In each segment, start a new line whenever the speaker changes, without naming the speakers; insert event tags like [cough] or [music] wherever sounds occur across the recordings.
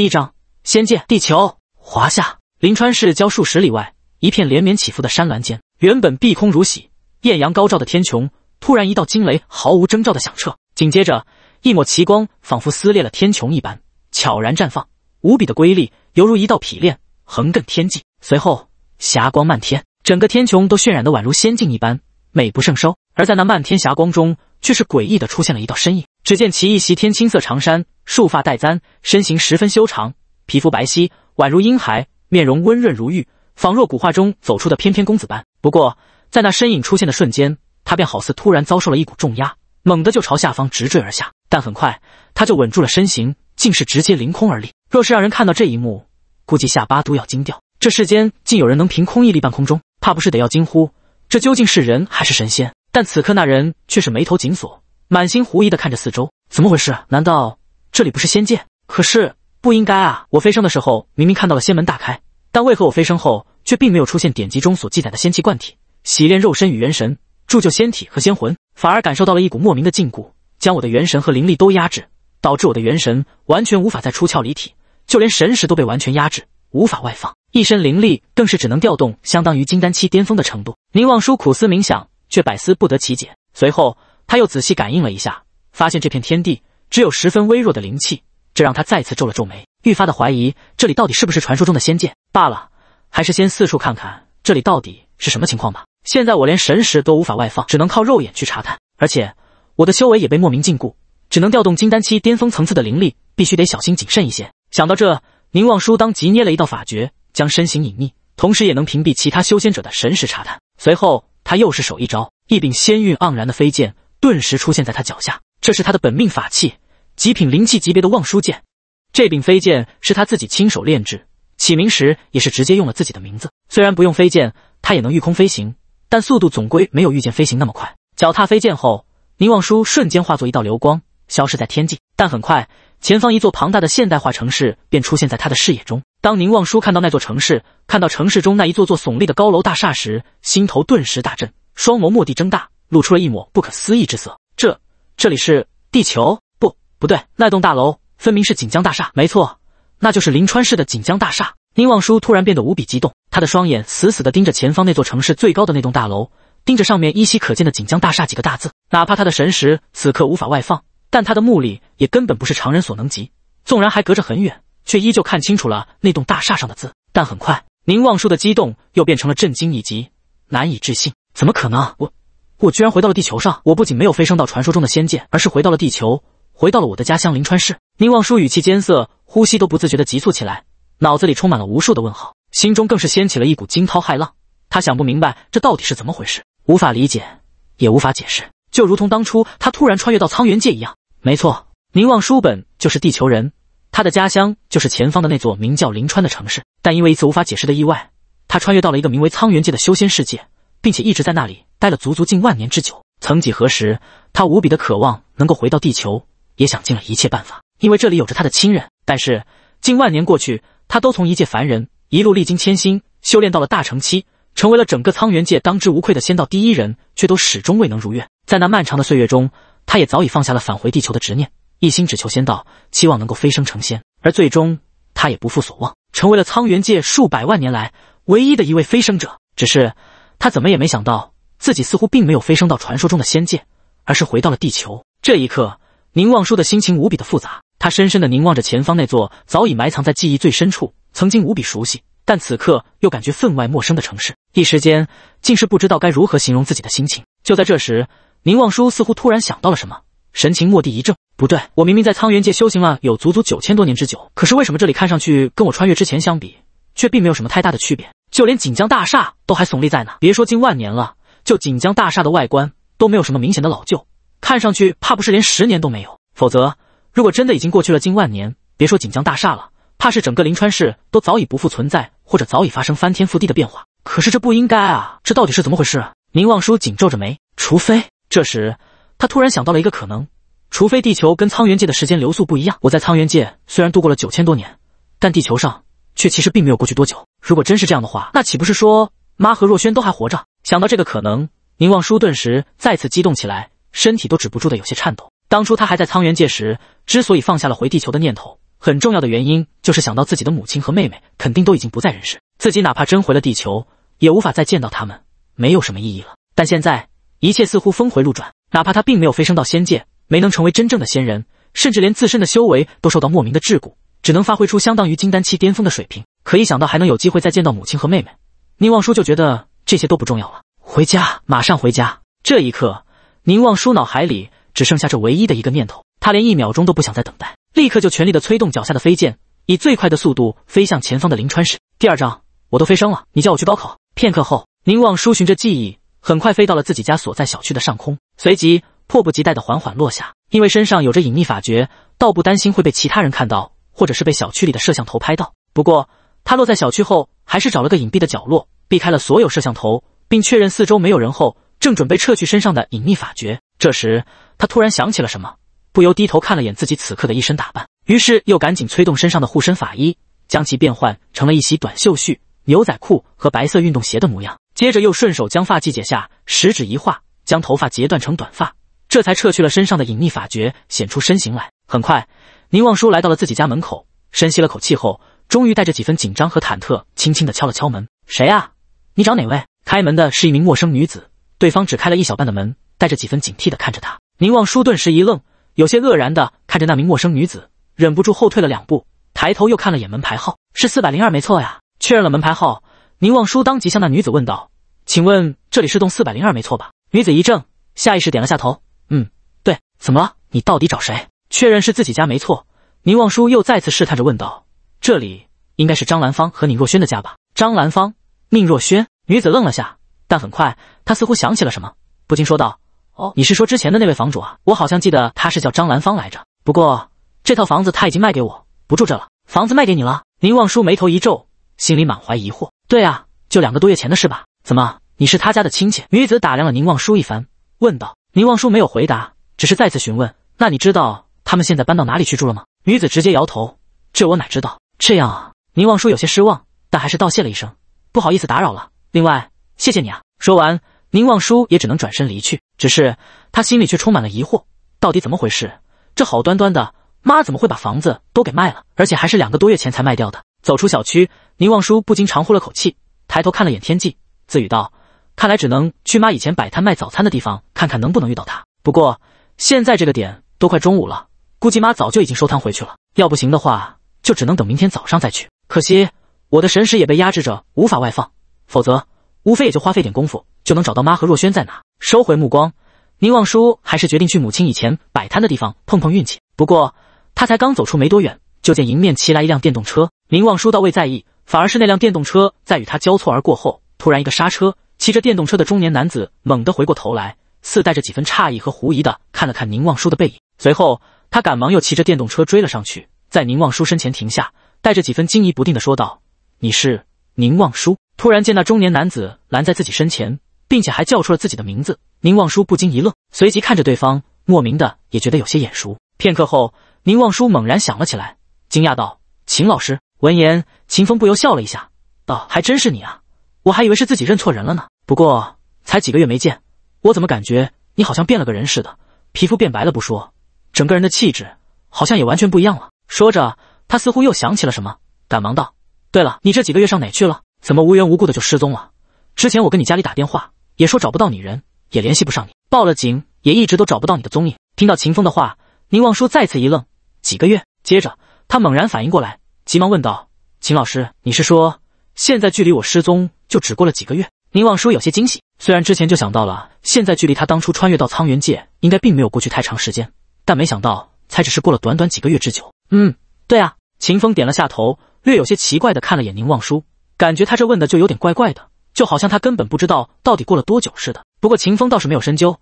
第一章，仙界，地球，华夏，临川市郊数十里外，一片连绵起伏的山峦间，原本碧空如洗、艳阳高照的天穹，突然一道惊雷毫无征兆的响彻，紧接着一抹奇光仿佛撕裂了天穹一般，悄然绽放，无比的瑰丽，犹如一道匹练横亘天际。随后霞光漫天，整个天穹都渲染的宛如仙境一般，美不胜收。而在那漫天霞光中，却是诡异的出现了一道身影。只见其一袭天青色长衫。束发带簪，身形十分修长，皮肤白皙，宛如婴孩，面容温润如玉，仿若古画中走出的翩翩公子般。不过，在那身影出现的瞬间，他便好似突然遭受了一股重压，猛地就朝下方直坠而下。但很快，他就稳住了身形，竟是直接凌空而立。若是让人看到这一幕，估计下巴都要惊掉。这世间竟有人能凭空屹立半空中，怕不是得要惊呼：这究竟是人还是神仙？但此刻那人却是眉头紧锁，满心狐疑的看着四周，怎么回事？难道？这里不是仙界，可是不应该啊！我飞升的时候明明看到了仙门大开，但为何我飞升后却并没有出现典籍中所记载的仙气贯体、洗炼肉身与元神、铸就仙体和仙魂？反而感受到了一股莫名的禁锢，将我的元神和灵力都压制，导致我的元神完全无法再出窍离体，就连神识都被完全压制，无法外放。一身灵力更是只能调动相当于金丹期巅峰的程度。宁望舒苦思冥想，却百思不得其解。随后他又仔细感应了一下，发现这片天地。只有十分微弱的灵气，这让他再次皱了皱眉，愈发的怀疑这里到底是不是传说中的仙剑罢了。还是先四处看看这里到底是什么情况吧。现在我连神识都无法外放，只能靠肉眼去查探，而且我的修为也被莫名禁锢，只能调动金丹期巅峰层次的灵力，必须得小心谨慎一些。想到这，宁望舒当即捏了一道法诀，将身形隐匿，同时也能屏蔽其他修仙者的神识查探。随后，他又是手一招，一柄仙韵盎然的飞剑顿时出现在他脚下，这是他的本命法器。极品灵气级别的望舒剑，这柄飞剑是他自己亲手炼制，起名时也是直接用了自己的名字。虽然不用飞剑，他也能御空飞行，但速度总归没有御剑飞行那么快。脚踏飞剑后，宁望舒瞬间化作一道流光，消失在天际。但很快，前方一座庞大的现代化城市便出现在他的视野中。当宁望舒看到那座城市，看到城市中那一座座耸立的高楼大厦时，心头顿时大震，双眸蓦地睁大，露出了一抹不可思议之色。这，这里是地球。不对，那栋大楼分明是锦江大厦。没错，那就是临川市的锦江大厦。宁望舒突然变得无比激动，他的双眼死死的盯着前方那座城市最高的那栋大楼，盯着上面依稀可见的“锦江大厦”几个大字。哪怕他的神识此刻无法外放，但他的目力也根本不是常人所能及。纵然还隔着很远，却依旧看清楚了那栋大厦上的字。但很快，宁望舒的激动又变成了震惊以及难以置信。怎么可能？我，我居然回到了地球上！我不仅没有飞升到传说中的仙界，而是回到了地球。回到了我的家乡临川市，宁望舒语气艰涩，呼吸都不自觉地急促起来，脑子里充满了无数的问号，心中更是掀起了一股惊涛骇浪。他想不明白这到底是怎么回事，无法理解，也无法解释，就如同当初他突然穿越到苍原界一样。没错，宁望舒本就是地球人，他的家乡就是前方的那座名叫临川的城市，但因为一次无法解释的意外，他穿越到了一个名为苍原界的修仙世界，并且一直在那里待了足足近万年之久。曾几何时，他无比的渴望能够回到地球。也想尽了一切办法，因为这里有着他的亲人。但是近万年过去，他都从一介凡人一路历经千辛，修炼到了大成期，成为了整个苍元界当之无愧的仙道第一人，却都始终未能如愿。在那漫长的岁月中，他也早已放下了返回地球的执念，一心只求仙道，期望能够飞升成仙。而最终，他也不负所望，成为了苍元界数百万年来唯一的一位飞升者。只是他怎么也没想到，自己似乎并没有飞升到传说中的仙界，而是回到了地球。这一刻。宁望舒的心情无比的复杂，他深深地凝望着前方那座早已埋藏在记忆最深处、曾经无比熟悉，但此刻又感觉分外陌生的城市，一时间竟是不知道该如何形容自己的心情。就在这时，宁望舒似乎突然想到了什么，神情蓦地一怔：“不对，我明明在苍元界修行了有足足九千多年之久，可是为什么这里看上去跟我穿越之前相比，却并没有什么太大的区别？就连锦江大厦都还耸立在那，别说近万年了，就锦江大厦的外观都没有什么明显的老旧。”看上去怕不是连十年都没有，否则如果真的已经过去了近万年，别说锦江大厦了，怕是整个临川市都早已不复存在，或者早已发生翻天覆地的变化。可是这不应该啊，这到底是怎么回事？宁望舒紧皱着眉，除非……这时他突然想到了一个可能，除非地球跟苍元界的时间流速不一样。我在苍元界虽然度过了九千多年，但地球上却其实并没有过去多久。如果真是这样的话，那岂不是说妈和若轩都还活着？想到这个可能，宁望舒顿时再次激动起来。身体都止不住的有些颤抖。当初他还在苍元界时，之所以放下了回地球的念头，很重要的原因就是想到自己的母亲和妹妹肯定都已经不在人世，自己哪怕真回了地球，也无法再见到他们，没有什么意义了。但现在一切似乎峰回路转，哪怕他并没有飞升到仙界，没能成为真正的仙人，甚至连自身的修为都受到莫名的桎梏，只能发挥出相当于金丹期巅峰的水平。可一想到还能有机会再见到母亲和妹妹，宁望舒就觉得这些都不重要了。回家，马上回家！这一刻。宁望舒脑海里只剩下这唯一的一个念头，他连一秒钟都不想再等待，立刻就全力的催动脚下的飞剑，以最快的速度飞向前方的临川市。第二章，我都飞升了，你叫我去高考。片刻后，宁望舒循着记忆，很快飞到了自己家所在小区的上空，随即迫不及待的缓缓落下，因为身上有着隐秘法诀，倒不担心会被其他人看到，或者是被小区里的摄像头拍到。不过他落在小区后，还是找了个隐蔽的角落，避开了所有摄像头，并确认四周没有人后。正准备撤去身上的隐匿法诀，这时他突然想起了什么，不由低头看了眼自己此刻的一身打扮，于是又赶紧催动身上的护身法衣，将其变换成了一袭短袖恤、牛仔裤和白色运动鞋的模样。接着又顺手将发髻解下，十指一画，将头发截断成短发，这才撤去了身上的隐匿法诀，显出身形来。很快，宁望舒来到了自己家门口，深吸了口气后，终于带着几分紧张和忐忑，轻轻地敲了敲门：“谁啊？你找哪位？”开门的是一名陌生女子。对方只开了一小半的门，带着几分警惕地看着他。宁望舒顿时一愣，有些愕然地看着那名陌生女子，忍不住后退了两步，抬头又看了眼门牌号，是四百零二，没错呀。确认了门牌号，宁望舒当即向那女子问道：“请问这里是栋四百零二，没错吧？”女子一怔，下意识点了下头：“嗯，对。怎么了？你到底找谁？”确认是自己家没错，宁望舒又再次试探着问道：“这里应该是张兰芳和宁若轩的家吧？”张兰芳、宁若轩。女子愣了下。但很快，他似乎想起了什么，不禁说道：“哦，你是说之前的那位房主啊？我好像记得他是叫张兰芳来着。不过这套房子他已经卖给我，不住这了。房子卖给你了？”宁望舒眉头一皱，心里满怀疑惑。“对啊，就两个多月前的事吧。怎么？你是他家的亲戚？”女子打量了宁望舒一番，问道。宁望舒没有回答，只是再次询问：“那你知道他们现在搬到哪里去住了吗？”女子直接摇头：“这我哪知道？”这样啊，宁望舒有些失望，但还是道谢了一声：“不好意思，打扰了。另外。”谢谢你啊！说完，宁望舒也只能转身离去。只是他心里却充满了疑惑：到底怎么回事？这好端端的妈怎么会把房子都给卖了？而且还是两个多月前才卖掉的。走出小区，宁望舒不禁长呼了口气，抬头看了眼天际，自语道：“看来只能去妈以前摆摊卖早餐的地方看看，能不能遇到她。不过现在这个点都快中午了，估计妈早就已经收摊回去了。要不行的话，就只能等明天早上再去。可惜我的神识也被压制着，无法外放，否则……”无非也就花费点功夫，就能找到妈和若轩在哪。收回目光，宁望舒还是决定去母亲以前摆摊的地方碰碰运气。不过他才刚走出没多远，就见迎面骑来一辆电动车。宁望舒倒未在意，反而是那辆电动车在与他交错而过后，突然一个刹车，骑着电动车的中年男子猛地回过头来，似带着几分诧异和狐疑的看了看宁望舒的背影。随后他赶忙又骑着电动车追了上去，在宁望舒身前停下，带着几分惊疑不定的说道：“你是宁望舒？”突然见那中年男子拦在自己身前，并且还叫出了自己的名字，宁望舒不禁一愣，随即看着对方，莫名的也觉得有些眼熟。片刻后，宁望舒猛然想了起来，惊讶道：“秦老师！”闻言，秦风不由笑了一下，道：“还真是你啊，我还以为是自己认错人了呢。不过才几个月没见，我怎么感觉你好像变了个人似的？皮肤变白了不说，整个人的气质好像也完全不一样了。”说着，他似乎又想起了什么，赶忙道：“对了，你这几个月上哪去了？”怎么无缘无故的就失踪了？之前我跟你家里打电话，也说找不到你人，也联系不上你，报了警也一直都找不到你的踪影。听到秦风的话，宁望舒再次一愣，几个月？接着他猛然反应过来，急忙问道：“秦老师，你是说现在距离我失踪就只过了几个月？”宁望舒有些惊喜，虽然之前就想到了，现在距离他当初穿越到苍元界应该并没有过去太长时间，但没想到才只是过了短短几个月之久。嗯，对啊。秦风点了下头，略有些奇怪的看了眼宁望舒，感觉他这问的就有点怪怪的，就好像他根本不知道到底过了多久似的。不过秦风倒是没有深究，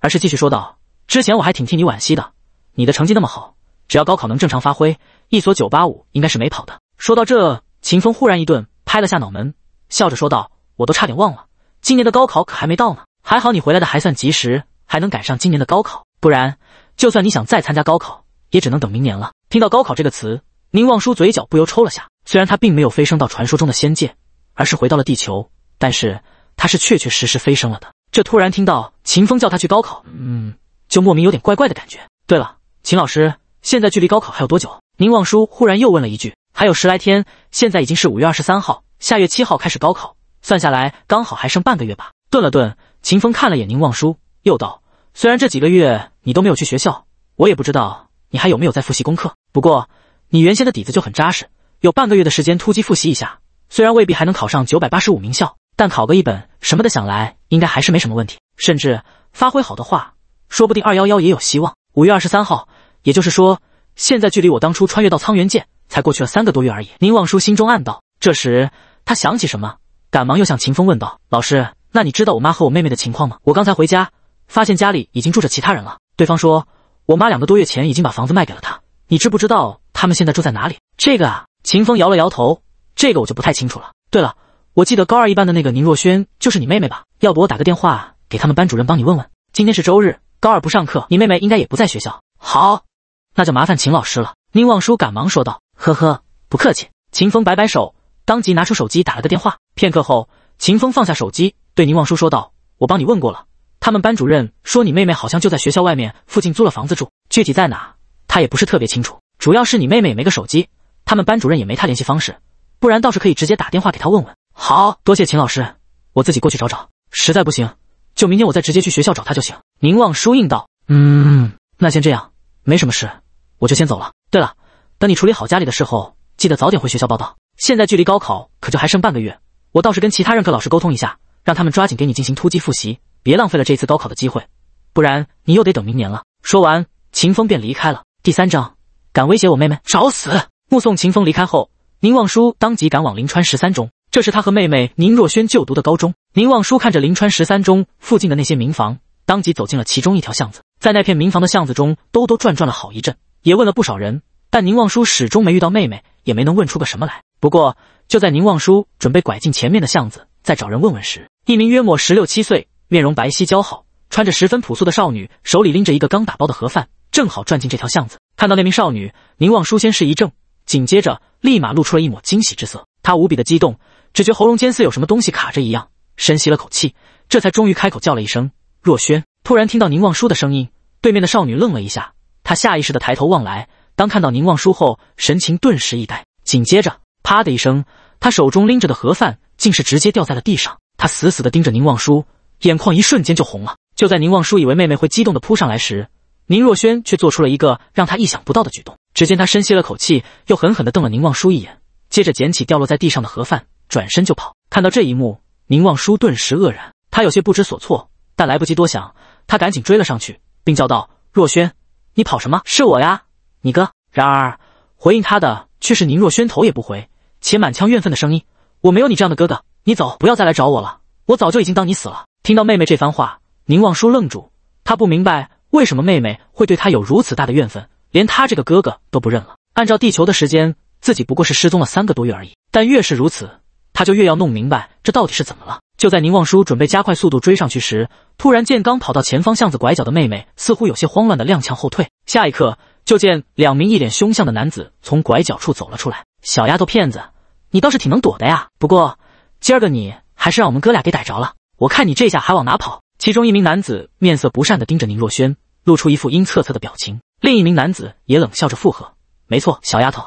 而是继续说道：“之前我还挺替你惋惜的，你的成绩那么好，只要高考能正常发挥，一所九八五应该是没跑的。”说到这，秦风忽然一顿，拍了下脑门，笑着说道：“我都差点忘了，今年的高考可还没到呢。还好你回来的还算及时，还能赶上今年的高考，不然就算你想再参加高考，也只能等明年了。”听到“高考”这个词，宁望舒嘴角不由抽了下。虽然他并没有飞升到传说中的仙界，而是回到了地球，但是他是确确实实飞升了的。这突然听到秦风叫他去高考，嗯，就莫名有点怪怪的感觉。对了，秦老师，现在距离高考还有多久？宁望舒忽然又问了一句：“还有十来天，现在已经是五月二十三号，下月七号开始高考，算下来刚好还剩半个月吧。”顿了顿，秦风看了眼宁望舒，又道：“虽然这几个月你都没有去学校，我也不知道你还有没有在复习功课，不过你原先的底子就很扎实。”有半个月的时间突击复习一下，虽然未必还能考上九8八五名校，但考个一本什么的，想来应该还是没什么问题。甚至发挥好的话，说不定二幺幺也有希望。五月二十三号，也就是说，现在距离我当初穿越到沧源界才过去了三个多月而已。宁望舒心中暗道，这时他想起什么，赶忙又向秦风问道：“老师，那你知道我妈和我妹妹的情况吗？我刚才回家，发现家里已经住着其他人了。对方说，我妈两个多月前已经把房子卖给了他。你知不知道他们现在住在哪里？这个啊。”秦风摇了摇头，这个我就不太清楚了。对了，我记得高二一班的那个宁若萱就是你妹妹吧？要不我打个电话给他们班主任帮你问问。今天是周日，高二不上课，你妹妹应该也不在学校。好，那就麻烦秦老师了。宁望舒赶忙说道：“呵呵，不客气。”秦风摆摆手，当即拿出手机打了个电话。片刻后，秦风放下手机，对宁望舒说道：“我帮你问过了，他们班主任说你妹妹好像就在学校外面附近租了房子住，具体在哪，他也不是特别清楚。主要是你妹妹也没个手机。”他们班主任也没他联系方式，不然倒是可以直接打电话给他问问。好多谢秦老师，我自己过去找找。实在不行，就明天我再直接去学校找他就行。宁望舒应道：“
嗯，
那先这样，没什么事，我就先走了。对了，等你处理好家里的事后，记得早点回学校报道。现在距离高考可就还剩半个月，我倒是跟其他任课老师沟通一下，让他们抓紧给你进行突击复习，别浪费了这次高考的机会，不然你又得等明年了。”说完，秦风便离开了。第三章，敢威胁我妹妹，找死！目送秦风离开后，宁望舒当即赶往临川十三中，这是他和妹妹宁若萱就读的高中。宁望舒看着临川十三中附近的那些民房，当即走进了其中一条巷子，在那片民房的巷子中兜兜转转了好一阵，也问了不少人，但宁望舒始终没遇到妹妹，也没能问出个什么来。不过，就在宁望舒准备拐进前面的巷子再找人问问时，一名约莫十六七岁、面容白皙姣好、穿着十分朴素的少女，手里拎着一个刚打包的盒饭，正好转进这条巷子。看到那名少女，宁望舒先是一怔。紧接着，立马露出了一抹惊喜之色，他无比的激动，只觉喉咙间似有什么东西卡着一样，深吸了口气，这才终于开口叫了一声“若轩”。突然听到宁望舒的声音，对面的少女愣了一下，她下意识的抬头望来，当看到宁望舒后，神情顿时一呆，紧接着，啪的一声，她手中拎着的盒饭竟是直接掉在了地上，她死死的盯着宁望舒，眼眶一瞬间就红了。就在宁望舒以为妹妹会激动的扑上来时，宁若轩却做出了一个让他意想不到的举动。只见他深吸了口气，又狠狠地瞪了宁望舒一眼，接着捡起掉落在地上的盒饭，转身就跑。看到这一幕，宁望舒顿时愕然，他有些不知所措，但来不及多想，他赶紧追了上去，并叫道：“若轩，你跑什么？是我呀，你哥。”然而回应他的却是宁若轩头也不回，且满腔怨愤的声音：“我没有你这样的哥哥，你走，不要再来找我了，我早就已经当你死了。”听到妹妹这番话，宁望舒愣住，他不明白。为什么妹妹会对他有如此大的怨愤，连他这个哥哥都不认了？按照地球的时间，自己不过是失踪了三个多月而已。但越是如此，他就越要弄明白这到底是怎么了。就在宁望舒准备加快速度追上去时，突然见刚跑到前方巷子拐角的妹妹似乎有些慌乱的踉跄后退。下一刻，就见两名一脸凶相的男子从拐角处走了出来。小丫头片子，你倒是挺能躲的呀！不过今儿个你还是让我们哥俩给逮着了，我看你这下还往哪跑？其中一名男子面色不善地盯着宁若轩，露出一副阴恻恻的表情。另一名男子也冷笑着附和：“没错，小丫头，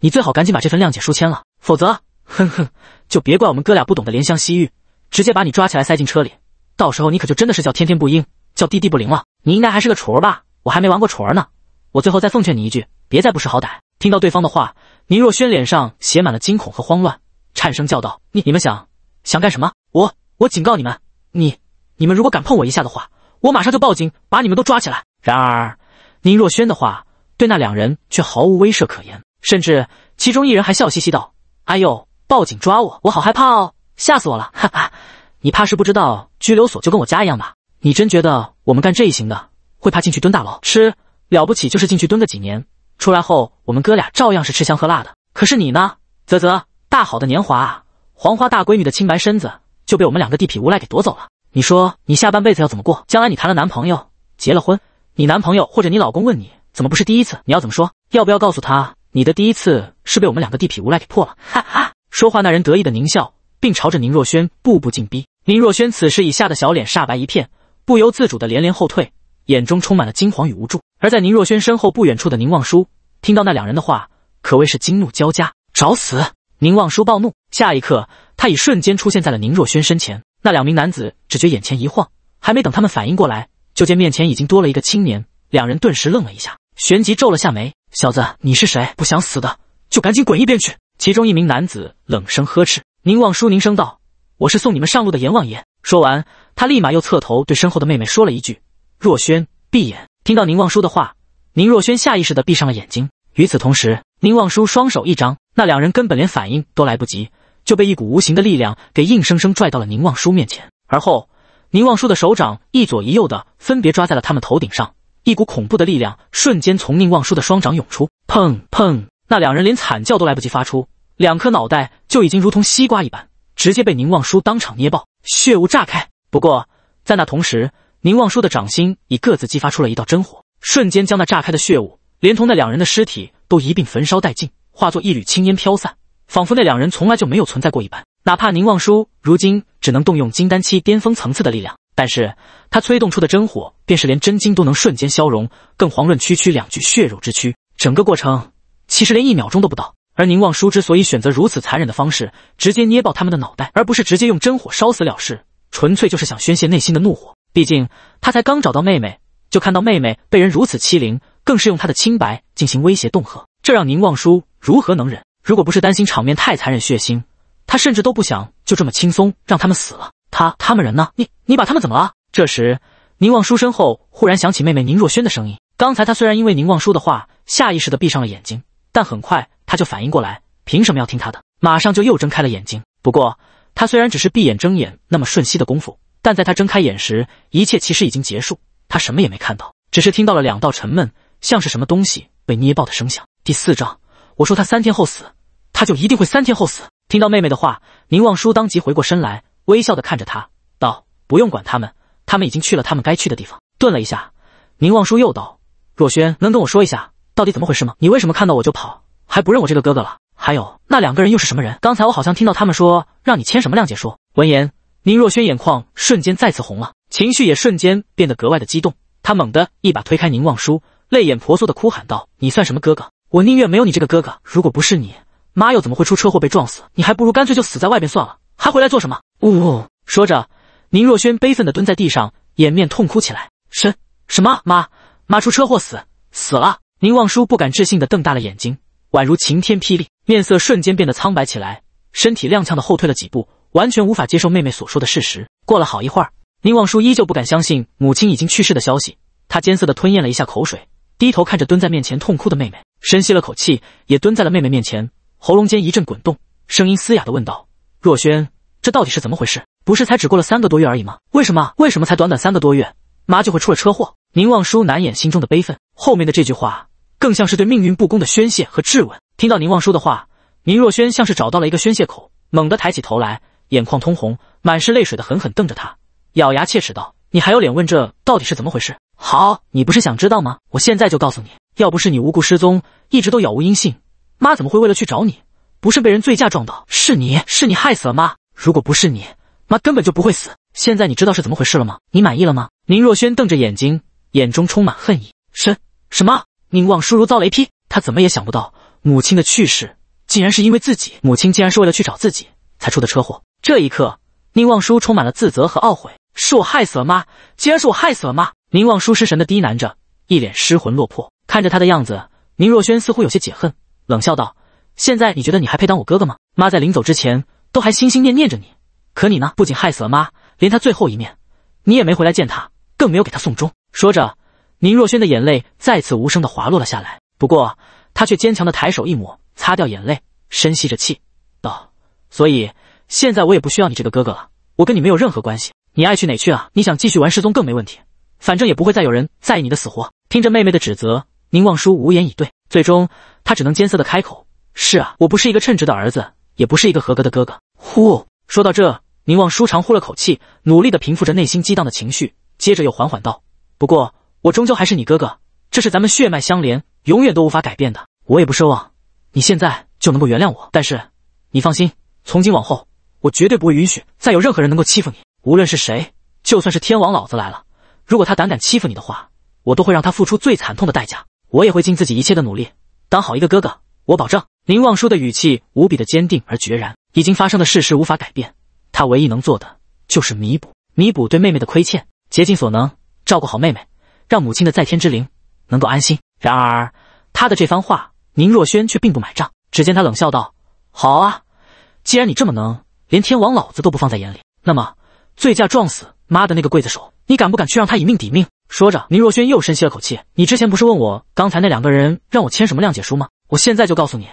你最好赶紧把这份谅解书签了，否则，哼哼，就别怪我们哥俩不懂得怜香惜玉，直接把你抓起来塞进车里。到时候你可就真的是叫天天不应，叫地地不灵了。你应该还是个雏儿吧？我还没玩过雏儿呢。我最后再奉劝你一句，别再不识好歹。”听到对方的话，宁若轩脸上写满了惊恐和慌乱，颤声叫道：“你你们想想干什么？我我警告你们，你！”你们如果敢碰我一下的话，我马上就报警，把你们都抓起来。然而，宁若轩的话对那两人却毫无威慑可言，甚至其中一人还笑嘻嘻道：“哎呦，报警抓我，我好害怕哦，吓死我了！”哈哈，你怕是不知道拘留所就跟我家一样吧？你真觉得我们干这一行的会怕进去蹲大牢？吃了不起就是进去蹲个几年，出来后我们哥俩照样是吃香喝辣的。可是你呢？啧啧，大好的年华啊，黄花大闺女的清白身子就被我们两个地痞无赖给夺走了。你说你下半辈子要怎么过？将来你谈了男朋友，结了婚，你男朋友或者你老公问你怎么不是第一次，你要怎么说？要不要告诉他你的第一次是被我们两个地痞无赖给破了？哈哈！说话那人得意的狞笑，并朝着宁若轩步步进逼。宁若轩此时已吓得小脸煞白一片，不由自主的连连后退，眼中充满了惊惶与无助。而在宁若轩身后不远处的宁望舒听到那两人的话，可谓是惊怒交加，找死！宁望舒暴怒，下一刻他已瞬间出现在了宁若轩身前。那两名男子只觉眼前一晃，还没等他们反应过来，就见面前已经多了一个青年，两人顿时愣了一下，旋即皱了下眉：“小子，你是谁？不想死的就赶紧滚一边去！”其中一名男子冷声呵斥。宁望舒，凝声道：“我是送你们上路的阎王爷。”说完，他立马又侧头对身后的妹妹说了一句：“若轩，闭眼。”听到宁望舒的话，宁若轩下意识地闭上了眼睛。与此同时，宁望舒双手一张，那两人根本连反应都来不及。就被一股无形的力量给硬生生拽到了宁望舒面前，而后宁望舒的手掌一左一右的分别抓在了他们头顶上，一股恐怖的力量瞬间从宁望舒的双掌涌出，砰砰，那两人连惨叫都来不及发出，两颗脑袋就已经如同西瓜一般，直接被宁望舒当场捏爆，血雾炸开。不过在那同时，宁望舒的掌心已各自激发出了一道真火，瞬间将那炸开的血雾，连同那两人的尸体都一并焚烧殆尽，化作一缕青烟飘散。仿佛那两人从来就没有存在过一般，哪怕宁望舒如今只能动用金丹期巅峰层次的力量，但是他催动出的真火，便是连真金都能瞬间消融，更遑论区区两具血肉之躯。整个过程其实连一秒钟都不到。而宁望舒之所以选择如此残忍的方式，直接捏爆他们的脑袋，而不是直接用真火烧死了事，纯粹就是想宣泄内心的怒火。毕竟他才刚找到妹妹，就看到妹妹被人如此欺凌，更是用她的清白进行威胁恫吓，这让宁望舒如何能忍？如果不是担心场面太残忍血腥，他甚至都不想就这么轻松让他们死了。他他们人呢？你你把他们怎么了？这时，宁望书身后忽然响起妹妹宁若萱的声音。刚才他虽然因为宁望舒的话下意识的闭上了眼睛，但很快他就反应过来，凭什么要听他的？马上就又睁开了眼睛。不过，他虽然只是闭眼睁眼那么瞬息的功夫，但在他睁开眼时，一切其实已经结束。他什么也没看到，只是听到了两道沉闷，像是什么东西被捏爆的声响。第四章，我说他三天后死。他就一定会三天后死。听到妹妹的话，宁望舒当即回过身来，微笑的看着他，道：“不用管他们，他们已经去了他们该去的地方。”顿了一下，宁望舒又道：“若轩，能跟我说一下到底怎么回事吗？你为什么看到我就跑，还不认我这个哥哥了？还有那两个人又是什么人？刚才我好像听到他们说让你签什么谅解书。”闻言，宁若轩眼眶瞬间再次红了，情绪也瞬间变得格外的激动。他猛地一把推开宁望舒，泪眼婆娑的哭喊道：“你算什么哥哥？我宁愿没有你这个哥哥！如果不是你……”妈又怎么会出车祸被撞死？你还不如干脆就死在外边算了，还回来做什么？呜！说着，宁若萱悲愤地蹲在地上，掩面痛哭起来。什什么？妈妈出车祸死死了？宁望舒不敢置信地瞪大了眼睛，宛如晴天霹雳，面色瞬间变得苍白起来，身体踉跄地后退了几步，完全无法接受妹妹所说的事实。过了好一会儿，宁望舒依旧不敢相信母亲已经去世的消息，他艰涩地吞咽了一下口水，低头看着蹲在面前痛哭的妹妹，深吸了口气，也蹲在了妹妹面前。喉咙间一阵滚动，声音嘶哑的问道：“若轩，这到底是怎么回事？不是才只过了三个多月而已吗？为什么？为什么才短短三个多月，妈就会出了车祸？”宁望舒难掩心中的悲愤，后面的这句话更像是对命运不公的宣泄和质问。听到宁望舒的话，宁若轩像是找到了一个宣泄口，猛地抬起头来，眼眶通红，满是泪水的狠狠瞪着他，咬牙切齿道：“你还有脸问这到底是怎么回事？好，你不是想知道吗？我现在就告诉你，要不是你无故失踪，一直都杳无音信。”妈怎么会为了去找你，不是被人醉驾撞到，是你，是你害死了妈。如果不是你，妈根本就不会死。现在你知道是怎么回事了吗？你满意了吗？宁若轩瞪着眼睛，眼中充满恨意。什什么？宁望舒如遭雷劈，他怎么也想不到母亲的去世竟然是因为自己，母亲竟然是为了去找自己才出的车祸。这一刻，宁望舒充满了自责和懊悔。是我害死了妈，竟然是我害死了妈。宁望舒失神的低喃着，一脸失魂落魄。看着他的样子，宁若轩似乎有些解恨。冷笑道：“现在你觉得你还配当我哥哥吗？妈在临走之前都还心心念念着你，可你呢？不仅害死了妈，连她最后一面，你也没回来见她，更没有给她送终。”说着，宁若轩的眼泪再次无声的滑落了下来。不过，他却坚强的抬手一抹，擦掉眼泪，深吸着气，道：“所以现在我也不需要你这个哥哥了，我跟你没有任何关系，你爱去哪去啊？你想继续玩失踪更没问题，反正也不会再有人在意你的死活。”听着妹妹的指责，宁望舒无言以对，最终。他只能艰涩的开口：“是啊，我不是一个称职的儿子，也不是一个合格的哥哥。”呼，说到这，宁望舒长呼了口气，努力的平复着内心激荡的情绪，接着又缓缓道：“不过，我终究还是你哥哥，这是咱们血脉相连，永远都无法改变的。我也不奢望你现在就能够原谅我，但是你放心，从今往后，我绝对不会允许再有任何人能够欺负你，无论是谁，就算是天王老子来了，如果他胆敢欺负你的话，我都会让他付出最惨痛的代价。我也会尽自己一切的努力。”当好一个哥哥，我保证。宁望舒的语气无比的坚定而决然，已经发生的事实无法改变，他唯一能做的就是弥补，弥补对妹妹的亏欠，竭尽所能照顾好妹妹，让母亲的在天之灵能够安心。然而，他的这番话，宁若轩却并不买账。只见他冷笑道：“好啊，既然你这么能，连天王老子都不放在眼里，那么醉驾撞死妈的那个刽子手，你敢不敢去让他以命抵命？”说着，宁若轩又深吸了口气。你之前不是问我刚才那两个人让我签什么谅解书吗？我现在就告诉你，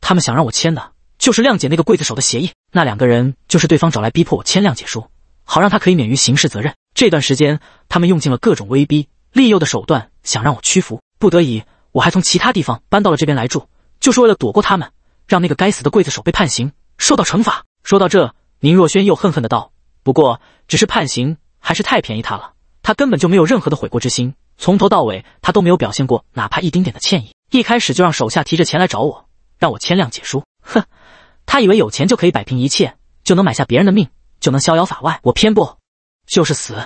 他们想让我签的就是谅解那个刽子手的协议。那两个人就是对方找来逼迫我签谅解书，好让他可以免于刑事责任。这段时间，他们用尽了各种威逼利诱的手段，想让我屈服。不得已，我还从其他地方搬到了这边来住，就是为了躲过他们，让那个该死的刽子手被判刑，受到惩罚。说到这，宁若轩又恨恨的道：“不过，只是判刑，还是太便宜他了。”他根本就没有任何的悔过之心，从头到尾他都没有表现过哪怕一丁点的歉意。一开始就让手下提着钱来找我，让我签谅解书。哼，他以为有钱就可以摆平一切，就能买下别人的命，就能逍遥法外？我偏不，就是死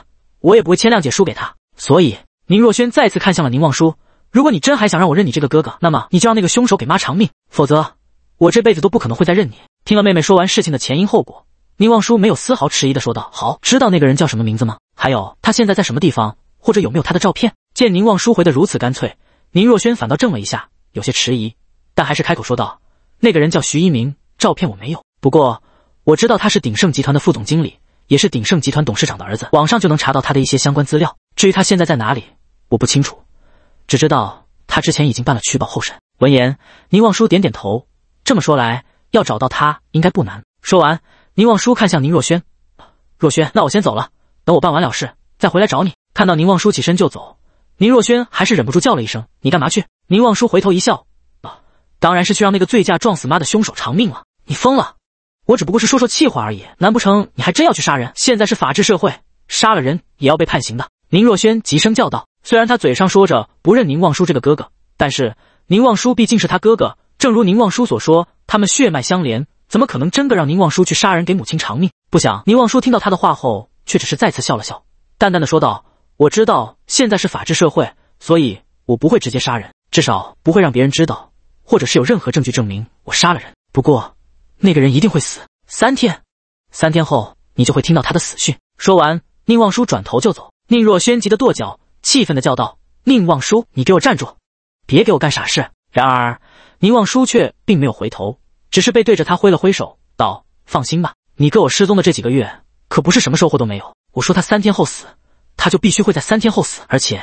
我也不会签谅解书给他。所以，宁若轩再次看向了宁望舒。如果你真还想让我认你这个哥哥，那么你就让那个凶手给妈偿命，否则我这辈子都不可能会再认你。听了妹妹说完事情的前因后果，宁望舒没有丝毫迟疑的说道：“好，知道那个人叫什么名字吗？”还有他现在在什么地方，或者有没有他的照片？见宁望叔回的如此干脆，宁若轩反倒怔了一下，有些迟疑，但还是开口说道：“那个人叫徐一鸣，照片我没有，不过我知道他是鼎盛集团的副总经理，也是鼎盛集团董事长的儿子，网上就能查到他的一些相关资料。至于他现在在哪里，我不清楚，只知道他之前已经办了取保候审。”闻言，宁望舒点点头，这么说来，要找到他应该不难。说完，宁望舒看向宁若轩，若轩，那我先走了。等我办完了事，再回来找你。看到宁望舒起身就走，宁若轩还是忍不住叫了一声：“你干嘛去？”宁望舒回头一笑：“啊，当然是去让那个醉驾撞死妈的凶手偿命了。”你疯了！我只不过是说说气话而已，难不成你还真要去杀人？现在是法治社会，杀了人也要被判刑的。宁若轩急声叫道：“虽然他嘴上说着不认宁望舒这个哥哥，但是宁望舒毕竟是他哥哥，正如宁望舒所说，他们血脉相连，怎么可能真的让宁望舒去杀人给母亲偿命？”不想宁望舒听到他的话后。却只是再次笑了笑，淡淡的说道：“我知道现在是法治社会，所以我不会直接杀人，至少不会让别人知道，或者是有任何证据证明我杀了人。不过，那个人一定会死。三天，三天后你就会听到他的死讯。”说完，宁望舒转头就走。宁若轩急得跺脚，气愤的叫道：“宁望舒，你给我站住，别给我干傻事！”然而，宁望舒却并没有回头，只是背对着他挥了挥手，道：“放心吧，你哥我失踪的这几个月……”可不是什么收获都没有。我说他三天后死，他就必须会在三天后死，而且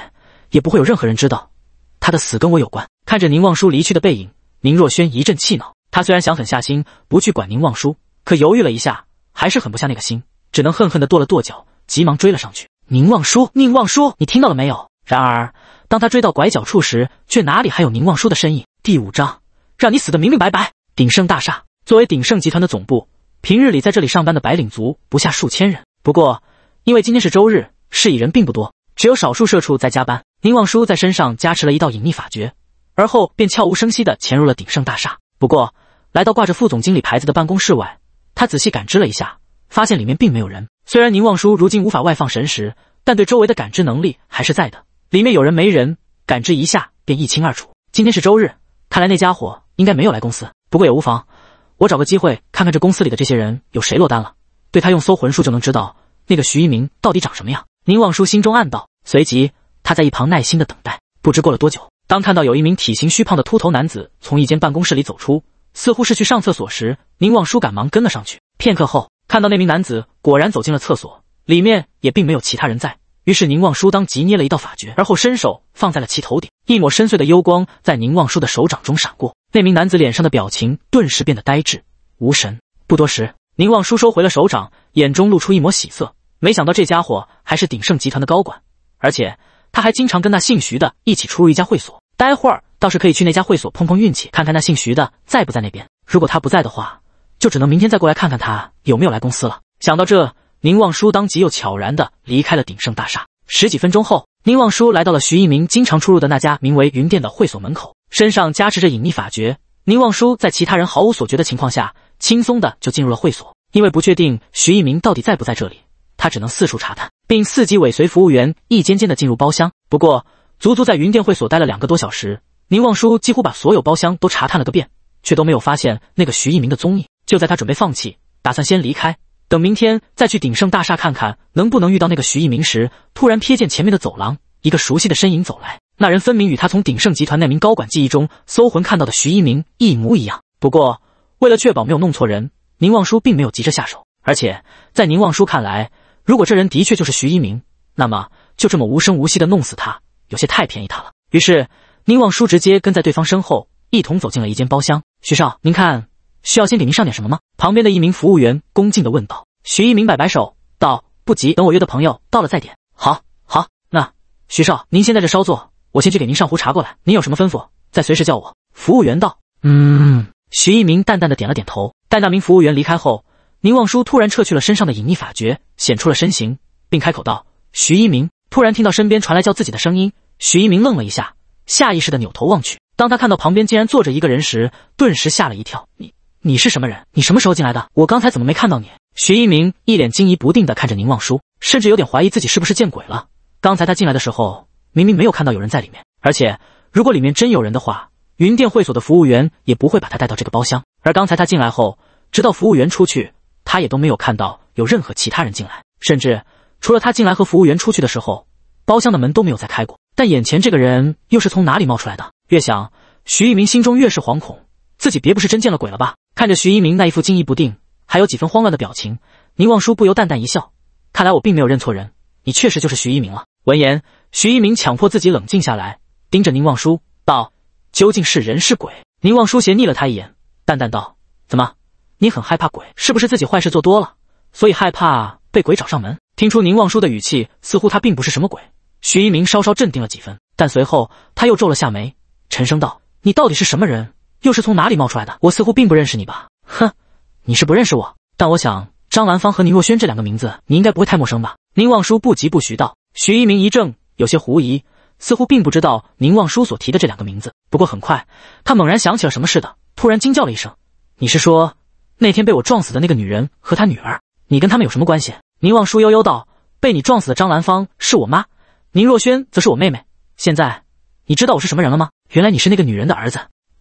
也不会有任何人知道他的死跟我有关。看着宁望舒离去的背影，宁若轩一阵气恼。他虽然想狠下心不去管宁望舒，可犹豫了一下，还是狠不下那个心，只能恨恨地跺了跺脚，急忙追了上去。宁望舒，宁望舒，你听到了没有？然而，当他追到拐角处时，却哪里还有宁望舒的身影。第五章，让你死得明明白白。鼎盛大厦作为鼎盛集团的总部。平日里在这里上班的白领族不下数千人，不过因为今天是周日，市里人并不多，只有少数社畜在加班。宁望舒在身上加持了一道隐秘法诀，而后便悄无声息地潜入了鼎盛大厦。不过，来到挂着副总经理牌子的办公室外，他仔细感知了一下，发现里面并没有人。虽然宁望舒如今无法外放神识，但对周围的感知能力还是在的。里面有人没人，感知一下便一清二楚。今天是周日，看来那家伙应该没有来公司，不过也无妨。我找个机会看看这公司里的这些人有谁落单了，对他用搜魂术就能知道那个徐一鸣到底长什么样。宁望舒心中暗道，随即他在一旁耐心的等待。不知过了多久，当看到有一名体型虚胖的秃头男子从一间办公室里走出，似乎是去上厕所时，宁望舒赶忙跟了上去。片刻后，看到那名男子果然走进了厕所，里面也并没有其他人在。于是，宁望舒当即捏了一道法诀，而后伸手放在了其头顶。一抹深邃的幽光在宁望舒的手掌中闪过，那名男子脸上的表情顿时变得呆滞无神。不多时，宁望舒收回了手掌，眼中露出一抹喜色。没想到这家伙还是鼎盛集团的高管，而且他还经常跟那姓徐的一起出入一家会所。待会儿倒是可以去那家会所碰碰运气，看看那姓徐的在不在那边。如果他不在的话，就只能明天再过来看看他有没有来公司了。想到这。宁望舒当即又悄然的离开了鼎盛大厦。十几分钟后，宁望舒来到了徐一鸣经常出入的那家名为“云店”的会所门口，身上加持着隐秘法诀。宁望舒在其他人毫无所觉的情况下，轻松的就进入了会所。因为不确定徐一鸣到底在不在这里，他只能四处查探，并伺机尾随服务员一间间的进入包厢。不过，足足在云店会所待了两个多小时，宁望舒几乎把所有包厢都查探了个遍，却都没有发现那个徐一鸣的踪影。就在他准备放弃，打算先离开。等明天再去鼎盛大厦看看能不能遇到那个徐一鸣时，突然瞥见前面的走廊一个熟悉的身影走来。那人分明与他从鼎盛集团那名高管记忆中搜魂看到的徐一鸣一模一样。不过为了确保没有弄错人，宁望舒并没有急着下手。而且在宁望舒看来，如果这人的确就是徐一鸣，那么就这么无声无息的弄死他，有些太便宜他了。于是宁望舒直接跟在对方身后，一同走进了一间包厢。徐少，您看。需要先给您上点什么吗？旁边的一名服务员恭敬地问道。徐一明摆摆手道：“不急，等我约的朋友到了再点。”“好，好，那徐少您先在这稍坐，我先去给您上壶茶过来。您有什么吩咐，再随时叫我。”服务员道。
嗯，
徐一明淡淡的点了点头。待那名服务员离开后，宁望舒突然撤去了身上的隐匿法诀，显出了身形，并开口道：“徐一明。”突然听到身边传来叫自己的声音，徐一明愣了一下，下意识的扭头望去。当他看到旁边竟然坐着一个人时，顿时吓了一跳：“你？”你是什么人？你什么时候进来的？我刚才怎么没看到你？徐一鸣一脸惊疑不定地看着宁望舒，甚至有点怀疑自己是不是见鬼了。刚才他进来的时候，明明没有看到有人在里面。而且，如果里面真有人的话，云店会所的服务员也不会把他带到这个包厢。而刚才他进来后，直到服务员出去，他也都没有看到有任何其他人进来。甚至，除了他进来和服务员出去的时候，包厢的门都没有再开过。但眼前这个人又是从哪里冒出来的？越想，徐一鸣心中越是惶恐，自己别不是真见了鬼了吧？看着徐一鸣那一副惊疑不定，还有几分慌乱的表情，宁望舒不由淡淡一笑。看来我并没有认错人，你确实就是徐一鸣了。闻言，徐一鸣强迫自己冷静下来，盯着宁望舒道：“究竟是人是鬼？”宁望舒斜睨了他一眼，淡淡道：“怎么，你很害怕鬼？是不是自己坏事做多了，所以害怕被鬼找上门？”听出宁望舒的语气，似乎他并不是什么鬼。徐一鸣稍稍镇定了几分，但随后他又皱了下眉，沉声道：“你到底是什么人？”又是从哪里冒出来的？我似乎并不认识你吧？哼，你是不认识我，但我想张兰芳和宁若萱这两个名字你应该不会太陌生吧？宁望舒不急不徐道。徐一鸣一怔，有些狐疑，似乎并不知道宁望舒所提的这两个名字。不过很快，他猛然想起了什么似的，突然惊叫了一声：“你是说那天被我撞死的那个女人和她女儿？你跟他们有什么关系？”宁望舒悠悠道：“被你撞死的张兰芳是我妈，宁若萱则是我妹妹。现在你知道我是什么人了吗？原来你是那个女人的儿子。”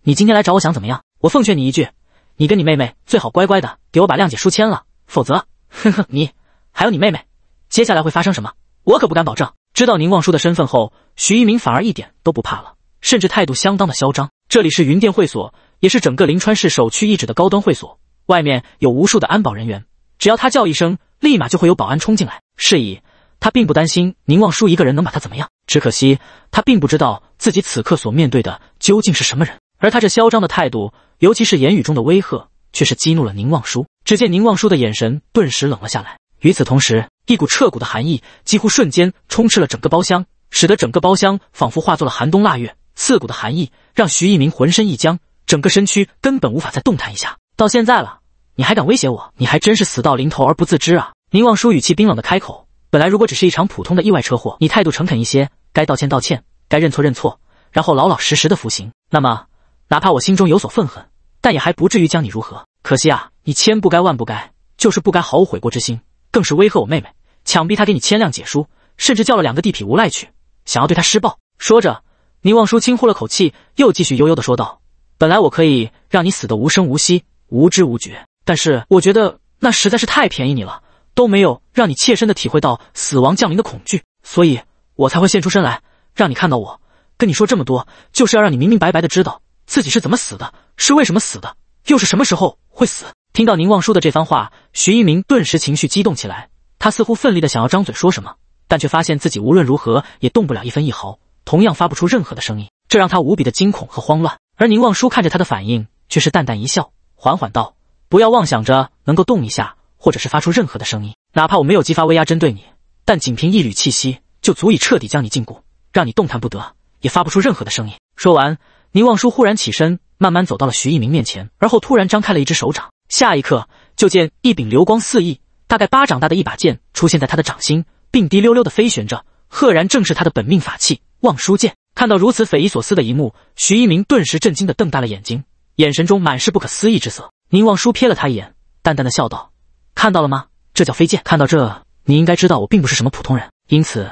你今天来找我，想怎么样？我奉劝你一句，你跟你妹妹最好乖乖的给我把谅解书签了，否则，呵呵，你 [laughs] 还有你妹妹，接下来会发生什么，我可不敢保证。知道宁望舒的身份后，徐一鸣反而一点都不怕了，甚至态度相当的嚣张。这里是云店会所，也是整个临川市首屈一指的高端会所，外面有无数的安保人员，只要他叫一声，立马就会有保安冲进来。是以，他并不担心宁望舒一个人能把他怎么样。只可惜，他并不知道自己此刻所面对的究竟是什么人。而他这嚣张的态度，尤其是言语中的威吓，却是激怒了宁望舒。只见宁望舒的眼神顿时冷了下来。与此同时，一股彻骨的寒意几乎瞬间充斥了整个包厢，使得整个包厢仿佛化作了寒冬腊月。刺骨的寒意让徐一鸣浑身一僵，整个身躯根本无法再动弹一下。到现在了，你还敢威胁我？你还真是死到临头而不自知啊！宁望舒语气冰冷的开口：“本来如果只是一场普通的意外车祸，你态度诚恳一些，该道歉道歉，该认错认错，然后老老实实的服刑，那么……”哪怕我心中有所愤恨，但也还不至于将你如何。可惜啊，你千不该万不该，就是不该毫无悔过之心，更是威吓我妹妹，强逼她给你签谅解书，甚至叫了两个地痞无赖去，想要对她施暴。说着，宁望舒轻呼了口气，又继续悠悠的说道：“本来我可以让你死得无声无息、无知无觉，但是我觉得那实在是太便宜你了，都没有让你切身的体会到死亡降临的恐惧，所以我才会现出身来，让你看到我，跟你说这么多，就是要让你明明白白的知道。”自己是怎么死的？是为什么死的？又是什么时候会死？听到宁望叔的这番话，徐一鸣顿时情绪激动起来。他似乎奋力的想要张嘴说什么，但却发现自己无论如何也动不了一分一毫，同样发不出任何的声音。这让他无比的惊恐和慌乱。而宁望叔看着他的反应，却是淡淡一笑，缓缓道：“不要妄想着能够动一下，或者是发出任何的声音。哪怕我没有激发威压针对你，但仅凭一缕气息就足以彻底将你禁锢，让你动弹不得，也发不出任何的声音。”说完。宁望舒忽然起身，慢慢走到了徐一鸣面前，而后突然张开了一只手掌，下一刻就见一柄流光四溢、大概巴掌大的一把剑出现在他的掌心，并滴溜溜的飞旋着，赫然正是他的本命法器望舒剑。看到如此匪夷所思的一幕，徐一鸣顿时震惊的瞪大了眼睛，眼神中满是不可思议之色。宁望舒瞥了他一眼，淡淡的笑道：“看到了吗？这叫飞剑。看到这，你应该知道我并不是什么普通人，因此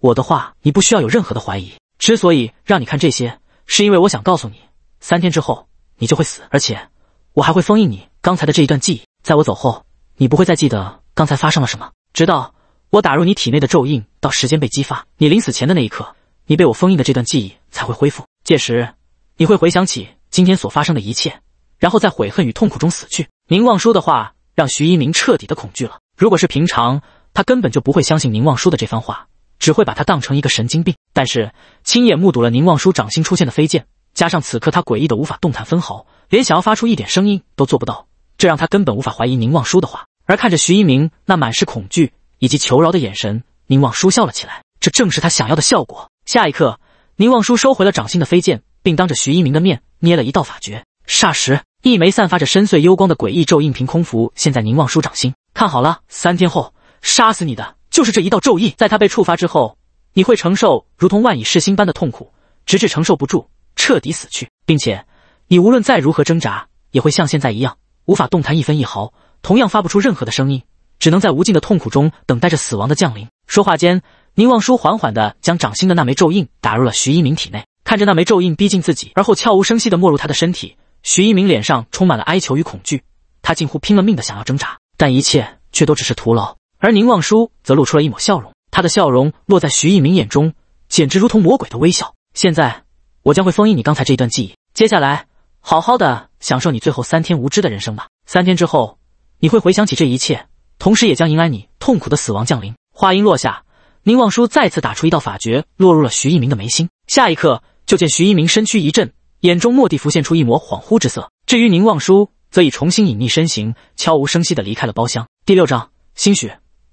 我的话你不需要有任何的怀疑。之所以让你看这些。”是因为我想告诉你，三天之后你就会死，而且我还会封印你刚才的这一段记忆。在我走后，你不会再记得刚才发生了什么。直到我打入你体内的咒印到时间被激发，你临死前的那一刻，你被我封印的这段记忆才会恢复。届时，你会回想起今天所发生的一切，然后在悔恨与痛苦中死去。宁望舒的话让徐一鸣彻底的恐惧了。如果是平常，他根本就不会相信宁望舒的这番话。只会把他当成一个神经病，但是亲眼目睹了宁望舒掌心出现的飞剑，加上此刻他诡异的无法动弹分毫，连想要发出一点声音都做不到，这让他根本无法怀疑宁望舒的话。而看着徐一鸣那满是恐惧以及求饶的眼神，宁望舒笑了起来，这正是他想要的效果。下一刻，宁望舒收回了掌心的飞剑，并当着徐一鸣的面捏了一道法诀，霎时一枚散发着深邃幽光的诡异咒印凭空浮现在宁望舒掌心。看好了，三天后杀死你的。就是这一道咒印，在他被触发之后，你会承受如同万蚁噬心般的痛苦，直至承受不住，彻底死去。并且，你无论再如何挣扎，也会像现在一样，无法动弹一分一毫，同样发不出任何的声音，只能在无尽的痛苦中等待着死亡的降临。说话间，宁望舒缓缓地将掌心的那枚咒印打入了徐一鸣体内，看着那枚咒印逼近自己，而后悄无声息地没入他的身体。徐一鸣脸上充满了哀求与恐惧，他近乎拼了命地想要挣扎，但一切却都只是徒劳。而宁望舒则露出了一抹笑容，他的笑容落在徐一鸣眼中，简直如同魔鬼的微笑。现在，我将会封印你刚才这一段记忆，接下来，好好的享受你最后三天无知的人生吧。三天之后，你会回想起这一切，同时也将迎来你痛苦的死亡降临。话音落下，宁望舒再次打出一道法诀，落入了徐一鸣的眉心。下一刻，就见徐一鸣身躯一震，眼中蓦地浮现出一抹恍惚之色。至于宁望舒，则已重新隐匿身形，悄无声息的离开了包厢。第六章，兴许。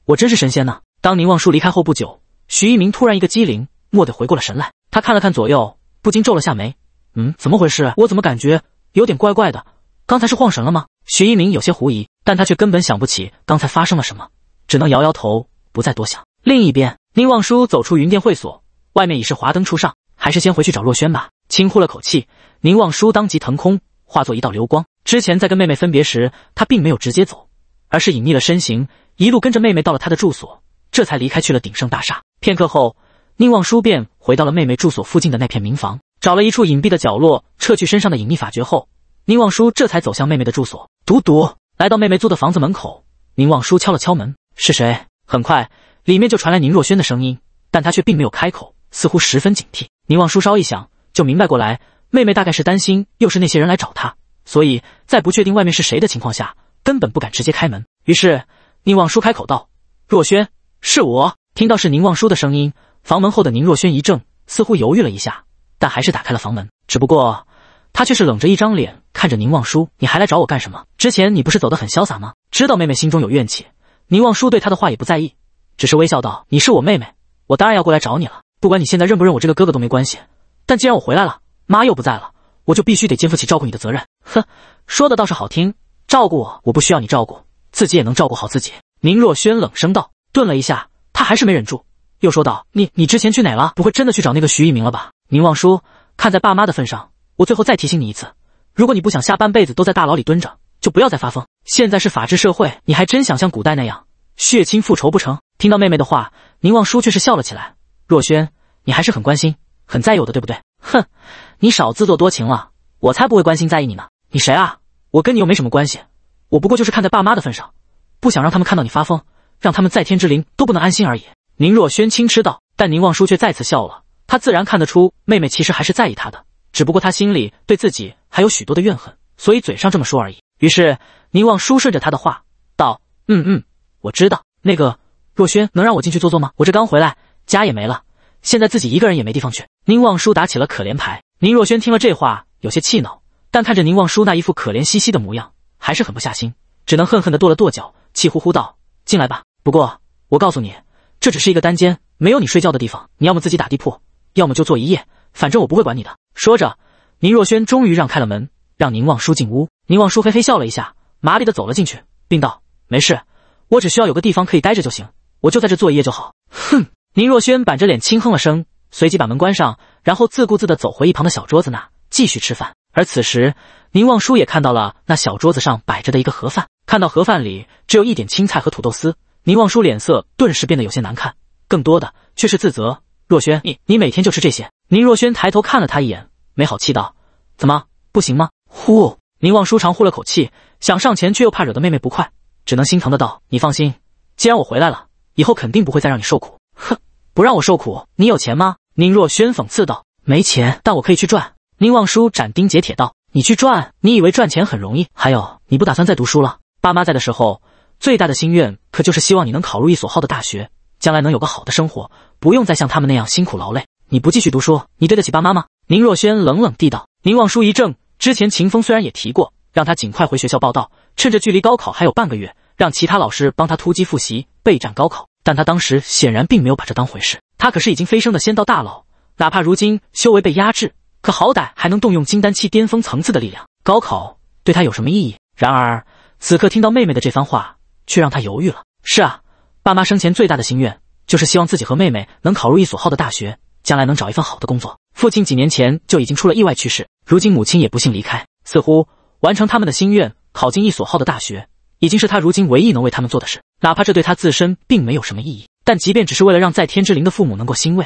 我真是神仙呢！当宁望舒离开后不久，徐一鸣突然一个机灵，蓦地回过了神来。他看了看左右，不禁皱了下眉：“嗯，怎么回事？我怎么感觉有点怪怪的？刚才是晃神了吗？”徐一鸣有些狐疑，但他却根本想不起刚才发生了什么，只能摇摇头，不再多想。另一边，宁望舒走出云店会所，外面已是华灯初上，还是先回去找若轩吧。轻呼了口气，宁望舒当即腾空，化作一道流光。之前在跟妹妹分别时，他并没有直接走，而是隐匿了身形。一路跟着妹妹到了她的住所，这才离开去了鼎盛大厦。片刻后，宁望舒便回到了妹妹住所附近的那片民房，找了一处隐蔽的角落，撤去身上的隐秘法诀后，宁望舒这才走向妹妹的住所。独独来到妹妹租的房子门口，宁望舒敲了敲门：“是谁？”很快，里面就传来宁若轩的声音，但他却并没有开口，似乎十分警惕。宁望舒稍一想就明白过来，妹妹大概是担心又是那些人来找他，所以在不确定外面是谁的情况下，根本不敢直接开门。于是。宁望舒开口道：“若轩，是我。”听到是宁望舒的声音，房门后的宁若轩一怔，似乎犹豫了一下，但还是打开了房门。只不过，他却是冷着一张脸看着宁望舒：“你还来找我干什么？之前你不是走得很潇洒吗？知道妹妹心中有怨气，宁望舒对他的话也不在意，只是微笑道：‘你是我妹妹，我当然要过来找你了。不管你现在认不认我这个哥哥都没关系，但既然我回来了，妈又不在了，我就必须得肩负起照顾你的责任。’呵，说的倒是好听，照顾我，我不需要你照顾。”自己也能照顾好自己，宁若轩冷声道。顿了一下，他还是没忍住，又说道：“你你之前去哪了？不会真的去找那个徐一鸣了吧？”宁望舒，看在爸妈的份上，我最后再提醒你一次，如果你不想下半辈子都在大牢里蹲着，就不要再发疯。现在是法治社会，你还真想像古代那样血亲复仇不成？听到妹妹的话，宁望舒却是笑了起来：“若轩，你还是很关心、很在意我的，对不对？”哼，你少自作多情了，我才不会关心在意你呢。你谁啊？我跟你又没什么关系。我不过就是看在爸妈的份上，不想让他们看到你发疯，让他们在天之灵都不能安心而已。”宁若轩轻嗤道。但宁望舒却再次笑了，他自然看得出妹妹其实还是在意他的，只不过他心里对自己还有许多的怨恨，所以嘴上这么说而已。于是宁望舒顺着他的话道：“嗯嗯，我知道。那个若轩，能让我进去坐坐吗？我这刚回来，家也没了，现在自己一个人也没地方去。”宁望舒打起了可怜牌。宁若轩听了这话，有些气恼，但看着宁望舒那一副可怜兮兮的模样。还是狠不下心，只能恨恨地跺了跺脚，气呼呼道：“进来吧。不过我告诉你，这只是一个单间，没有你睡觉的地方。你要么自己打地铺，要么就坐一夜，反正我不会管你的。”说着，宁若轩终于让开了门，让宁望舒进屋。宁望舒嘿嘿笑了一下，麻利地走了进去，并道：“没事，我只需要有个地方可以待着就行，我就在这坐一夜就好。”哼！宁若轩板着脸轻哼了声，随即把门关上，然后自顾自地走回一旁的小桌子那，继续吃饭。而此时，宁望舒也看到了那小桌子上摆着的一个盒饭，看到盒饭里只有一点青菜和土豆丝，宁望舒脸色顿时变得有些难看，更多的却是自责。若轩，你你每天就吃这些？宁若轩抬头看了他一眼，没好气道：“怎么不行吗？”呼，宁望舒长呼了口气，想上前却又怕惹得妹妹不快，只能心疼的道：“你放心，既然我回来了，以后肯定不会再让你受苦。”哼，不让我受苦，你有钱吗？”宁若轩讽刺道：“没钱，但我可以去赚。”宁望舒斩钉截铁道：“你去赚，你以为赚钱很容易？还有，你不打算再读书了？爸妈在的时候，最大的心愿可就是希望你能考入一所好的大学，将来能有个好的生活，不用再像他们那样辛苦劳累。你不继续读书，你对得起爸妈吗？”宁若轩冷冷地道。宁望舒一怔，之前秦风虽然也提过，让他尽快回学校报道，趁着距离高考还有半个月，让其他老师帮他突击复习，备战高考，但他当时显然并没有把这当回事。他可是已经飞升的仙道大佬，哪怕如今修为被压制。可好歹还能动用金丹期巅峰层次的力量，高考对他有什么意义？然而此刻听到妹妹的这番话，却让他犹豫了。是啊，爸妈生前最大的心愿就是希望自己和妹妹能考入一所好的大学，将来能找一份好的工作。父亲几年前就已经出了意外去世，如今母亲也不幸离开，似乎完成他们的心愿，考进一所好的大学，已经是他如今唯一能为他们做的事。哪怕这对他自身并没有什么意义，但即便只是为了让在天之灵的父母能够欣慰，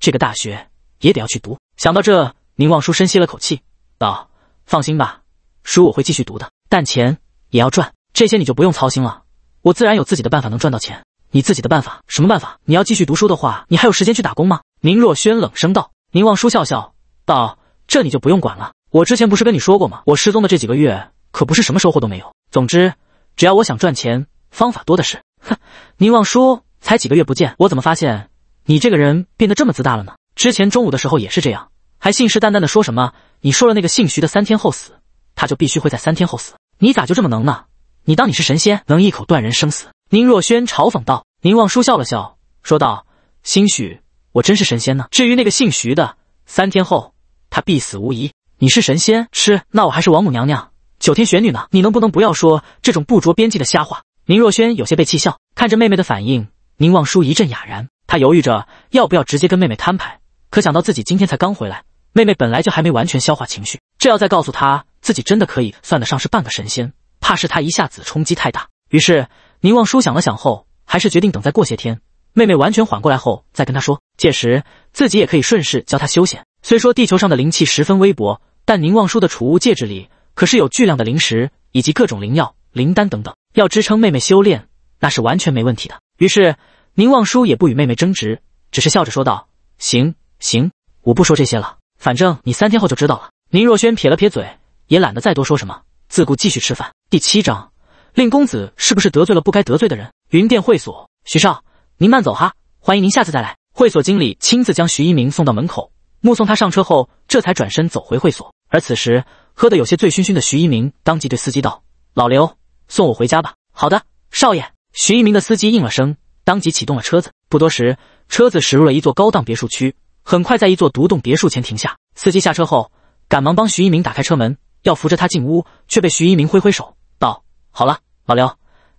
这个大学也得要去读。想到这。宁望舒深吸了口气，道：“放心吧，书我会继续读的。但钱也要赚，这些你就不用操心了。我自然有自己的办法能赚到钱。你自己的办法？什么办法？你要继续读书的话，你还有时间去打工吗？”宁若轩冷声道。宁望舒笑笑道：“这你就不用管了。我之前不是跟你说过吗？我失踪的这几个月，可不是什么收获都没有。总之，只要我想赚钱，方法多的是。”哼，宁望舒，才几个月不见，我怎么发现你这个人变得这么自大了呢？之前中午的时候也是这样。还信誓旦旦的说什么？你说了那个姓徐的三天后死，他就必须会在三天后死。你咋就这么能呢？你当你是神仙，能一口断人生死？宁若轩嘲讽道。宁望舒笑了笑，说道：“兴许我真是神仙呢。至于那个姓徐的，三天后他必死无疑。你是神仙？吃，那我还是王母娘娘、九天玄女呢。你能不能不要说这种不着边际的瞎话？”宁若轩有些被气笑，看着妹妹的反应，宁望舒一阵哑然。他犹豫着要不要直接跟妹妹摊牌。可想到自己今天才刚回来，妹妹本来就还没完全消化情绪，这要再告诉她自己真的可以算得上是半个神仙，怕是她一下子冲击太大。于是宁望舒想了想后，还是决定等再过些天，妹妹完全缓过来后再跟她说。届时自己也可以顺势教她修仙。虽说地球上的灵气十分微薄，但宁望舒的储物戒指里可是有巨量的灵石以及各种灵药、灵丹等等，要支撑妹妹修炼那是完全没问题的。于是宁望舒也不与妹妹争执，只是笑着说道：“行。”行，我不说这些了，反正你三天后就知道了。宁若轩撇了撇嘴，也懒得再多说什么，自顾继续吃饭。第七章，令公子是不是得罪了不该得罪的人？云殿会所，徐少，您慢走哈，欢迎您下次再来。会所经理亲自将徐一鸣送到门口，目送他上车后，这才转身走回会所。而此时喝得有些醉醺醺的徐一鸣，当即对司机道：“老刘，送我回家吧。”“好的，少爷。”徐一鸣的司机应了声，当即启动了车子。不多时，车子驶入了一座高档别墅区。很快，在一座独栋别墅前停下。司机下车后，赶忙帮徐一鸣打开车门，要扶着他进屋，却被徐一鸣挥挥手道：“好了，老刘，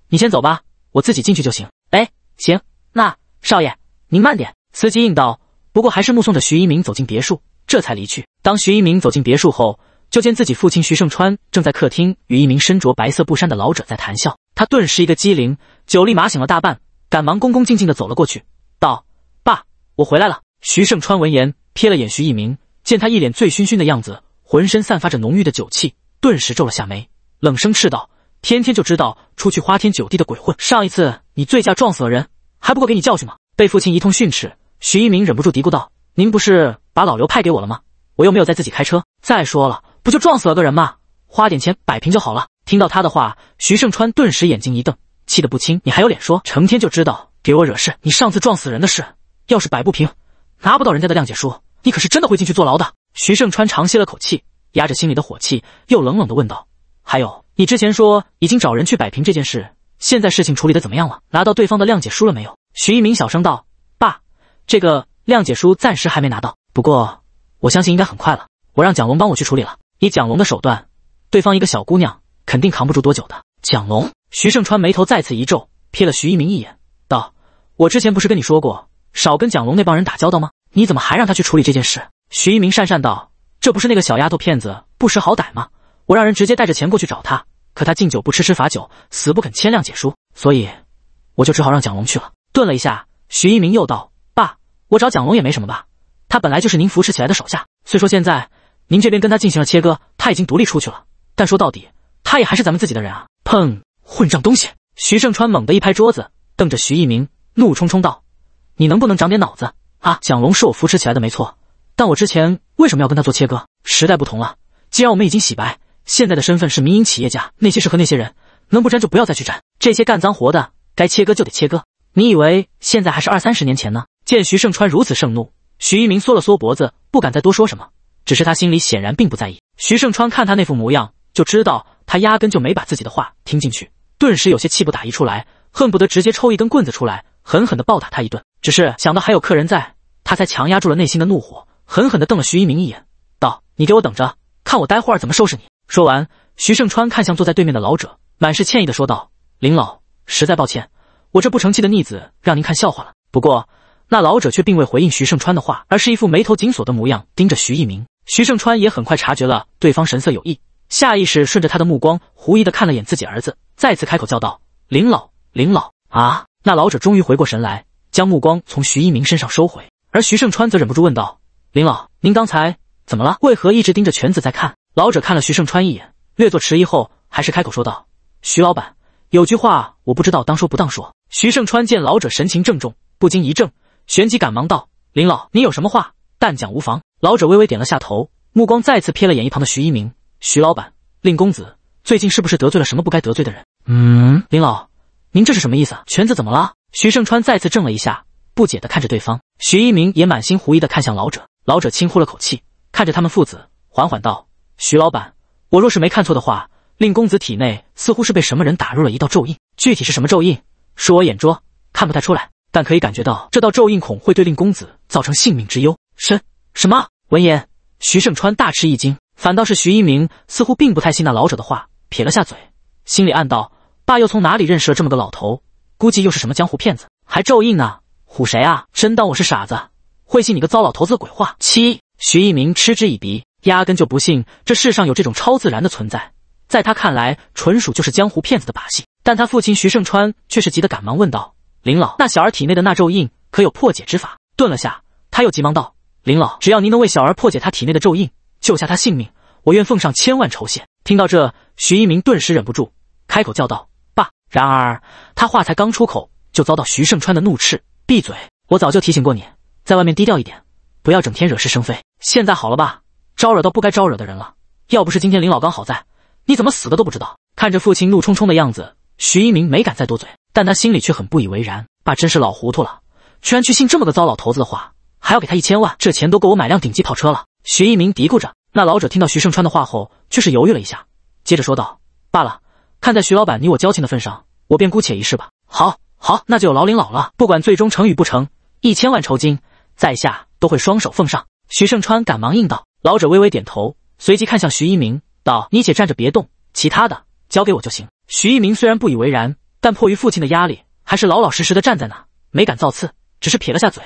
你先走吧，我自己进去就行。”哎，行，那少爷，您慢点。”司机应道。不过还是目送着徐一鸣走进别墅，这才离去。当徐一鸣走进别墅后，就见自己父亲徐胜川正在客厅与一名身着白色布衫的老者在谈笑。他顿时一个机灵，酒立马醒了大半，赶忙恭恭敬敬的走了过去，道：“爸，我回来了。”徐盛川闻言瞥了眼徐一鸣，见他一脸醉醺醺的样子，浑身散发着浓郁的酒气，顿时皱了下眉，冷声斥道：“天天就知道出去花天酒地的鬼混，上一次你醉驾撞死了人，还不够给你教训吗？”被父亲一通训斥，徐一鸣忍不住嘀咕道：“您不是把老刘派给我了吗？我又没有在自己开车。再说了，不就撞死了个人吗？花点钱摆平就好了。”听到他的话，徐盛川顿时眼睛一瞪，气得不轻：“你还有脸说？成天就知道给我惹事。你上次撞死人的事，要是摆不平……”拿不到人家的谅解书，你可是真的会进去坐牢的。徐胜川长吸了口气，压着心里的火气，又冷冷的问道：“还有，你之前说已经找人去摆平这件事，现在事情处理的怎么样了？拿到对方的谅解书了没有？”徐一鸣小声道：“爸，这个谅解书暂时还没拿到，不过我相信应该很快了。我让蒋龙帮我去处理了。以蒋龙的手段，对方一个小姑娘肯定扛不住多久的。”蒋龙，徐胜川眉头再次一皱，瞥了徐一鸣一眼，道：“我之前不是跟你说过？”少跟蒋龙那帮人打交道吗？你怎么还让他去处理这件事？徐一鸣讪讪道：“这不是那个小丫头片子不识好歹吗？我让人直接带着钱过去找他，可他敬酒不吃吃罚酒，死不肯签谅解书，所以我就只好让蒋龙去了。”顿了一下，徐一鸣又道：“爸，我找蒋龙也没什么吧？他本来就是您扶持起来的手下，虽说现在您这边跟他进行了切割，他已经独立出去了，但说到底，他也还是咱们自己的人啊！”砰！混账东西！徐盛川猛地一拍桌子，瞪着徐一鸣，怒冲冲道。你能不能长点脑子啊？蒋龙是我扶持起来的，没错，但我之前为什么要跟他做切割？时代不同了，既然我们已经洗白，现在的身份是民营企业家，那些事和那些人，能不沾就不要再去沾。这些干脏活的，该切割就得切割。你以为现在还是二三十年前呢？见徐胜川如此盛怒，徐一鸣缩了缩脖子，不敢再多说什么。只是他心里显然并不在意。徐胜川看他那副模样，就知道他压根就没把自己的话听进去，顿时有些气不打一处来，恨不得直接抽一根棍子出来，狠狠地暴打他一顿。只是想到还有客人在，他才强压住了内心的怒火，狠狠的瞪了徐一鸣一眼，道：“你给我等着，看我待会儿怎么收拾你。”说完，徐胜川看向坐在对面的老者，满是歉意的说道：“林老，实在抱歉，我这不成器的逆子让您看笑话了。”不过，那老者却并未回应徐胜川的话，而是一副眉头紧锁的模样，盯着徐一鸣。徐胜川也很快察觉了对方神色有异，下意识顺着他的目光，狐疑的看了眼自己儿子，再次开口叫道：“林老，林老啊！”那老者终于回过神来。将目光从徐一鸣身上收回，而徐胜川则忍不住问道：“林老，您刚才怎么了？为何一直盯着犬子在看？”老者看了徐胜川一眼，略作迟疑后，还是开口说道：“徐老板，有句话我不知道当说不当说。”徐胜川见老者神情郑重，不禁一怔，旋即赶忙道：“林老，你有什么话但讲无妨。”老者微微点了下头，目光再次瞥了眼一旁的徐一鸣：“徐老板，令公子最近是不是得罪了什么不该得罪的人？”“嗯，林老，您这是什么意思？犬子怎么了？”徐胜川再次怔了一下，不解地看着对方。徐一鸣也满心狐疑地看向老者。老者轻呼了口气，看着他们父子，缓缓道：“徐老板，我若是没看错的话，令公子体内似乎是被什么人打入了一道咒印。具体是什么咒印，恕我眼拙，看不太出来。但可以感觉到，这道咒印恐会对令公子造成性命之忧。”什什么？闻言，徐胜川大吃一惊。反倒是徐一鸣似乎并不太信那老者的话，撇了下嘴，心里暗道：“爸又从哪里认识了这么个老头？”估计又是什么江湖骗子，还咒印呢？唬谁啊？真当我是傻子，会信你个糟老头子的鬼话？七，徐一鸣嗤之以鼻，压根就不信这世上有这种超自然的存在，在他看来，纯属就是江湖骗子的把戏。但他父亲徐盛川却是急得赶忙问道：“林老，那小儿体内的那咒印可有破解之法？”顿了下，他又急忙道：“林老，只要您能为小儿破解他体内的咒印，救下他性命，我愿奉上千万酬谢。”听到这，徐一鸣顿时忍不住开口叫道。然而，他话才刚出口，就遭到徐胜川的怒斥：“闭嘴！我早就提醒过你，在外面低调一点，不要整天惹是生非。现在好了吧，招惹到不该招惹的人了。要不是今天林老刚好在，你怎么死的都不知道。”看着父亲怒冲冲的样子，徐一鸣没敢再多嘴，但他心里却很不以为然：“爸真是老糊涂了，居然去信这么个糟老头子的话，还要给他一千万，这钱都够我买辆顶级跑车了。”徐一鸣嘀咕着。那老者听到徐胜川的话后，却是犹豫了一下，接着说道：“罢了。”看在徐老板你我交情的份上，我便姑且一试吧。好好，那就有劳林老了。不管最终成与不成，一千万酬金，在下都会双手奉上。徐胜川赶忙应道。老者微微点头，随即看向徐一鸣，道：“你且站着别动，其他的交给我就行。”徐一鸣虽然不以为然，但迫于父亲的压力，还是老老实实的站在那，没敢造次，只是撇了下嘴，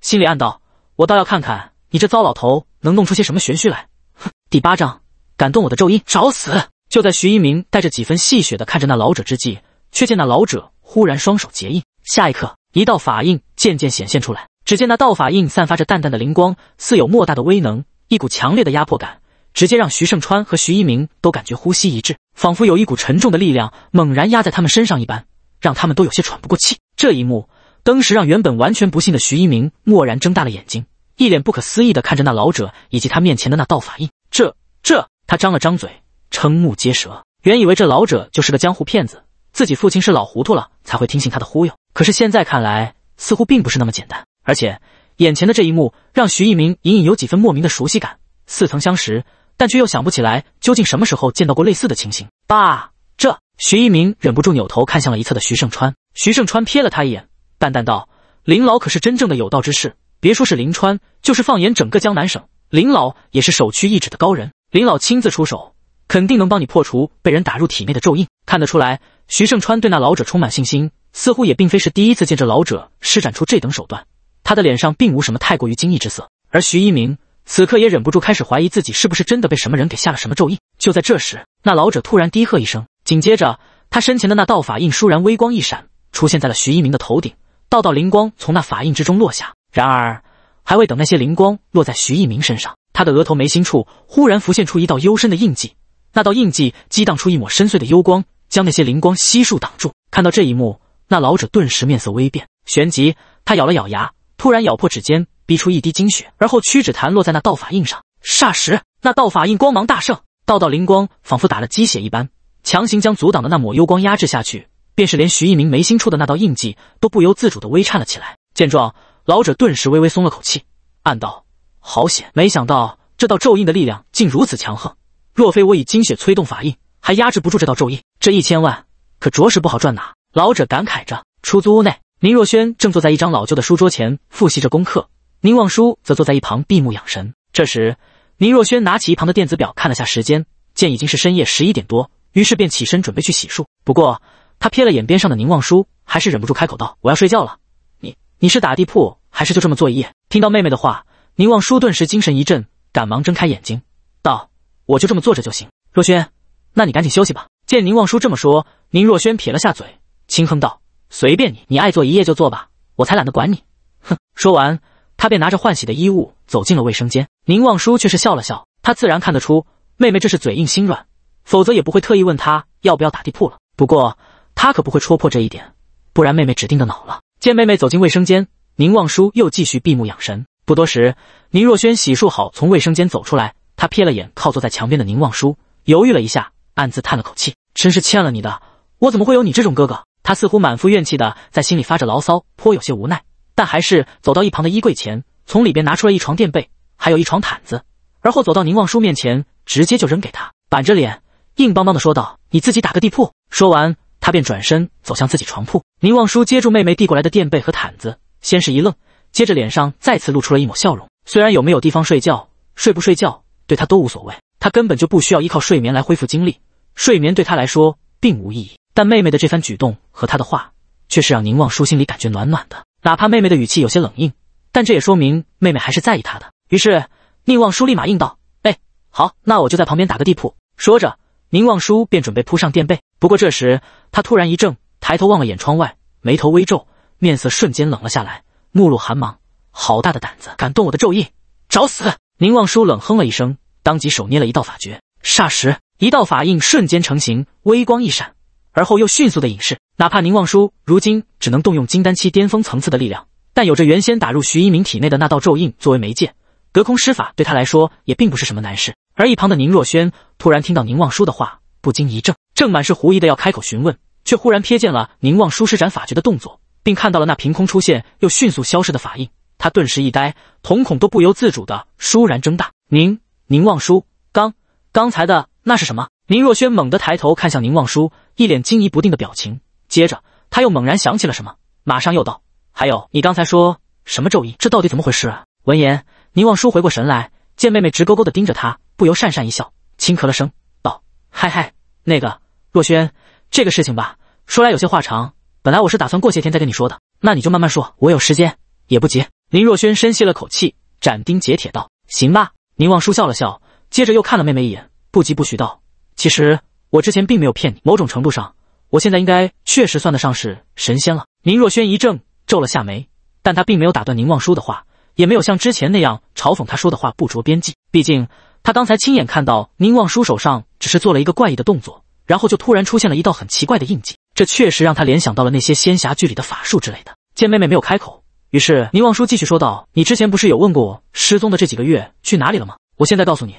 心里暗道：“我倒要看看你这糟老头能弄出些什么玄虚来。”哼，第八章，敢动我的咒印，找死！就在徐一鸣带着几分戏谑的看着那老者之际，却见那老者忽然双手结印，下一刻，一道法印渐渐显现出来。只见那道法印散发着淡淡的灵光，似有莫大的威能，一股强烈的压迫感直接让徐胜川和徐一鸣都感觉呼吸一滞，仿佛有一股沉重的力量猛然压在他们身上一般，让他们都有些喘不过气。这一幕，登时让原本完全不信的徐一鸣蓦然睁大了眼睛，一脸不可思议的看着那老者以及他面前的那道法印。这、这……他张了张嘴。瞠目结舌，原以为这老者就是个江湖骗子，自己父亲是老糊涂了才会听信他的忽悠。可是现在看来，似乎并不是那么简单。而且眼前的这一幕，让徐一鸣隐隐有几分莫名的熟悉感，似曾相识，但却又想不起来究竟什么时候见到过类似的情形。爸，这……徐一鸣忍不住扭头看向了一侧的徐胜川。徐胜川瞥了他一眼，淡淡道：“林老可是真正的有道之士，别说是林川，就是放眼整个江南省，林老也是首屈一指的高人。林老亲自出手。”肯定能帮你破除被人打入体内的咒印。看得出来，徐胜川对那老者充满信心，似乎也并非是第一次见这老者施展出这等手段。他的脸上并无什么太过于惊异之色。而徐一鸣此刻也忍不住开始怀疑自己是不是真的被什么人给下了什么咒印。就在这时，那老者突然低喝一声，紧接着他身前的那道法印倏然微光一闪，出现在了徐一鸣的头顶。道道灵光从那法印之中落下，然而还未等那些灵光落在徐一鸣身上，他的额头眉心处忽然浮现出一道幽深的印记。那道印记激荡出一抹深邃的幽光，将那些灵光悉数挡住。看到这一幕，那老者顿时面色微变，旋即他咬了咬牙，突然咬破指尖，逼出一滴精血，而后屈指弹落在那道法印上。霎时，那道法印光芒大盛，道道灵光仿佛打了鸡血一般，强行将阻挡的那抹幽光压制下去，便是连徐一鸣眉心处的那道印记都不由自主的微颤了起来。见状，老者顿时微微松了口气，暗道：好险！没想到这道咒印的力量竟如此强横。若非我以精血催动法印，还压制不住这道咒印。这一千万可着实不好赚呐。老者感慨着。出租屋内，宁若轩正坐在一张老旧的书桌前复习着功课，宁望舒则坐在一旁闭目养神。这时，宁若轩拿起一旁的电子表看了下时间，见已经是深夜十一点多，于是便起身准备去洗漱。不过，他瞥了眼边上的宁望舒，还是忍不住开口道：“我要睡觉了，你你是打地铺还是就这么坐一夜？”听到妹妹的话，宁望舒顿时精神一振，赶忙睁开眼睛道。我就这么坐着就行。若轩，那你赶紧休息吧。见宁望舒这么说，宁若轩撇了下嘴，轻哼道：“随便你，你爱坐一夜就坐吧，我才懒得管你。”哼！说完，他便拿着换洗的衣物走进了卫生间。宁望舒却是笑了笑，他自然看得出妹妹这是嘴硬心软，否则也不会特意问他要不要打地铺了。不过他可不会戳破这一点，不然妹妹指定的恼了。见妹妹走进卫生间，宁望舒又继续闭目养神。不多时，宁若轩洗漱好，从卫生间走出来。他瞥了眼靠坐在墙边的宁望舒，犹豫了一下，暗自叹了口气：“真是欠了你的，我怎么会有你这种哥哥？”他似乎满腹怨气的在心里发着牢骚，颇有些无奈，但还是走到一旁的衣柜前，从里边拿出了一床垫被，还有一床毯子，而后走到宁望舒面前，直接就扔给他，板着脸，硬邦邦的说道：“你自己打个地铺。”说完，他便转身走向自己床铺。宁望舒接住妹妹递过来的垫被和毯子，先是一愣，接着脸上再次露出了一抹笑容。虽然有没有地方睡觉，睡不睡觉。对他都无所谓，他根本就不需要依靠睡眠来恢复精力，睡眠对他来说并无意义。但妹妹的这番举动和他的话，却是让宁望舒心里感觉暖暖的。哪怕妹妹的语气有些冷硬，但这也说明妹妹还是在意他的。于是，宁望舒立马应道：“哎，好，那我就在旁边打个地铺。”说着，宁望舒便准备铺上垫被。不过这时，他突然一怔，抬头望了眼窗外，眉头微皱，面色瞬间冷了下来，目露寒芒：“好大的胆子，敢动我的咒印，找死！”宁望舒冷哼了一声，当即手捏了一道法诀，霎时一道法印瞬间成型，微光一闪，而后又迅速的隐世。哪怕宁望舒如今只能动用金丹期巅峰层次的力量，但有着原先打入徐一鸣体内的那道咒印作为媒介，隔空施法对他来说也并不是什么难事。而一旁的宁若轩突然听到宁望舒的话，不禁一怔，正满是狐疑的要开口询问，却忽然瞥见了宁望舒施展法诀的动作，并看到了那凭空出现又迅速消失的法印。他顿时一呆，瞳孔都不由自主的倏然睁大。宁宁望舒刚刚才的那是什么？宁若轩猛地抬头看向宁望舒，一脸惊疑不定的表情。接着他又猛然想起了什么，马上又道：“还有，你刚才说什么咒语，这到底怎么回事啊？”闻言，宁望舒回过神来，见妹妹直勾勾的盯着他，不由讪讪一笑，轻咳了声，道：“嗨嗨，那个若轩，这个事情吧，说来有些话长。本来我是打算过些天再跟你说的，那你就慢慢说，我有时间，也不急。”林若轩深吸了口气，斩钉截铁道：“行吧。”宁望舒笑了笑，接着又看了妹妹一眼，不疾不徐道：“其实我之前并没有骗你，某种程度上，我现在应该确实算得上是神仙了。”林若轩一怔，皱了下眉，但他并没有打断宁望舒的话，也没有像之前那样嘲讽他说的话不着边际。毕竟他刚才亲眼看到宁望舒手上只是做了一个怪异的动作，然后就突然出现了一道很奇怪的印记，这确实让他联想到了那些仙侠剧里的法术之类的。见妹妹没有开口。于是宁望舒继续说道：“你之前不是有问过我失踪的这几个月去哪里了吗？我现在告诉你，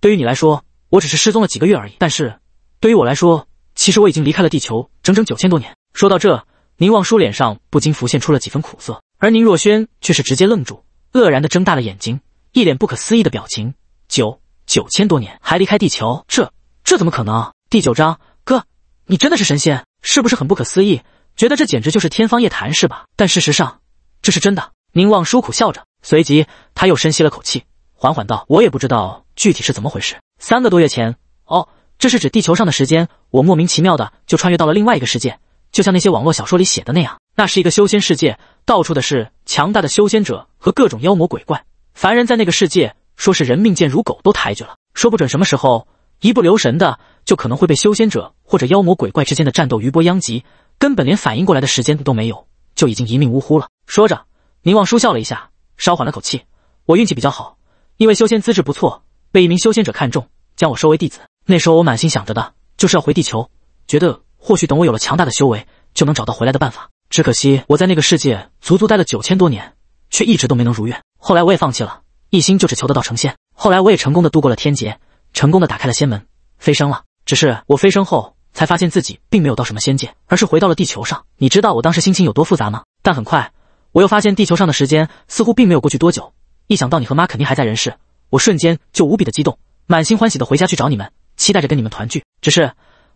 对于你来说，我只是失踪了几个月而已。但是对于我来说，其实我已经离开了地球整整九千多年。”说到这，宁望舒脸上不禁浮现出了几分苦涩，而宁若轩却是直接愣住，愕然的睁大了眼睛，一脸不可思议的表情：“九九千多年还离开地球，这这怎么可能？”第九章，哥，你真的是神仙，是不是很不可思议？觉得这简直就是天方夜谭是吧？但事实上。这是真的。宁望舒苦笑着，随即他又深吸了口气，缓缓道：“我也不知道具体是怎么回事。三个多月前，哦，这是指地球上的时间。我莫名其妙的就穿越到了另外一个世界，就像那些网络小说里写的那样。那是一个修仙世界，到处的是强大的修仙者和各种妖魔鬼怪。凡人在那个世界，说是人命贱如狗都抬举了。说不准什么时候一不留神的，就可能会被修仙者或者妖魔鬼怪之间的战斗余波殃及，根本连反应过来的时间都没有，就已经一命呜呼了。”说着，宁望舒笑了一下，稍缓了口气。我运气比较好，因为修仙资质不错，被一名修仙者看中，将我收为弟子。那时候我满心想着的就是要回地球，觉得或许等我有了强大的修为，就能找到回来的办法。只可惜我在那个世界足足待了九千多年，却一直都没能如愿。后来我也放弃了，一心就只求得到成仙。后来我也成功的度过了天劫，成功的打开了仙门，飞升了。只是我飞升后才发现自己并没有到什么仙界，而是回到了地球上。你知道我当时心情有多复杂吗？但很快。我又发现地球上的时间似乎并没有过去多久，一想到你和妈肯定还在人世，我瞬间就无比的激动，满心欢喜的回家去找你们，期待着跟你们团聚。只是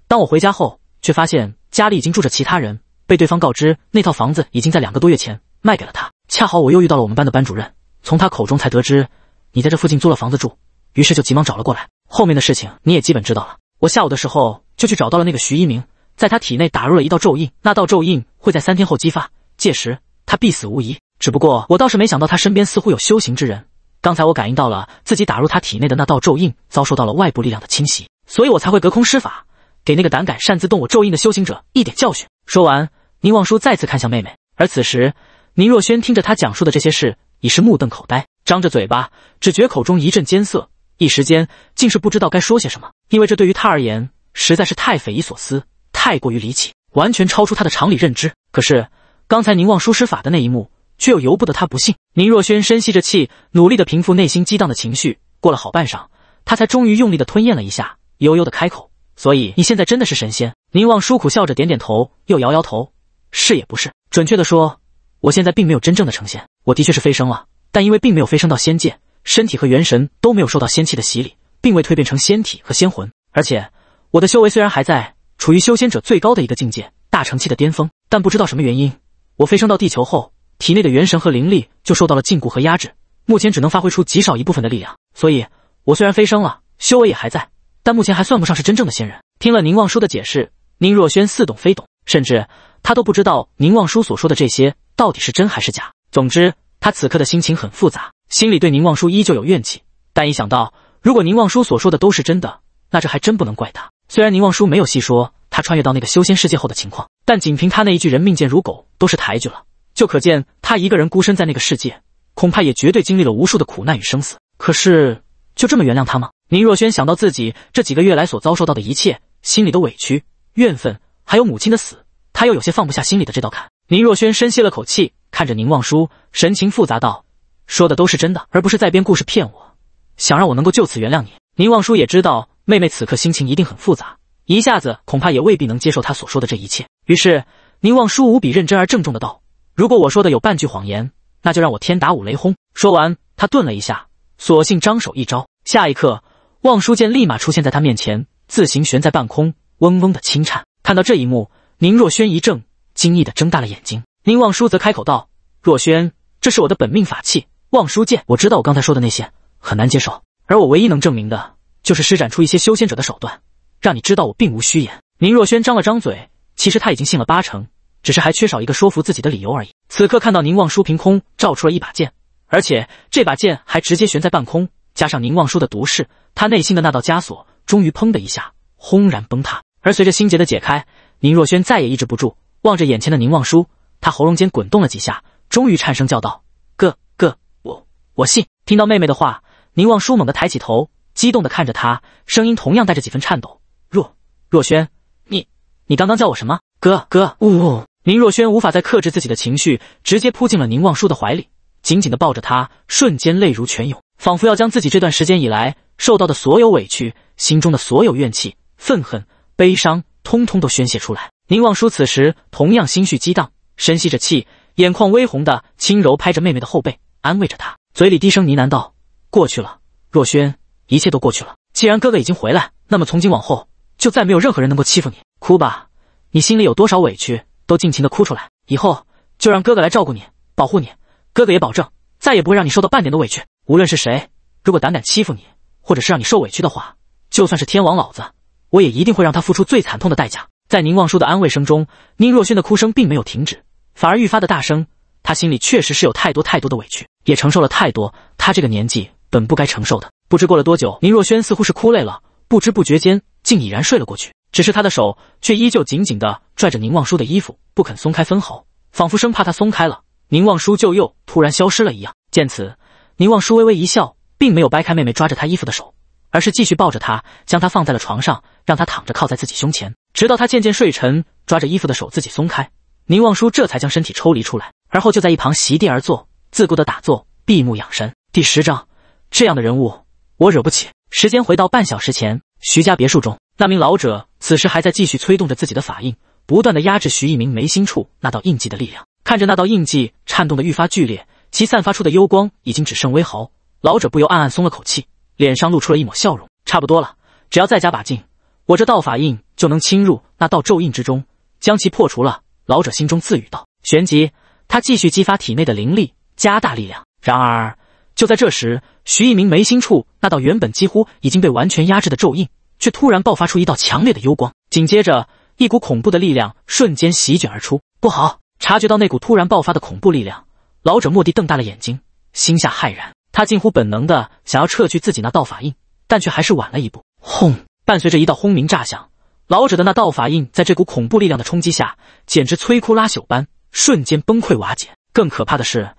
当我回家后，却发现家里已经住着其他人，被对方告知那套房子已经在两个多月前卖给了他。恰好我又遇到了我们班的班主任，从他口中才得知你在这附近租了房子住，于是就急忙找了过来。后面的事情你也基本知道了。我下午的时候就去找到了那个徐一鸣，在他体内打入了一道咒印，那道咒印会在三天后激发，届时。他必死无疑。只不过，我倒是没想到他身边似乎有修行之人。刚才我感应到了自己打入他体内的那道咒印遭受到了外部力量的侵袭，所以我才会隔空施法，给那个胆敢擅自动我咒印的修行者一点教训。说完，宁望舒再次看向妹妹。而此时，宁若轩听着他讲述的这些事，已是目瞪口呆，张着嘴巴，只觉口中一阵艰涩，一时间竟是不知道该说些什么，因为这对于他而言实在是太匪夷所思，太过于离奇，完全超出他的常理认知。可是。刚才宁望舒施法的那一幕，却又由不得他不信。宁若轩深吸着气，努力的平复内心激荡的情绪。过了好半晌，他才终于用力的吞咽了一下，悠悠的开口：“所以你现在真的是神仙？”宁望舒苦笑着点点头，又摇摇头：“是也不是。准确的说，我现在并没有真正的成仙。我的确是飞升了，但因为并没有飞升到仙界，身体和元神都没有受到仙气的洗礼，并未蜕变成仙体和仙魂。而且我的修为虽然还在处于修仙者最高的一个境界——大成期的巅峰，但不知道什么原因。”我飞升到地球后，体内的元神和灵力就受到了禁锢和压制，目前只能发挥出极少一部分的力量。所以，我虽然飞升了，修为也还在，但目前还算不上是真正的仙人。听了宁望叔的解释，宁若轩似懂非懂，甚至他都不知道宁望叔所说的这些到底是真还是假。总之，他此刻的心情很复杂，心里对宁望叔依旧有怨气。但一想到如果宁望叔所说的都是真的，那这还真不能怪他。虽然宁望叔没有细说。他穿越到那个修仙世界后的情况，但仅凭他那一句“人命贱如狗”都是抬举了，就可见他一个人孤身在那个世界，恐怕也绝对经历了无数的苦难与生死。可是，就这么原谅他吗？宁若轩想到自己这几个月来所遭受到的一切，心里的委屈、怨愤，还有母亲的死，他又有些放不下心里的这道坎。宁若轩深吸了口气，看着宁望舒，神情复杂道：“说的都是真的，而不是在编故事骗我。想让我能够就此原谅你。”宁望舒也知道妹妹此刻心情一定很复杂。一下子恐怕也未必能接受他所说的这一切。于是，宁望舒无比认真而郑重的道：“如果我说的有半句谎言，那就让我天打五雷轰！”说完，他顿了一下，索性张手一招，下一刻，望舒剑立马出现在他面前，自行悬在半空，嗡嗡的轻颤。看到这一幕，宁若轩一怔，惊异的睁大了眼睛。宁望舒则开口道：“若轩，这是我的本命法器，望舒剑。我知道我刚才说的那些很难接受，而我唯一能证明的就是施展出一些修仙者的手段。”让你知道我并无虚言。宁若轩张了张嘴，其实他已经信了八成，只是还缺少一个说服自己的理由而已。此刻看到宁望舒凭空照出了一把剑，而且这把剑还直接悬在半空，加上宁望舒的毒誓，他内心的那道枷锁终于砰的一下轰然崩塌。而随着心结的解开，宁若轩再也抑制不住，望着眼前的宁望舒，他喉咙间滚动了几下，终于颤声叫道：“哥，哥，我，我信！”听到妹妹的话，宁望舒猛地抬起头，激动地看着他，声音同样带着几分颤抖。若若轩，你你刚刚叫我什么？哥哥！呜呜！宁若轩无法再克制自己的情绪，直接扑进了宁望舒的怀里，紧紧的抱着他，瞬间泪如泉涌，仿佛要将自己这段时间以来受到的所有委屈、心中的所有怨气、愤恨、悲伤，通通都宣泄出来。宁望舒此时同样心绪激荡，深吸着气，眼眶微红的轻柔拍着妹妹的后背，安慰着她，嘴里低声呢喃道：“过去了，若轩，一切都过去了。既然哥哥已经回来，那么从今往后。”就再没有任何人能够欺负你，哭吧，你心里有多少委屈都尽情的哭出来。以后就让哥哥来照顾你，保护你。哥哥也保证，再也不会让你受到半点的委屈。无论是谁，如果胆敢欺负你，或者是让你受委屈的话，就算是天王老子，我也一定会让他付出最惨痛的代价。在宁望舒的安慰声中，宁若轩的哭声并没有停止，反而愈发的大声。他心里确实是有太多太多的委屈，也承受了太多他这个年纪本不该承受的。不知过了多久，宁若轩似乎是哭累了，不知不觉间。竟已然睡了过去，只是他的手却依旧紧紧的拽着宁望舒的衣服，不肯松开分毫，仿佛生怕他松开了，宁望舒就又突然消失了一样。见此，宁望舒微微一笑，并没有掰开妹妹抓着他衣服的手，而是继续抱着她，将她放在了床上，让她躺着靠在自己胸前，直到她渐渐睡沉，抓着衣服的手自己松开，宁望舒这才将身体抽离出来，而后就在一旁席地而坐，自顾的打坐，闭目养神。第十章，这样的人物我惹不起。时间回到半小时前。徐家别墅中，那名老者此时还在继续催动着自己的法印，不断的压制徐一鸣眉心处那道印记的力量。看着那道印记颤动的愈发剧烈，其散发出的幽光已经只剩微毫，老者不由暗暗松了口气，脸上露出了一抹笑容。差不多了，只要再加把劲，我这道法印就能侵入那道咒印之中，将其破除了。老者心中自语道，旋即他继续激发体内的灵力，加大力量。然而。就在这时，徐一鸣眉心处那道原本几乎已经被完全压制的咒印，却突然爆发出一道强烈的幽光。紧接着，一股恐怖的力量瞬间席卷而出。不好！察觉到那股突然爆发的恐怖力量，老者蓦地瞪大了眼睛，心下骇然。他近乎本能的想要撤去自己那道法印，但却还是晚了一步。轰！伴随着一道轰鸣炸响，老者的那道法印在这股恐怖力量的冲击下，简直摧枯拉朽般瞬间崩溃瓦解。更可怕的是。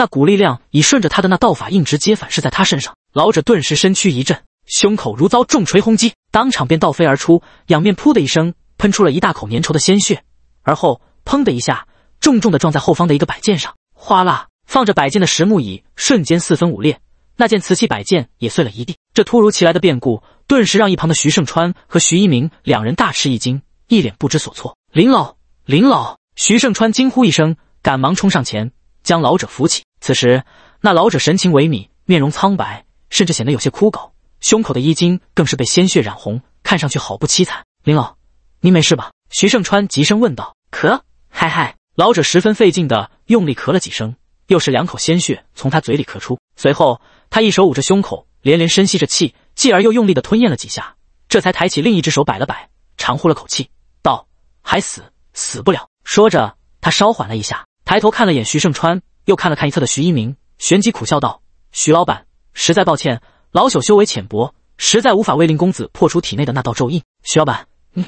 那股力量已顺着他的那道法印直接反噬在他身上，老者顿时身躯一震，胸口如遭重锤轰击，当场便倒飞而出，仰面噗的一声喷出了一大口粘稠的鲜血，而后砰的一下重重的撞在后方的一个摆件上，哗啦，放着摆件的实木椅瞬间四分五裂，那件瓷器摆件也碎了一地。这突如其来的变故顿时让一旁的徐胜川和徐一鸣两人大吃一惊，一脸不知所措。林老，林老！徐胜川惊呼一声，赶忙冲上前将老者扶起。此时，那老者神情萎靡，面容苍白，甚至显得有些枯槁，胸口的衣襟更是被鲜血染红，看上去好不凄惨。林老，您没事吧？徐胜川急声问道。咳，嗨嗨！老者十分费劲的用力咳了几声，又是两口鲜血从他嘴里咳出。随后，他一手捂着胸口，连连深吸着气，继而又用力的吞咽了几下，这才抬起另一只手摆了摆，长呼了口气，道：“还死，死不了。”说着，他稍缓了一下，抬头看了眼徐胜川。又看了看一侧的徐一鸣，旋即苦笑道：“徐老板，实在抱歉，老朽修为浅薄，实在无法为令公子破除体内的那道咒印。徐老板，嗯，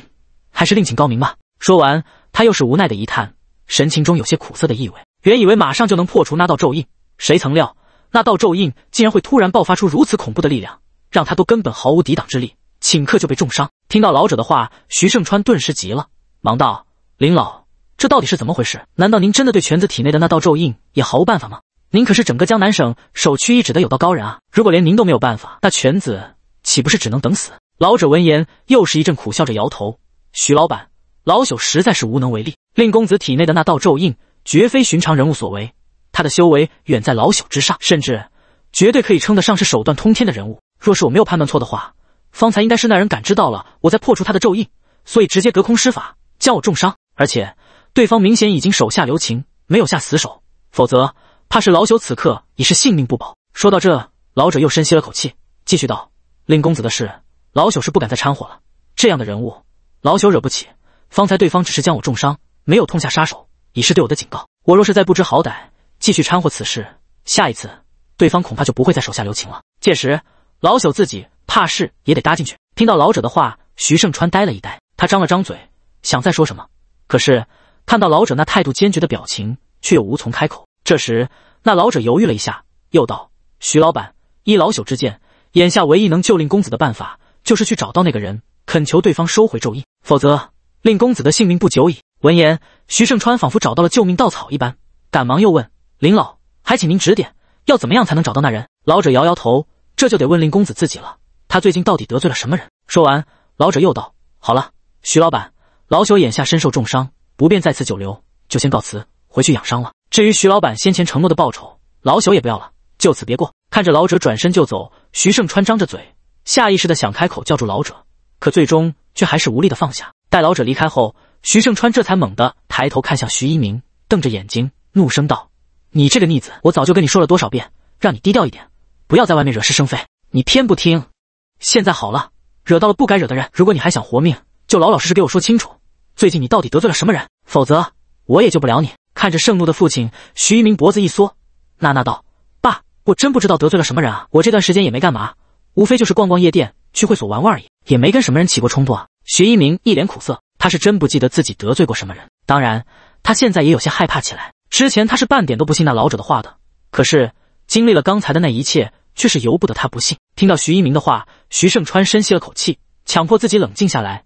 还是另请高明吧。”说完，他又是无奈的一叹，神情中有些苦涩的意味。原以为马上就能破除那道咒印，谁曾料那道咒印竟然会突然爆发出如此恐怖的力量，让他都根本毫无抵挡之力，顷刻就被重伤。听到老者的话，徐胜川顿时急了，忙道：“林老。”这到底是怎么回事？难道您真的对全子体内的那道咒印也毫无办法吗？您可是整个江南省首屈一指的有道高人啊！如果连您都没有办法，那全子岂不是只能等死？老者闻言，又是一阵苦笑着摇头：“徐老板，老朽实在是无能为力。令公子体内的那道咒印，绝非寻常人物所为，他的修为远在老朽之上，甚至绝对可以称得上是手段通天的人物。若是我没有判断错的话，方才应该是那人感知到了我在破除他的咒印，所以直接隔空施法将我重伤，而且……”对方明显已经手下留情，没有下死手，否则怕是老朽此刻已是性命不保。说到这，老者又深吸了口气，继续道：“令公子的事，老朽是不敢再掺和了。这样的人物，老朽惹不起。方才对方只是将我重伤，没有痛下杀手，已是对我的警告。我若是再不知好歹，继续掺和此事，下一次对方恐怕就不会再手下留情了。届时，老朽自己怕是也得搭进去。”听到老者的话，徐胜川呆了一呆，他张了张嘴，想再说什么，可是。看到老者那态度坚决的表情，却又无从开口。这时，那老者犹豫了一下，又道：“徐老板，依老朽之见，眼下唯一能救令公子的办法，就是去找到那个人，恳求对方收回咒印，否则令公子的性命不久矣。”闻言，徐胜川仿佛找到了救命稻草一般，赶忙又问：“林老，还请您指点，要怎么样才能找到那人？”老者摇摇头：“这就得问令公子自己了，他最近到底得罪了什么人？”说完，老者又道：“好了，徐老板，老朽眼下身受重伤。”不便在此久留，就先告辞，回去养伤了。至于徐老板先前承诺的报酬，老朽也不要了，就此别过。看着老者转身就走，徐盛川张着嘴，下意识的想开口叫住老者，可最终却还是无力的放下。待老者离开后，徐盛川这才猛地抬头看向徐一鸣，瞪着眼睛怒声道：“你这个逆子，我早就跟你说了多少遍，让你低调一点，不要在外面惹是生非，你偏不听。现在好了，惹到了不该惹的人。如果你还想活命，就老老实实给我说清楚。”最近你到底得罪了什么人？否则我也救不了你。看着盛怒的父亲，徐一鸣脖子一缩，娜娜道：“爸，我真不知道得罪了什么人啊！我这段时间也没干嘛，无非就是逛逛夜店，去会所玩玩而已，也没跟什么人起过冲突啊。”徐一鸣一脸苦涩，他是真不记得自己得罪过什么人。当然，他现在也有些害怕起来。之前他是半点都不信那老者的话的，可是经历了刚才的那一切，却是由不得他不信。听到徐一鸣的话，徐盛川深吸了口气，强迫自己冷静下来。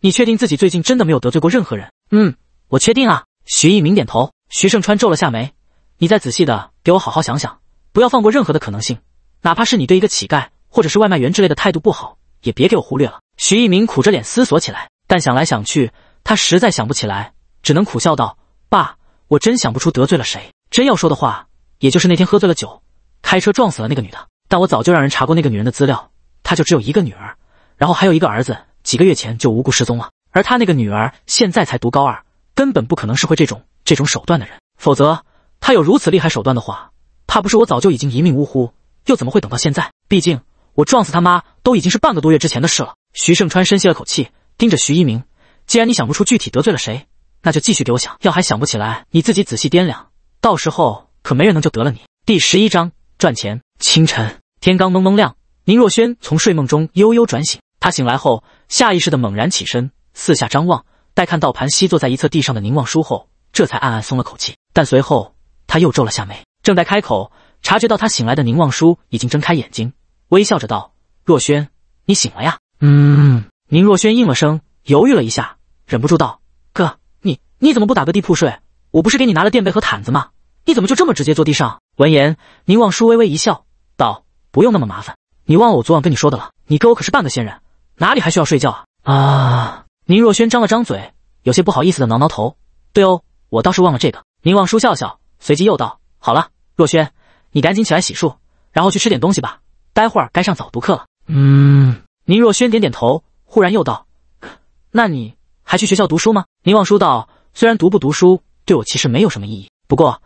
你确定自己最近真的没有得罪过任何人？嗯，我确定啊。徐一鸣点头。徐胜川皱了下眉：“你再仔细的给我好好想想，不要放过任何的可能性，哪怕是你对一个乞丐或者是外卖员之类的态度不好，也别给我忽略了。”徐一鸣苦着脸思索起来，但想来想去，他实在想不起来，只能苦笑道：“爸，我真想不出得罪了谁。真要说的话，也就是那天喝醉了酒，开车撞死了那个女的。但我早就让人查过那个女人的资料，她就只有一个女儿，然后还有一个儿子。”几个月前就无故失踪了，而他那个女儿现在才读高二，根本不可能是会这种这种手段的人。否则，他有如此厉害手段的话，怕不是我早就已经一命呜呼，又怎么会等到现在？毕竟我撞死他妈都已经是半个多月之前的事了。徐胜川深吸了口气，盯着徐一鸣：“既然你想不出具体得罪了谁，那就继续给我想。要还想不起来，你自己仔细掂量，到时候可没人能救得了你。”第十一章赚钱。清晨，天刚蒙蒙亮，宁若轩从睡梦中悠悠转醒。他醒来后。下意识的猛然起身，四下张望，待看到盘膝坐在一侧地上的宁望舒后，这才暗暗松了口气。但随后他又皱了下眉，正待开口，察觉到他醒来的宁望舒已经睁开眼睛，微笑着道：“若轩，你醒了呀？”“嗯。”宁若轩应了声，犹豫了一下，忍不住道：“哥，你你怎么不打个地铺睡？我不是给你拿了垫被和毯子吗？你怎么就这么直接坐地上？”闻言，宁望舒微微一笑，道：“不用那么麻烦，你忘了我昨晚跟你说的了？你哥我可是半个仙人。”哪里还需要睡觉啊？啊！宁若轩张了张嘴，有些不好意思的挠挠头。对哦，我倒是忘了这个。宁望舒笑笑，随即又道：“好了，若轩，你赶紧起来洗漱，然后去吃点东西吧。待会儿该上早读课了。”
嗯。
宁若轩点点头，忽然又道：“那你还去学校读书吗？”宁望舒道：“虽然读不读书对我其实没有什么意义，不过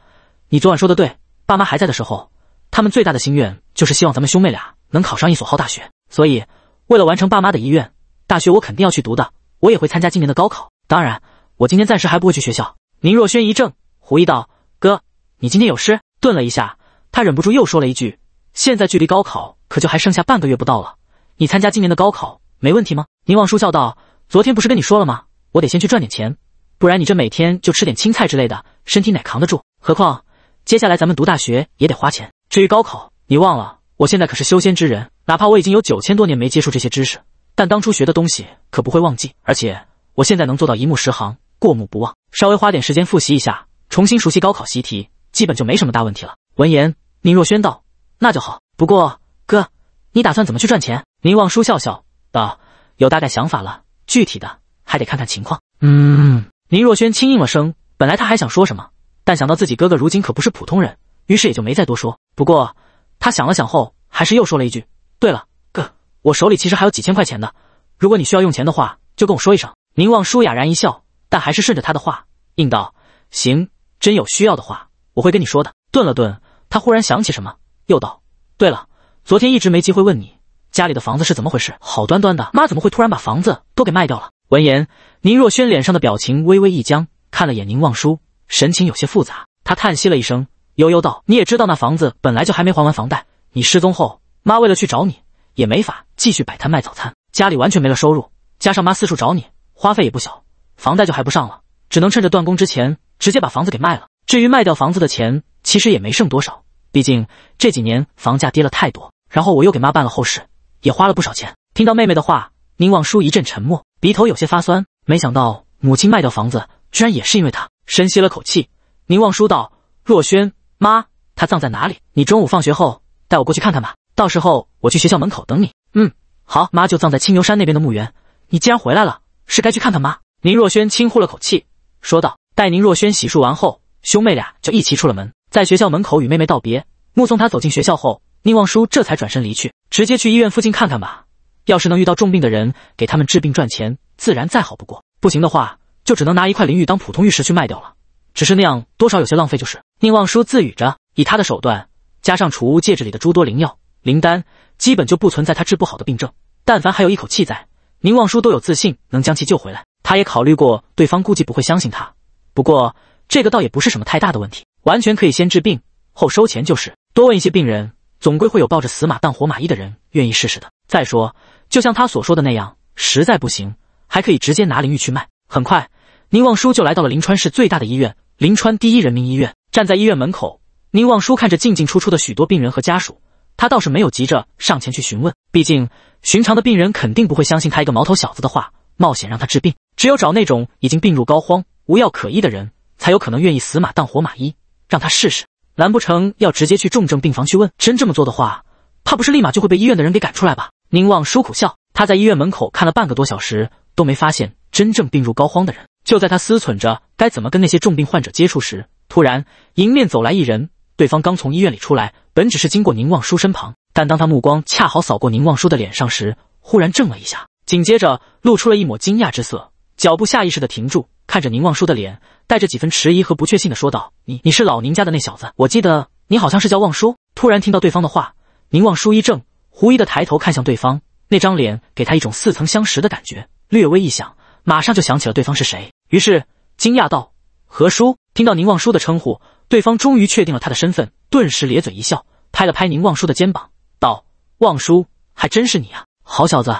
你昨晚说的对，爸妈还在的时候，他们最大的心愿就是希望咱们兄妹俩能考上一所好大学，所以。”为了完成爸妈的遗愿，大学我肯定要去读的，我也会参加今年的高考。当然，我今天暂时还不会去学校。宁若轩一怔，狐疑道：“哥，你今天有事？”顿了一下，他忍不住又说了一句：“现在距离高考可就还剩下半个月不到了，你参加今年的高考没问题吗？”宁望舒笑道：“昨天不是跟你说了吗？我得先去赚点钱，不然你这每天就吃点青菜之类的，身体哪扛得住？何况接下来咱们读大学也得花钱。至于高考，你忘了。”我现在可是修仙之人，哪怕我已经有九千多年没接触这些知识，但当初学的东西可不会忘记。而且我现在能做到一目十行，过目不忘，稍微花点时间复习一下，重新熟悉高考习题，基本就没什么大问题了。闻言，宁若轩道：“那就好。不过哥，你打算怎么去赚钱？”宁望舒笑笑道：“有大概想法了，具体的还得看看情况。”
嗯，
宁若轩轻应了声。本来他还想说什么，但想到自己哥哥如今可不是普通人，于是也就没再多说。不过。他想了想后，还是又说了一句：“对了，哥，我手里其实还有几千块钱的，如果你需要用钱的话，就跟我说一声。”宁望舒哑然一笑，但还是顺着他的话应道：“行，真有需要的话，我会跟你说的。”顿了顿，他忽然想起什么，又道：“对了，昨天一直没机会问你，家里的房子是怎么回事？好端端的，妈怎么会突然把房子都给卖掉了？”闻言，宁若轩脸上的表情微微一僵，看了眼宁望舒，神情有些复杂。他叹息了一声。悠悠道：“你也知道，那房子本来就还没还完房贷。你失踪后，妈为了去找你，也没法继续摆摊卖早餐，家里完全没了收入。加上妈四处找你，花费也不小，房贷就还不上了，只能趁着断供之前，直接把房子给卖了。至于卖掉房子的钱，其实也没剩多少，毕竟这几年房价跌了太多。然后我又给妈办了后事，也花了不少钱。”听到妹妹的话，宁望舒一阵沉默，鼻头有些发酸。没想到母亲卖掉房子，居然也是因为他。深吸了口气，宁望舒道：“若轩妈，他葬在哪里？你中午放学后带我过去看看吧，到时候我去学校门口等你。嗯，好，妈就葬在青牛山那边的墓园。你既然回来了，是该去看看妈。宁若轩轻呼了口气，说道。待宁若轩洗漱完后，兄妹俩就一齐出了门，在学校门口与妹妹道别，目送她走进学校后，宁望舒这才转身离去，直接去医院附近看看吧。要是能遇到重病的人，给他们治病赚钱，自然再好不过。不行的话，就只能拿一块灵玉当普通玉石去卖掉了，只是那样多少有些浪费，就是。宁望舒自语着：“以他的手段，加上储物戒指里的诸多灵药、灵丹，基本就不存在他治不好的病症。但凡还有一口气在，宁望舒都有自信能将其救回来。他也考虑过，对方估计不会相信他，不过这个倒也不是什么太大的问题，完全可以先治病后收钱，就是多问一些病人，总归会有抱着死马当活马医的人愿意试试的。再说，就像他所说的那样，实在不行，还可以直接拿灵玉去卖。”很快，宁望舒就来到了临川市最大的医院——临川第一人民医院。站在医院门口，宁望舒看着进进出出的许多病人和家属，他倒是没有急着上前去询问。毕竟寻常的病人肯定不会相信他一个毛头小子的话，冒险让他治病。只有找那种已经病入膏肓、无药可医的人，才有可能愿意死马当活马医，让他试试。难不成要直接去重症病房去问？真这么做的话，怕不是立马就会被医院的人给赶出来吧？宁望舒苦笑，他在医院门口看了半个多小时，都没发现真正病入膏肓的人。就在他思忖着该怎么跟那些重病患者接触时，突然迎面走来一人。对方刚从医院里出来，本只是经过宁望舒身旁，但当他目光恰好扫过宁望舒的脸上时，忽然怔了一下，紧接着露出了一抹惊讶之色，脚步下意识的停住，看着宁望舒的脸，带着几分迟疑和不确信的说道：“你，你是老宁家的那小子？我记得你好像是叫望舒。”突然听到对方的话，宁望舒一怔，狐疑的抬头看向对方，那张脸给他一种似曾相识的感觉，略微一想。马上就想起了对方是谁，于是惊讶道：“何叔！”听到宁望叔的称呼，对方终于确定了他的身份，顿时咧嘴一笑，拍了拍宁望叔的肩膀，道：“望叔，还真是你啊！好小子，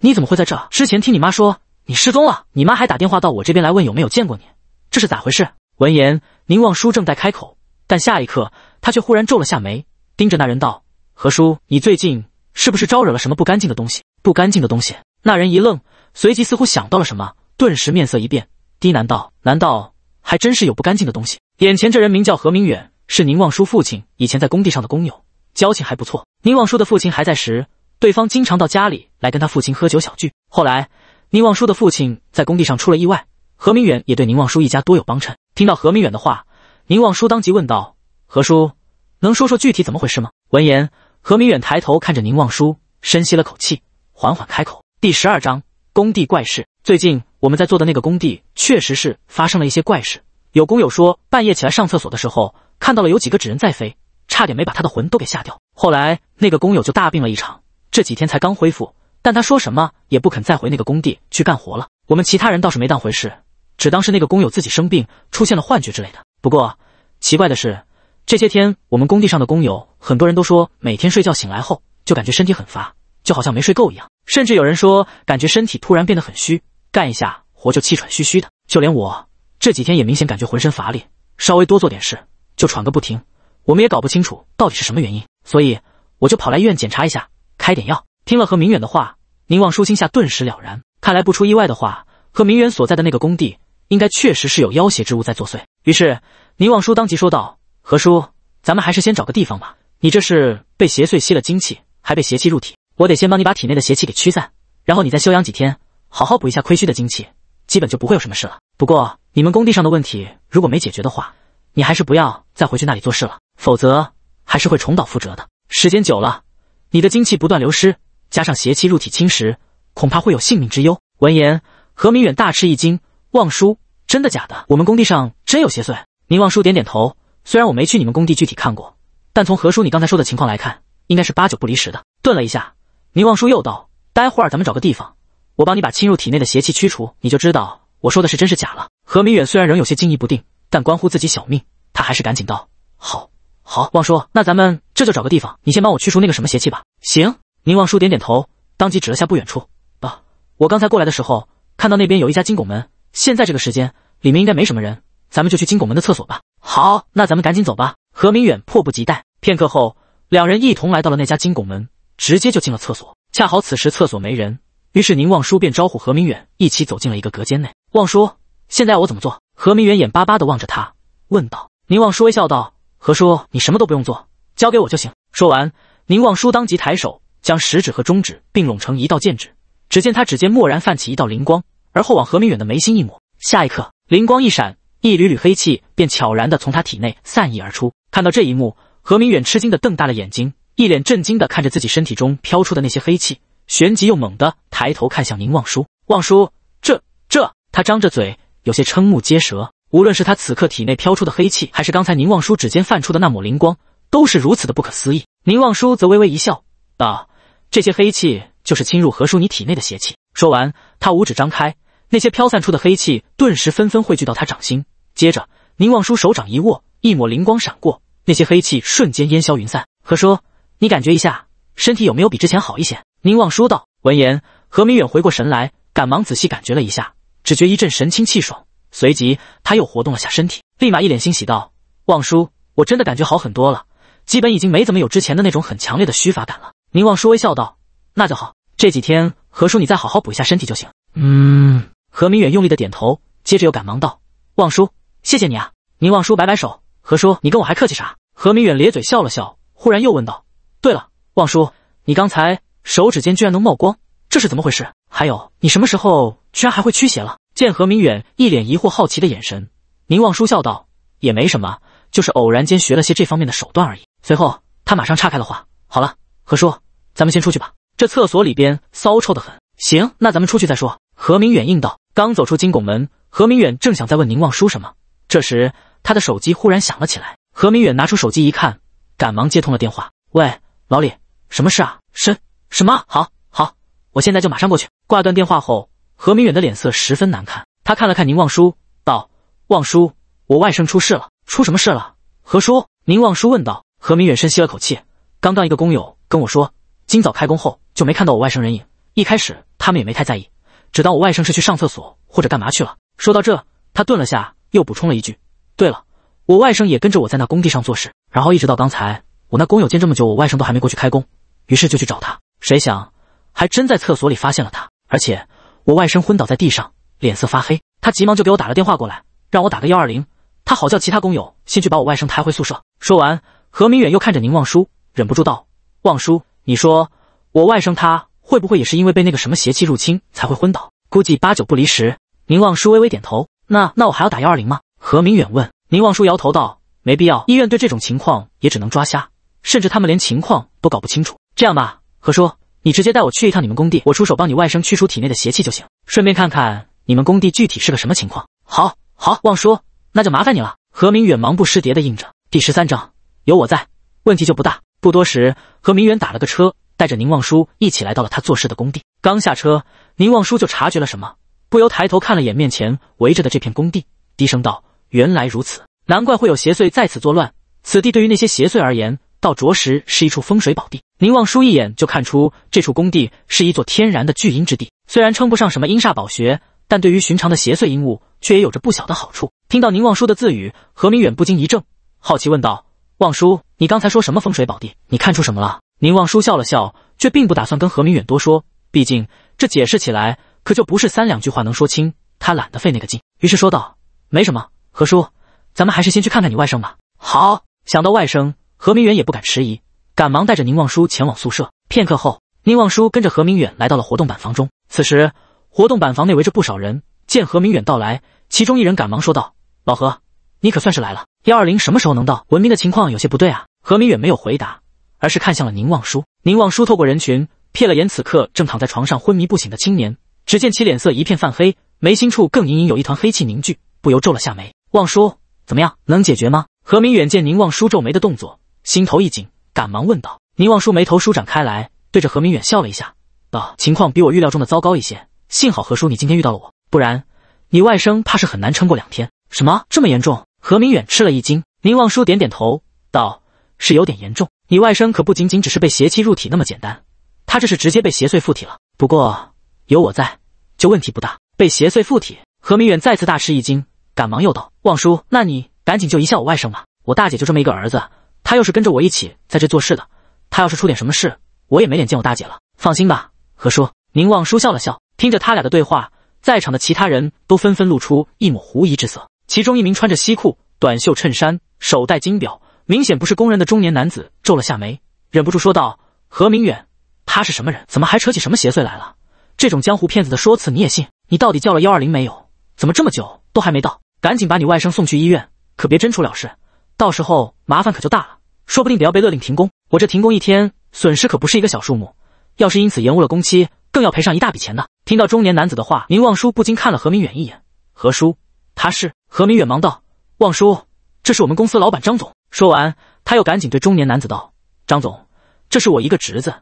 你怎么会在这？之前听你妈说你失踪了，你妈还打电话到我这边来问有没有见过你，这是咋回事？”闻言，宁望叔正在开口，但下一刻他却忽然皱了下眉，盯着那人道：“何叔，你最近是不是招惹了什么不干净的东西？不干净的东西？”那人一愣。随即，似乎想到了什么，顿时面色一变，低喃道：“难道还真是有不干净的东西？”眼前这人名叫何明远，是宁望舒父亲以前在工地上的工友，交情还不错。宁望舒的父亲还在时，对方经常到家里来跟他父亲喝酒小聚。后来，宁望舒的父亲在工地上出了意外，何明远也对宁望舒一家多有帮衬。听到何明远的话，宁望舒当即问道：“何叔，能说说具体怎么回事吗？”闻言，何明远抬头看着宁望舒，深吸了口气，缓缓开口：“第十二章。”工地怪事，最近我们在做的那个工地，确实是发生了一些怪事。有工友说，半夜起来上厕所的时候，看到了有几个纸人在飞，差点没把他的魂都给吓掉。后来那个工友就大病了一场，这几天才刚恢复，但他说什么也不肯再回那个工地去干活了。我们其他人倒是没当回事，只当是那个工友自己生病出现了幻觉之类的。不过奇怪的是，这些天我们工地上的工友，很多人都说每天睡觉醒来后就感觉身体很乏。就好像没睡够一样，甚至有人说感觉身体突然变得很虚，干一下活就气喘吁吁的。就连我这几天也明显感觉浑身乏力，稍微多做点事就喘个不停。我们也搞不清楚到底是什么原因，所以我就跑来医院检查一下，开点药。听了何明远的话，宁望舒心下顿时了然，看来不出意外的话，何明远所在的那个工地应该确实是有妖邪之物在作祟。于是宁望舒当即说道：“何叔，咱们还是先找个地方吧。你这是被邪祟吸了精气，还被邪气入体。”我得先帮你把体内的邪气给驱散，然后你再休养几天，好好补一下亏虚的精气，基本就不会有什么事了。不过你们工地上的问题如果没解决的话，你还是不要再回去那里做事了，否则还是会重蹈覆辙的。时间久了，你的精气不断流失，加上邪气入体侵蚀，恐怕会有性命之忧。闻言，何明远大吃一惊：“望叔，真的假的？我们工地上真有邪祟？”宁望叔点点头：“虽然我没去你们工地具体看过，但从何叔你刚才说的情况来看，应该是八九不离十的。”顿了一下。宁望舒又道：“待会儿咱们找个地方，我帮你把侵入体内的邪气驱除，你就知道我说的是真是假了。”何明远虽然仍有些惊疑不定，但关乎自己小命，他还是赶紧道：“好，好，望舒，那咱们这就找个地方，你先帮我驱除那个什么邪气吧。”行，宁望舒点点头，当即指了下不远处：“啊，我刚才过来的时候看到那边有一家金拱门，现在这个时间里面应该没什么人，咱们就去金拱门的厕所吧。”好，那咱们赶紧走吧。何明远迫不及待。片刻后，两人一同来到了那家金拱门。直接就进了厕所，恰好此时厕所没人，于是宁望叔便招呼何明远一起走进了一个隔间内。望叔，现在我怎么做？何明远眼巴巴地望着他，问道。宁望叔微笑道：“何叔，你什么都不用做，交给我就行。”说完，宁望叔当即抬手，将食指和中指并拢成一道剑指，只见他指尖蓦然泛起一道灵光，而后往何明远的眉心一抹，下一刻，灵光一闪，一缕缕黑气便悄然地从他体内散逸而出。看到这一幕，何明远吃惊地瞪大了眼睛。一脸震惊的看着自己身体中飘出的那些黑气，旋即又猛地抬头看向宁望舒。望舒，这这……他张着嘴，有些瞠目结舌。无论是他此刻体内飘出的黑气，还是刚才宁望舒指尖泛出的那抹灵光，都是如此的不可思议。宁望舒则微微一笑，道：“这些黑气就是侵入何叔你体内的邪气。”说完，他五指张开，那些飘散出的黑气顿时纷纷汇聚到他掌心。接着，宁望舒手掌一握，一抹灵光闪过，那些黑气瞬间烟消云散。何叔。你感觉一下，身体有没有比之前好一些？宁望舒道。闻言，何明远回过神来，赶忙仔细感觉了一下，只觉一阵神清气爽。随即，他又活动了下身体，立马一脸欣喜道：“望叔，我真的感觉好很多了，基本已经没怎么有之前的那种很强烈的虚乏感了。”宁望舒微笑道：“那就好，这几天何叔你再好好补一下身体就行。”
嗯，
何明远用力的点头，接着又赶忙道：“望叔，谢谢你啊。”宁望舒摆摆手：“何叔，你跟我还客气啥？”何明远咧嘴笑了笑，忽然又问道。对了，望叔，你刚才手指间居然能冒光，这是怎么回事？还有，你什么时候居然还会驱邪了？见何明远一脸疑惑、好奇的眼神，宁望叔笑道：“也没什么，就是偶然间学了些这方面的手段而已。”随后他马上岔开了话：“好了，何叔，咱们先出去吧，这厕所里边骚臭的很。”行，那咱们出去再说。”何明远应道。刚走出金拱门，何明远正想再问宁望叔什么，这时他的手机忽然响了起来。何明远拿出手机一看，赶忙接通了电话：“喂。”老李，什么事啊？什什么？好，好，我现在就马上过去。挂断电话后，何明远的脸色十分难看。他看了看宁望舒，道：“望舒，我外甥出事了，出什么事了？”何叔，宁望舒问道。何明远深吸了口气，刚刚一个工友跟我说，今早开工后就没看到我外甥人影。一开始他们也没太在意，只当我外甥是去上厕所或者干嘛去了。说到这，他顿了下，又补充了一句：“对了，我外甥也跟着我在那工地上做事，然后一直到刚才。”我那工友见这么久，我外甥都还没过去开工，于是就去找他。谁想，还真在厕所里发现了他，而且我外甥昏倒在地上，脸色发黑。他急忙就给我打了电话过来，让我打个幺二零，他好叫其他工友先去把我外甥抬回宿舍。说完，何明远又看着宁望舒，忍不住道：“望舒，你说我外甥他会不会也是因为被那个什么邪气入侵才会昏倒？估计八九不离十。”宁望舒微微点头：“那那我还要打幺二零吗？”何明远问。宁望舒摇头道：“没必要，医院对这种情况也只能抓瞎。”甚至他们连情况都搞不清楚。这样吧，何叔，你直接带我去一趟你们工地，我出手帮你外甥驱除体内的邪气就行，顺便看看你们工地具体是个什么情况。好，好，望叔，那就麻烦你了。何明远忙不迭的应着。第十三章，有我在，问题就不大。不多时，何明远打了个车，带着宁望叔一起来到了他做事的工地。刚下车，宁望叔就察觉了什么，不由抬头看了眼面前围着的这片工地，低声道：“原来如此，难怪会有邪祟在此作乱。此地对于那些邪祟而言。”倒着实是一处风水宝地。宁望舒一眼就看出这处工地是一座天然的聚阴之地，虽然称不上什么阴煞宝穴，但对于寻常的邪祟阴物却也有着不小的好处。听到宁望舒的自语，何明远不禁一怔，好奇问道：“望舒，你刚才说什么风水宝地？你看出什么了？”宁望舒笑了笑，却并不打算跟何明远多说，毕竟这解释起来可就不是三两句话能说清，他懒得费那个劲，于是说道：“没什么，何叔，咱们还是先去看看你外甥吧。”好，想到外甥。何明远也不敢迟疑，赶忙带着宁望舒前往宿舍。片刻后，宁望舒跟着何明远来到了活动板房中。此时，活动板房内围着不少人。见何明远到来，其中一人赶忙说道：“老何，你可算是来了！幺二零什么时候能到？文明的情况有些不对啊。”何明远没有回答，而是看向了宁望舒。宁望舒透过人群瞥了眼，此刻正躺在床上昏迷不醒的青年，只见其脸色一片泛黑，眉心处更隐隐有一团黑气凝聚，不由皱了下眉。望舒，怎么样？能解决吗？何明远见宁望舒皱眉的动作。心头一紧，赶忙问道：“宁望舒眉头舒展开来，对着何明远笑了一下，道：‘情况比我预料中的糟糕一些，幸好何叔你今天遇到了我，不然你外甥怕是很难撑过两天。’什么这么严重？”何明远吃了一惊，宁望舒点点头，道：“是有点严重，你外甥可不仅仅只是被邪气入体那么简单，他这是直接被邪祟附体了。不过有我在，就问题不大。”被邪祟附体，何明远再次大吃一惊，赶忙又道：“望叔，那你赶紧救一下我外甥吧，我大姐就这么一个儿子。”他又是跟着我一起在这做事的，他要是出点什么事，我也没脸见我大姐了。放心吧，何叔。宁望舒笑了笑，听着他俩的对话，在场的其他人都纷纷露出一抹狐疑之色。其中一名穿着西裤、短袖衬衫、手戴金表，明显不是工人的中年男子皱了下眉，忍不住说道：“何明远，他是什么人？怎么还扯起什么邪祟来了？这种江湖骗子的说辞你也信？你到底叫了幺二零没有？怎么这么久都还没到？赶紧把你外甥送去医院，可别真出了事。”到时候麻烦可就大了，说不定得要被勒令停工。我这停工一天，损失可不是一个小数目。要是因此延误了工期，更要赔上一大笔钱呢。听到中年男子的话，宁望叔不禁看了何明远一眼。何叔，他是？何明远忙道：“望叔，这是我们公司老板张总。”说完，他又赶紧对中年男子道：“张总，这是我一个侄子。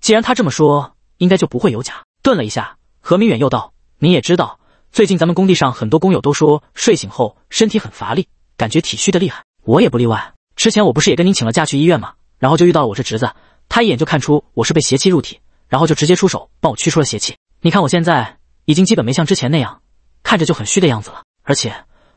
既然他这么说，应该就不会有假。”顿了一下，何明远又道：“你也知道，最近咱们工地上很多工友都说睡醒后身体很乏力，感觉体虚的厉害。”我也不例外。之前我不是也跟您请了假去医院吗？然后就遇到了我这侄子，他一眼就看出我是被邪气入体，然后就直接出手帮我驱除了邪气。你看我现在已经基本没像之前那样看着就很虚的样子了，而且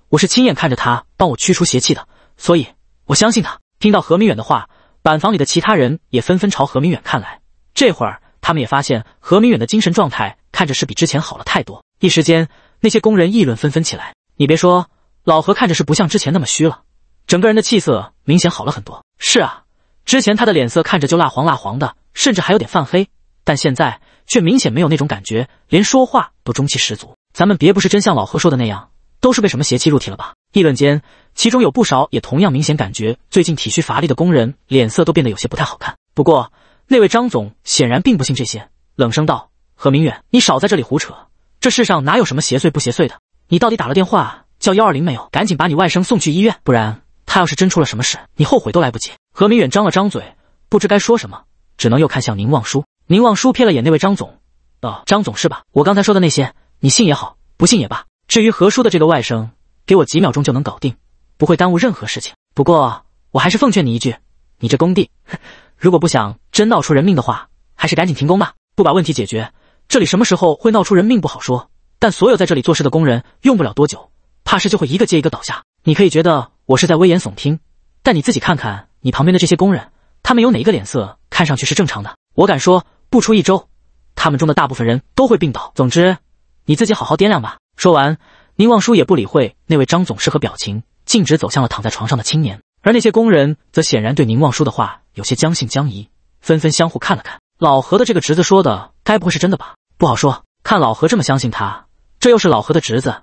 我是亲眼看着他帮我驱除邪气的，所以我相信他。听到何明远的话，板房里的其他人也纷纷朝何明远看来。这会儿他们也发现何明远的精神状态看着是比之前好了太多，一时间那些工人议论纷纷起来。你别说，老何看着是不像之前那么虚了。整个人的气色明显好了很多。是啊，之前他的脸色看着就蜡黄蜡黄的，甚至还有点泛黑，但现在却明显没有那种感觉，连说话都中气十足。咱们别不是真像老何说的那样，都是被什么邪气入体了吧？议论间，其中有不少也同样明显感觉最近体虚乏力的工人脸色都变得有些不太好看。不过那位张总显然并不信这些，冷声道：“何明远，你少在这里胡扯，这世上哪有什么邪祟不邪祟的？你到底打了电话叫幺二零没有？赶紧把你外甥送去医院，不然。”他要是真出了什么事，你后悔都来不及。何明远张了张嘴，不知该说什么，只能又看向宁望舒。宁望舒瞥了眼那位张总，道：“张总是吧？我刚才说的那些，你信也好，不信也罢。至于何叔的这个外甥，给我几秒钟就能搞定，不会耽误任何事情。不过，我还是奉劝你一句，你这工地 [laughs] 如果不想真闹出人命的话，还是赶紧停工吧。不把问题解决，这里什么时候会闹出人命不好说。但所有在这里做事的工人，用不了多久。”怕是就会一个接一个倒下。你可以觉得我是在危言耸听，但你自己看看你旁边的这些工人，他们有哪一个脸色看上去是正常的？我敢说，不出一周，他们中的大部分人都会病倒。总之，你自己好好掂量吧。说完，宁望舒也不理会那位张总是何表情，径直走向了躺在床上的青年。而那些工人则显然对宁望舒的话有些将信将疑，纷纷相互看了看。老何的这个侄子说的，该不会是真的吧？不好说。看老何这么相信他，这又是老何的侄子。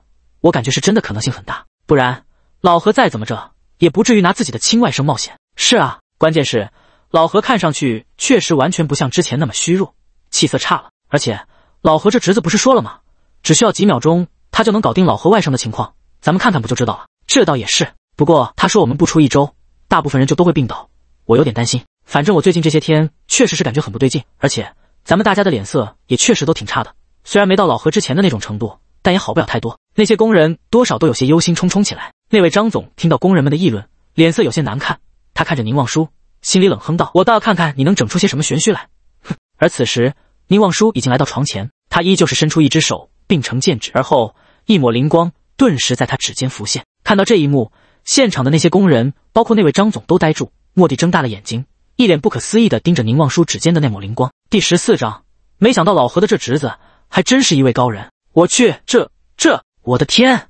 我感觉是真的可能性很大，不然老何再怎么着也不至于拿自己的亲外甥冒险。是啊，关键是老何看上去确实完全不像之前那么虚弱，气色差了。而且老何这侄子不是说了吗？只需要几秒钟，他就能搞定老何外甥的情况。咱们看看不就知道了？这倒也是。不过他说我们不出一周，大部分人就都会病倒，我有点担心。反正我最近这些天确实是感觉很不对劲，而且咱们大家的脸色也确实都挺差的，虽然没到老何之前的那种程度。但也好不了太多，那些工人多少都有些忧心忡忡起来。那位张总听到工人们的议论，脸色有些难看。他看着宁望舒，心里冷哼道：“我倒要看看你能整出些什么玄虚来！”哼。而此时，宁望舒已经来到床前，他依旧是伸出一只手，并成剑指，而后一抹灵光顿时在他指尖浮现。看到这一幕，现场的那些工人，包括那位张总，都呆住，蓦地睁大了眼睛，一脸不可思议地盯着宁望舒指尖的那抹灵光。第十四章，没想到老何的这侄子还真是一位高人。我去，这这，我的天！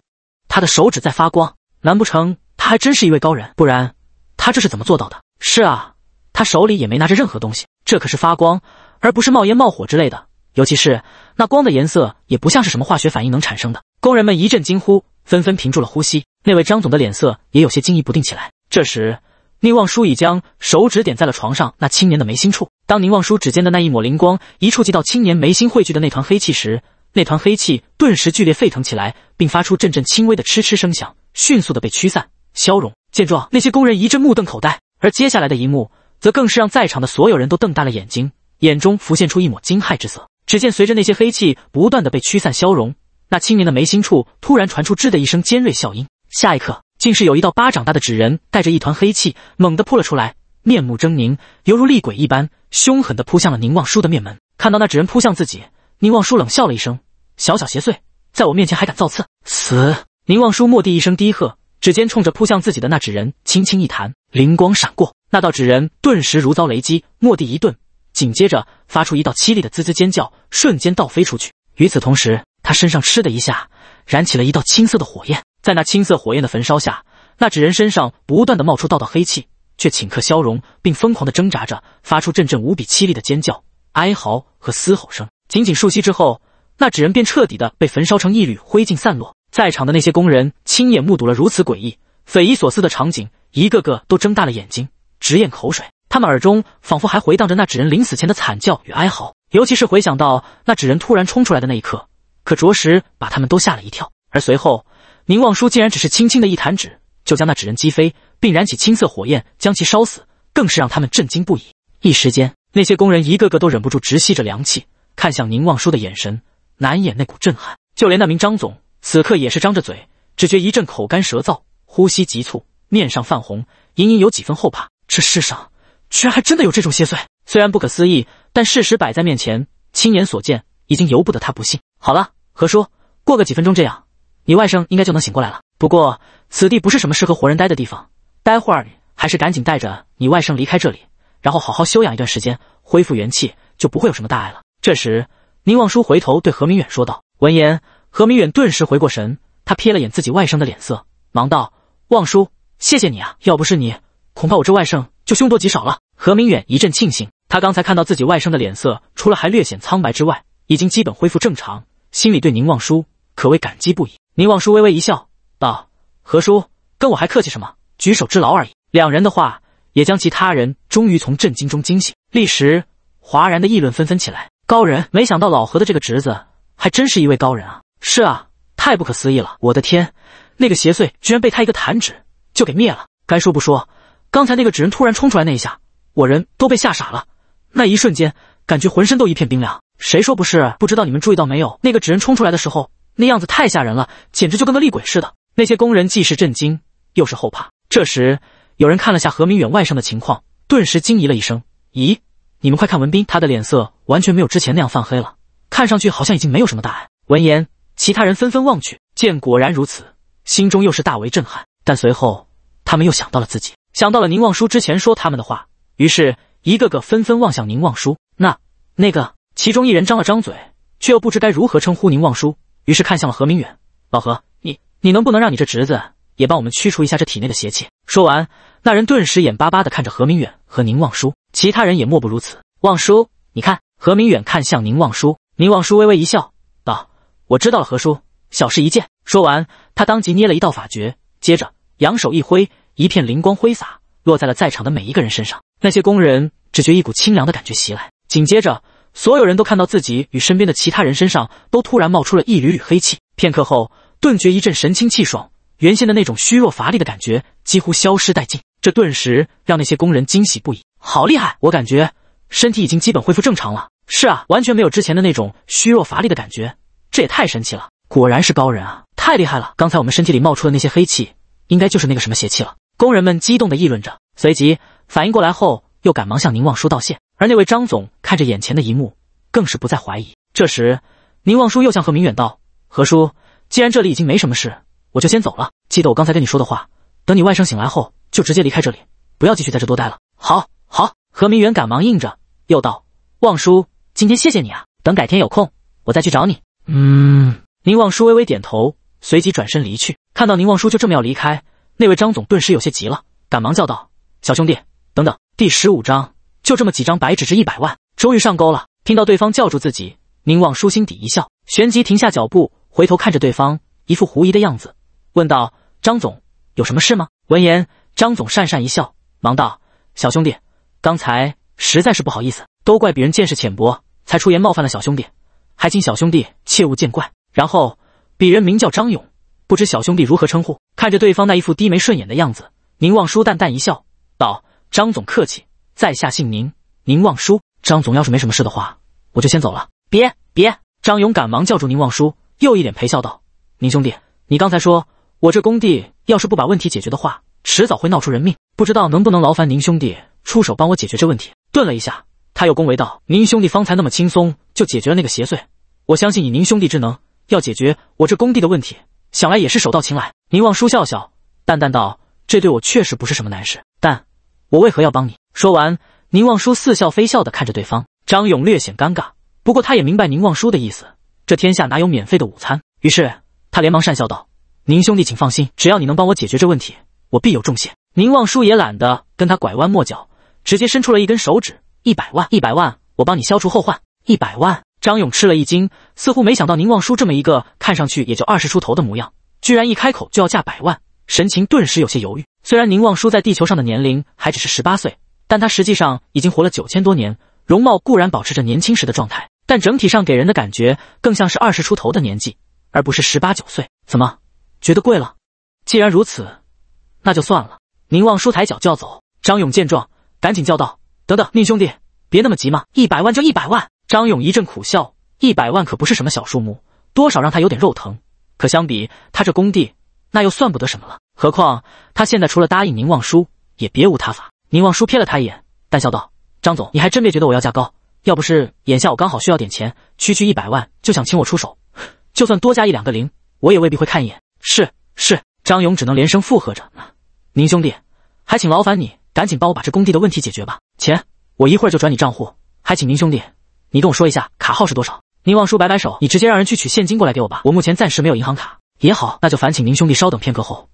他的手指在发光，难不成他还真是一位高人？不然他这是怎么做到的？是啊，他手里也没拿着任何东西，这可是发光，而不是冒烟冒火之类的。尤其是那光的颜色，也不像是什么化学反应能产生的。工人们一阵惊呼，纷纷屏住了呼吸。那位张总的脸色也有些惊疑不定起来。这时，宁望舒已将手指点在了床上那青年的眉心处。当宁望舒指尖的那一抹灵光一触及到青年眉心汇聚的那团黑气时，那团黑气顿时剧烈沸腾起来，并发出阵阵轻微的嗤嗤声响，迅速的被驱散消融。见状，那些工人一阵目瞪口呆，而接下来的一幕，则更是让在场的所有人都瞪大了眼睛，眼中浮现出一抹惊骇之色。只见随着那些黑气不断的被驱散消融，那青年的眉心处突然传出“吱”的一声尖锐笑音。下一刻，竟是有一道巴掌大的纸人带着一团黑气猛地扑了出来，面目狰狞，犹如厉鬼一般，凶狠的扑向了宁望舒的面门。看到那纸人扑向自己。宁望舒冷笑了一声：“小小邪祟，在我面前还敢造次？死！”宁望舒蓦地一声低喝，指尖冲着扑向自己的那纸人轻轻一弹，灵光闪过，那道纸人顿时如遭雷击，蓦地一顿，紧接着发出一道凄厉的“滋滋”尖叫，瞬间倒飞出去。与此同时，他身上“嗤”的一下燃起了一道青色的火焰，在那青色火焰的焚烧下，那纸人身上不断的冒出道道黑气，却顷刻消融，并疯狂的挣扎着，发出阵阵无比凄厉的尖叫、哀嚎和嘶吼声。仅仅数息之后，那纸人便彻底的被焚烧成一缕灰烬，散落。在场的那些工人亲眼目睹了如此诡异、匪夷所思的场景，一个个都睁大了眼睛，直咽口水。他们耳中仿佛还回荡着那纸人临死前的惨叫与哀嚎，尤其是回想到那纸人突然冲出来的那一刻，可着实把他们都吓了一跳。而随后，宁望舒竟然只是轻轻的一弹指，就将那纸人击飞，并燃起青色火焰将其烧死，更是让他们震惊不已。一时间，那些工人一个个都忍不住直吸着凉气。看向宁望舒的眼神，难掩那股震撼。就连那名张总此刻也是张着嘴，只觉一阵口干舌燥，呼吸急促，面上泛红，隐隐有几分后怕。这世上居然还真的有这种邪祟，虽然不可思议，但事实摆在面前，亲眼所见，已经由不得他不信。好了，何叔，过个几分钟这样，你外甥应该就能醒过来了。不过此地不是什么适合活人待的地方，待会儿还是赶紧带着你外甥离开这里，然后好好休养一段时间，恢复元气，就不会有什么大碍了。这时，宁望舒回头对何明远说道。闻言，何明远顿时回过神，他瞥了眼自己外甥的脸色，忙道：“望叔，谢谢你啊！要不是你，恐怕我这外甥就凶多吉少了。”何明远一阵庆幸，他刚才看到自己外甥的脸色，除了还略显苍白之外，已经基本恢复正常，心里对宁望舒可谓感激不已。宁望舒微微一笑，道：“何叔，跟我还客气什么？举手之劳而已。”两人的话也将其他人终于从震惊中惊醒，立时哗然的议论纷纷起来。高人，没想到老何的这个侄子还真是一位高人啊！是啊，太不可思议了！我的天，那个邪祟居然被他一个弹指就给灭了！该说不说，刚才那个纸人突然冲出来那一下，我人都被吓傻了。那一瞬间，感觉浑身都一片冰凉。谁说不是？不知道你们注意到没有，那个纸人冲出来的时候，那样子太吓人了，简直就跟个厉鬼似的。那些工人既是震惊又是后怕。这时，有人看了下何明远外甥的情况，顿时惊疑了一声：“咦？”你们快看文斌，他的脸色完全没有之前那样泛黑了，看上去好像已经没有什么大碍。闻言，其他人纷纷望去，见果然如此，心中又是大为震撼。但随后，他们又想到了自己，想到了宁望舒之前说他们的话，于是一个个纷纷望向宁望舒。那那个，其中一人张了张嘴，却又不知该如何称呼宁望舒，于是看向了何明远，老何，你你能不能让你这侄子也帮我们驱除一下这体内的邪气？说完。那人顿时眼巴巴地看着何明远和宁望舒，其他人也莫不如此。望舒，你看。何明远看向宁望舒，宁望舒微微一笑，道：“我知道了，何叔，小事一件。”说完，他当即捏了一道法诀，接着扬手一挥，一片灵光挥洒，落在了在场的每一个人身上。那些工人只觉一股清凉的感觉袭来，紧接着，所有人都看到自己与身边的其他人身上都突然冒出了一缕缕黑气。片刻后，顿觉一阵神清气爽，原先的那种虚弱乏力的感觉几乎消失殆尽。这顿时让那些工人惊喜不已，好厉害！我感觉身体已经基本恢复正常了。是啊，完全没有之前的那种虚弱乏力的感觉，这也太神奇了！果然是高人啊，太厉害了！刚才我们身体里冒出的那些黑气，应该就是那个什么邪气了。工人们激动地议论着，随即反应过来后，又赶忙向宁望叔道谢。而那位张总看着眼前的一幕，更是不再怀疑。这时，宁望叔又向何明远道：“何叔，既然这里已经没什么事，我就先走了。记得我刚才跟你说的话。”等你外甥醒来后，就直接离开这里，不要继续在这多待了。好，好。何明远赶忙应着，又道：“望叔，今天谢谢你啊。等改天有空，我再去找你。”嗯。宁望叔微微点头，随即转身离去。看到宁望叔就这么要离开，那位张总顿时有些急了，赶忙叫道：“小兄弟，等等！”第十五章，就这么几张白纸值一百万，终于上钩了。听到对方叫住自己，宁望叔心底一笑，旋即停下脚步，回头看着对方，一副狐疑的样子，问道：“张总。”有什么事吗？闻言，张总讪讪一笑，忙道：“小兄弟，刚才实在是不好意思，都怪鄙人见识浅薄，才出言冒犯了小兄弟，还请小兄弟切勿见怪。然后，鄙人名叫张勇，不知小兄弟如何称呼？”看着对方那一副低眉顺眼的样子，宁望舒淡淡一笑，道：“张总客气，在下姓宁，宁望舒。张总要是没什么事的话，我就先走了。”别别！张勇赶忙叫住宁望舒，又一脸陪笑道：“宁兄弟，你刚才说我这工地……”要是不把问题解决的话，迟早会闹出人命。不知道能不能劳烦您兄弟出手帮我解决这问题？顿了一下，他又恭维道：“您兄弟方才那么轻松就解决了那个邪祟，我相信以您兄弟之能，要解决我这工地的问题，想来也是手到擒来。”宁望舒笑笑，淡淡道：“这对我确实不是什么难事，但我为何要帮你？”说完，宁望舒似笑非笑地看着对方。张勇略显尴尬，不过他也明白宁望舒的意思，这天下哪有免费的午餐？于是他连忙讪笑道。宁兄弟，请放心，只要你能帮我解决这问题，我必有重谢。宁望舒也懒得跟他拐弯抹角，直接伸出了一根手指：“一百万，一百万，我帮你消除后患。”一百万！张勇吃了一惊，似乎没想到宁望舒这么一个看上去也就二十出头的模样，居然一开口就要价百万，神情顿时有些犹豫。虽然宁望舒在地球上的年龄还只是十八岁，但他实际上已经活了九千多年，容貌固然保持着年轻时的状态，但整体上给人的感觉更像是二十出头的年纪，而不是十八九岁。怎么？觉得贵了，既然如此，那就算了。宁望舒抬脚就要走，张勇见状，赶紧叫道：“等等，宁兄弟，别那么急嘛，一百万就一百万。”张勇一阵苦笑，一百万可不是什么小数目，多少让他有点肉疼。可相比他这工地，那又算不得什么了。何况他现在除了答应宁望舒，也别无他法。宁望舒瞥了他一眼，淡笑道：“张总，你还真别觉得我要价高。要不是眼下我刚好需要点钱，区区一百万就想请我出手，就算多加一两个零，我也未必会看一眼。”是是，张勇只能连声附和着。啊，宁兄弟，还请劳烦你赶紧帮我把这工地的问题解决吧。钱我一会儿就转你账户，还请宁兄弟，你跟我说一下卡号是多少。宁望叔摆摆手，你直接让人去取现金过来给我吧。我目前暂时没有银行卡。也好，那就烦请宁兄弟稍等片刻后，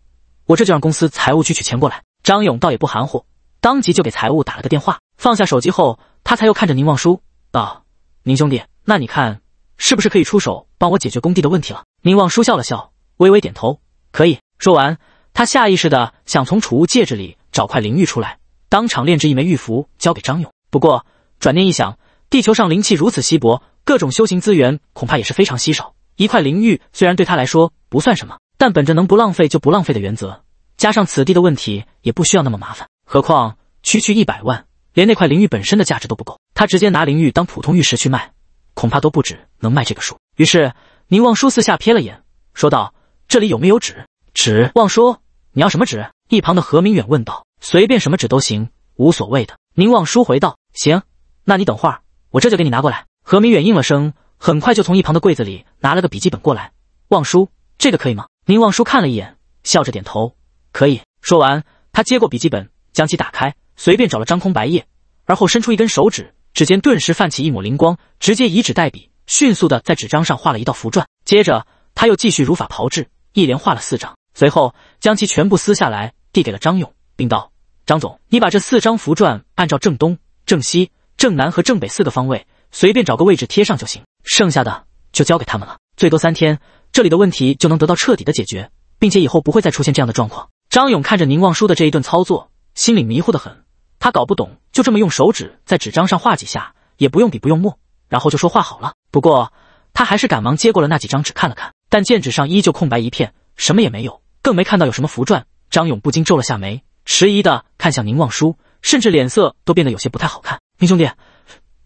我这就让公司财务去取钱过来。张勇倒也不含糊，当即就给财务打了个电话。放下手机后，他才又看着宁望叔道：“宁兄弟，那你看是不是可以出手帮我解决工地的问题了？”宁望叔笑了笑。微微点头，可以说完，他下意识的想从储物戒指里找块灵玉出来，当场炼制一枚玉符交给张勇。不过转念一想，地球上灵气如此稀薄，各种修行资源恐怕也是非常稀少。一块灵玉虽然对他来说不算什么，但本着能不浪费就不浪费的原则，加上此地的问题也不需要那么麻烦。何况区区一百万，连那块灵玉本身的价值都不够。他直接拿灵玉当普通玉石去卖，恐怕都不止能卖这个数。于是，宁望舒四下瞥了眼，说道。这里有没有纸？纸，望叔，你要什么纸？一旁的何明远问道。随便什么纸都行，无所谓的。宁望叔回道。行，那你等会儿，我这就给你拿过来。何明远应了声，很快就从一旁的柜子里拿了个笔记本过来。望叔，这个可以吗？宁望叔看了一眼，笑着点头，可以。说完，他接过笔记本，将其打开，随便找了张空白页，而后伸出一根手指，指尖顿时泛起一抹灵光，直接以纸代笔，迅速的在纸张上画了一道符篆。接着，他又继续如法炮制。一连画了四张，随后将其全部撕下来，递给了张勇，并道：“张总，你把这四张符篆按照正东、正西、正南和正北四个方位，随便找个位置贴上就行。剩下的就交给他们了，最多三天，这里的问题就能得到彻底的解决，并且以后不会再出现这样的状况。”张勇看着宁望舒的这一顿操作，心里迷糊的很，他搞不懂，就这么用手指在纸张上画几下，也不用笔，不用墨，然后就说画好了。不过他还是赶忙接过了那几张纸，看了看。但剑指上依旧空白一片，什么也没有，更没看到有什么符篆。张勇不禁皱了下眉，迟疑的看向宁望舒，甚至脸色都变得有些不太好看。宁兄弟，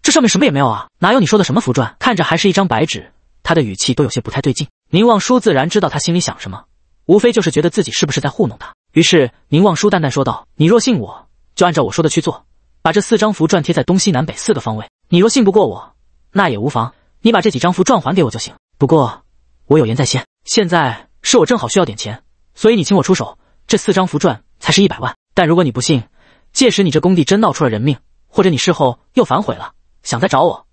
这上面什么也没有啊，哪有你说的什么符篆？看着还是一张白纸，他的语气都有些不太对劲。宁望舒自然知道他心里想什么，无非就是觉得自己是不是在糊弄他。于是宁望舒淡淡说道：“你若信我，就按照我说的去做，把这四张符篆贴在东西南北四个方位。你若信不过我，那也无妨，你把这几张符篆还给我就行。不过……”我有言在先，现在是我正好需要点钱，所以你请我出手，这四张符篆才是一百万。但如果你不信，届时你这工地真闹出了人命，或者你事后又反悔了，想再找我，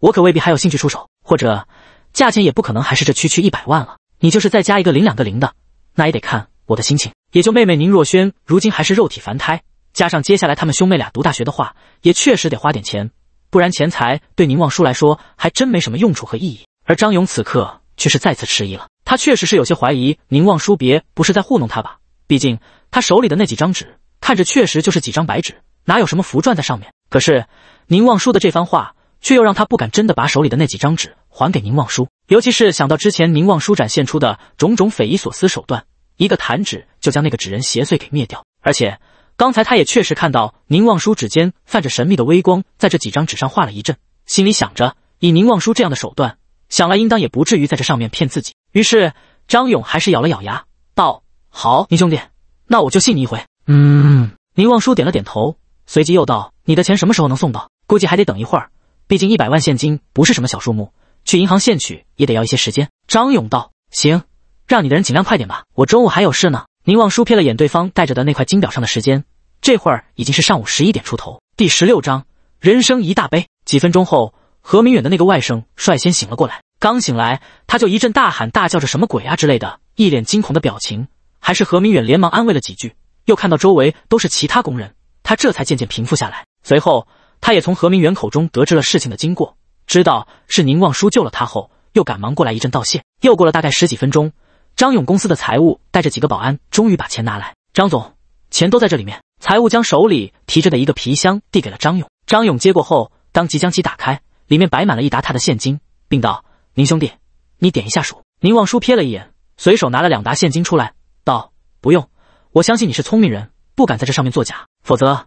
我可未必还有兴趣出手，或者价钱也不可能还是这区区一百万了。你就是再加一个零两个零的，那也得看我的心情。也就妹妹宁若萱如今还是肉体凡胎，加上接下来他们兄妹俩读大学的话，也确实得花点钱，不然钱财对宁望舒来说还真没什么用处和意义。而张勇此刻。却是再次迟疑了。他确实是有些怀疑，宁望叔别不是在糊弄他吧？毕竟他手里的那几张纸，看着确实就是几张白纸，哪有什么符篆在上面？可是宁望叔的这番话，却又让他不敢真的把手里的那几张纸还给宁望叔。尤其是想到之前宁望舒展现出的种种匪夷所思手段，一个弹指就将那个纸人邪祟给灭掉。而且刚才他也确实看到宁望叔指尖泛着神秘的微光，在这几张纸上画了一阵。心里想着，以宁望叔这样的手段。想来应当也不至于在这上面骗自己，于是张勇还是咬了咬牙，道：“好，宁兄弟，那我就信你一回。”
嗯，
宁望舒点了点头，随即又道：“你的钱什么时候能送到？估计还得等一会儿，毕竟一百万现金不是什么小数目，去银行现取也得要一些时间。”张勇道：“行，让你的人尽量快点吧，我中午还有事呢。”宁望舒瞥了眼对方带着的那块金表上的时间，这会儿已经是上午十一点出头。第十六章人生一大悲。几分钟后。何明远的那个外甥率先醒了过来，刚醒来他就一阵大喊大叫着“什么鬼啊”之类的，一脸惊恐的表情。还是何明远连忙安慰了几句，又看到周围都是其他工人，他这才渐渐平复下来。随后，他也从何明远口中得知了事情的经过，知道是宁望叔救了他后，又赶忙过来一阵道谢。又过了大概十几分钟，张勇公司的财务带着几个保安终于把钱拿来。张总，钱都在这里面。财务将手里提着的一个皮箱递给了张勇，张勇接过后，当即将其打开。里面摆满了一沓沓的现金，并道：“宁兄弟，你点一下数。”宁望舒瞥了一眼，随手拿了两沓现金出来，道：“不用，我相信你是聪明人，不敢在这上面作假。否则，